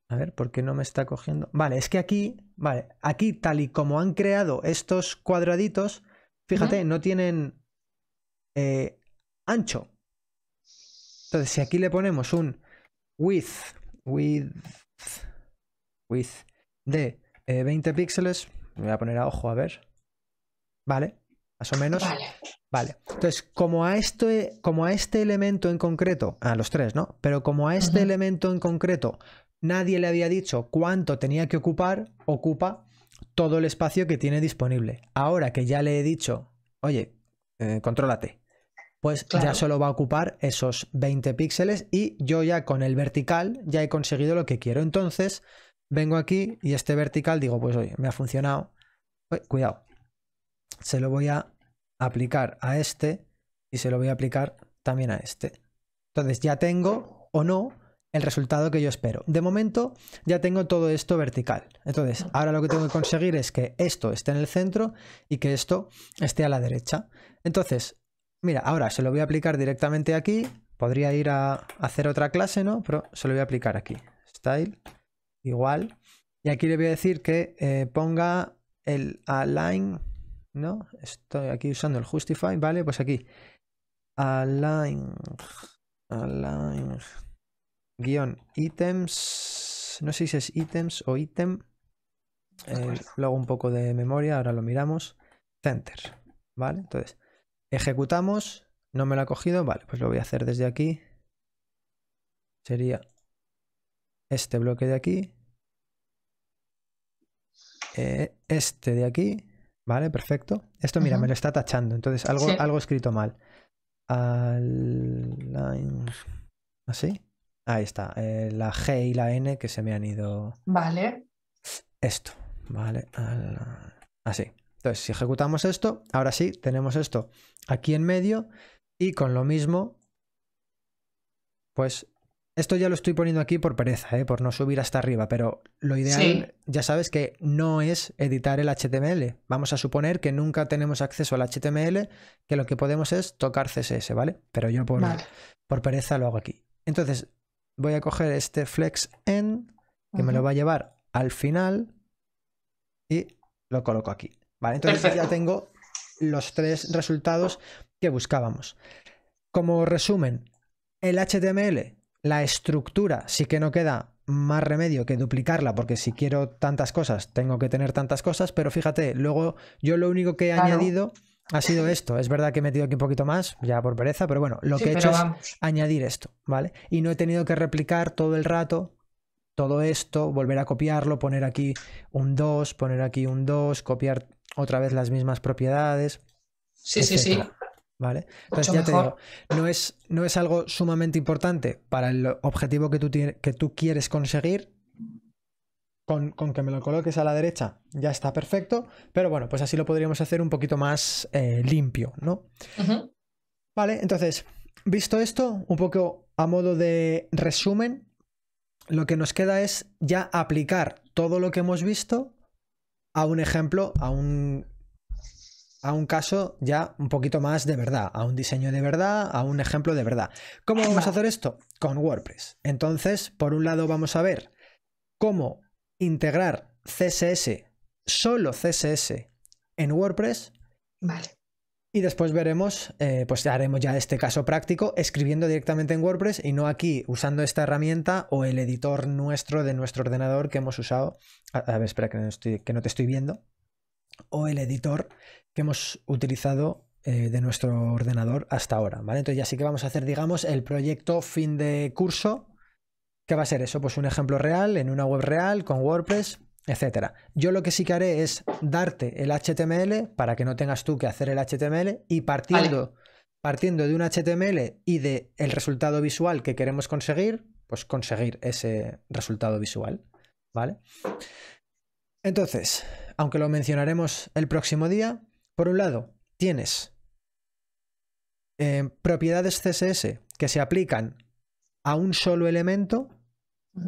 A ver, ¿por qué no me está cogiendo? Vale, es que aquí, vale, aquí tal y como han creado estos cuadraditos, fíjate, no tienen eh, ancho. Entonces, si aquí le ponemos un width, width, width de 20 eh, píxeles, me voy a poner a ojo, a ver. Vale, más o menos. Vale. Entonces, como a, este, como a este elemento en concreto, a los tres, ¿no? Pero como a este elemento en concreto nadie le había dicho cuánto tenía que ocupar, ocupa todo el espacio que tiene disponible. Ahora que ya le he dicho, oye, eh, contrólate, pues ya solo va a ocupar esos 20 píxeles y yo ya con el vertical ya he conseguido lo que quiero. Entonces, vengo aquí y este vertical digo, pues oye, me ha funcionado. cuidado. Se lo voy a aplicar a este y se lo voy a aplicar también a este. Entonces ya tengo o no el resultado que yo espero. De momento ya tengo todo esto vertical. Entonces, ahora lo que tengo que conseguir es que esto esté en el centro y que esto esté a la derecha. Entonces, mira, ahora se lo voy a aplicar directamente aquí. Podría ir a hacer otra clase, ¿no? Pero se lo voy a aplicar aquí. Style, igual. Y aquí le voy a decir que eh, ponga el align, ¿no? Estoy aquí usando el justify, ¿vale? Pues aquí. Align. Align guión ítems, no sé si es ítems o ítem, luego eh, un poco de memoria, ahora lo miramos, center, ¿vale? Entonces, ejecutamos, no me lo ha cogido, vale, pues lo voy a hacer desde aquí, sería este bloque de aquí, eh, este de aquí, ¿vale? Perfecto. Esto, mira, me lo está tachando, entonces algo, algo escrito mal. Align... ¿Así? Ahí está, eh, la G y la N que se me han ido. Vale. Esto, ¿vale? Así. Entonces, si ejecutamos esto, ahora sí, tenemos esto aquí en medio y con lo mismo, pues esto ya lo estoy poniendo aquí por pereza, eh, por no subir hasta arriba, pero lo ideal, ya sabes que no es editar el HTML. Vamos a suponer que nunca tenemos acceso al HTML, que lo que podemos es tocar CSS, ¿vale? Pero yo por, por pereza lo hago aquí. Entonces, voy a coger este flex end, que me lo va a llevar al final y lo coloco aquí. Vale, entonces ya tengo los tres resultados que buscábamos. Como resumen, el HTML, la estructura, sí que no queda más remedio que duplicarla, porque si quiero tantas cosas, tengo que tener tantas cosas, pero fíjate, luego yo lo único que he añadido ha sido esto. Es verdad que he metido aquí un poquito más, ya por pereza, pero bueno, lo que he hecho es añadir esto, ¿vale? Y no he tenido que replicar todo el rato todo esto, volver a copiarlo, poner aquí un 2, poner aquí un 2, copiar otra vez las mismas propiedades. Sí, sí, sí. ¿Vale? Entonces ya te digo, no es, no es algo sumamente importante para el objetivo que tú, que tú quieres conseguir, con, que me lo coloques a la derecha ya está perfecto, pero bueno, pues así lo podríamos hacer un poquito más eh, limpio, ¿no? Vale, entonces, visto esto, un poco a modo de resumen, lo que nos queda es ya aplicar todo lo que hemos visto a un ejemplo, a un, a un caso ya un poquito más de verdad, a un diseño de verdad, a un ejemplo de verdad. ¿Cómo vamos a hacer esto? Con WordPress. Entonces, por un lado vamos a ver cómo integrar CSS, solo CSS, en WordPress. Vale. Y después veremos, eh, pues haremos ya este caso práctico escribiendo directamente en WordPress y no aquí usando esta herramienta o el editor nuestro de nuestro ordenador que hemos usado. A, ver, espera que no, que no, te estoy viendo. O el editor que hemos utilizado eh, de nuestro ordenador hasta ahora, ¿vale? Entonces ya sí que vamos a hacer, digamos, el proyecto fin de curso ¿Qué va a ser eso? Pues un ejemplo real, en una web real, con WordPress, etc. Yo lo que sí que haré es darte el HTML para que no tengas tú que hacer el HTML y partiendo, partiendo de un HTML y del el resultado visual que queremos conseguir, pues conseguir ese resultado visual. ¿Vale? Entonces, aunque lo mencionaremos el próximo día, por un lado, tienes eh, propiedades CSS que se aplican a un solo elemento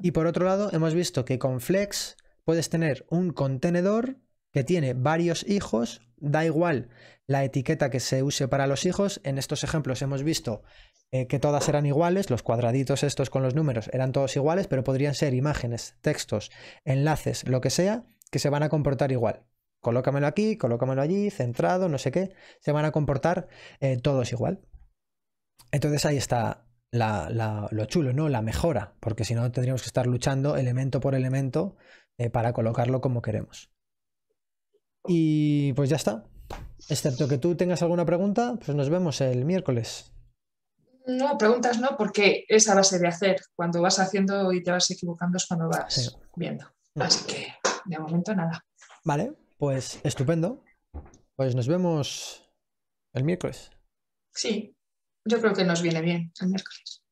y por otro lado, hemos visto que con Flex puedes tener un contenedor que tiene varios hijos, da igual la etiqueta que se use para los hijos. En estos ejemplos hemos visto eh, que todas eran iguales, los cuadraditos estos con los números eran todos iguales, pero podrían ser imágenes, textos, enlaces, lo que sea, que se van a comportar igual. Colócamelo aquí, colócamelo allí, centrado, no sé qué, se van a comportar eh, todos igual. Entonces ahí está lo chulo, ¿no? La mejora, porque si no tendríamos que estar luchando elemento por elemento eh, para colocarlo como queremos. Y pues ya está. Excepto que tú tengas alguna pregunta, pues nos vemos el miércoles. No, preguntas no, porque es a base de hacer. Cuando vas haciendo y te vas equivocando es cuando vas viendo. Así que de momento nada. Vale, pues estupendo. Pues nos vemos el miércoles. Sí, yo creo que nos viene bien el miércoles.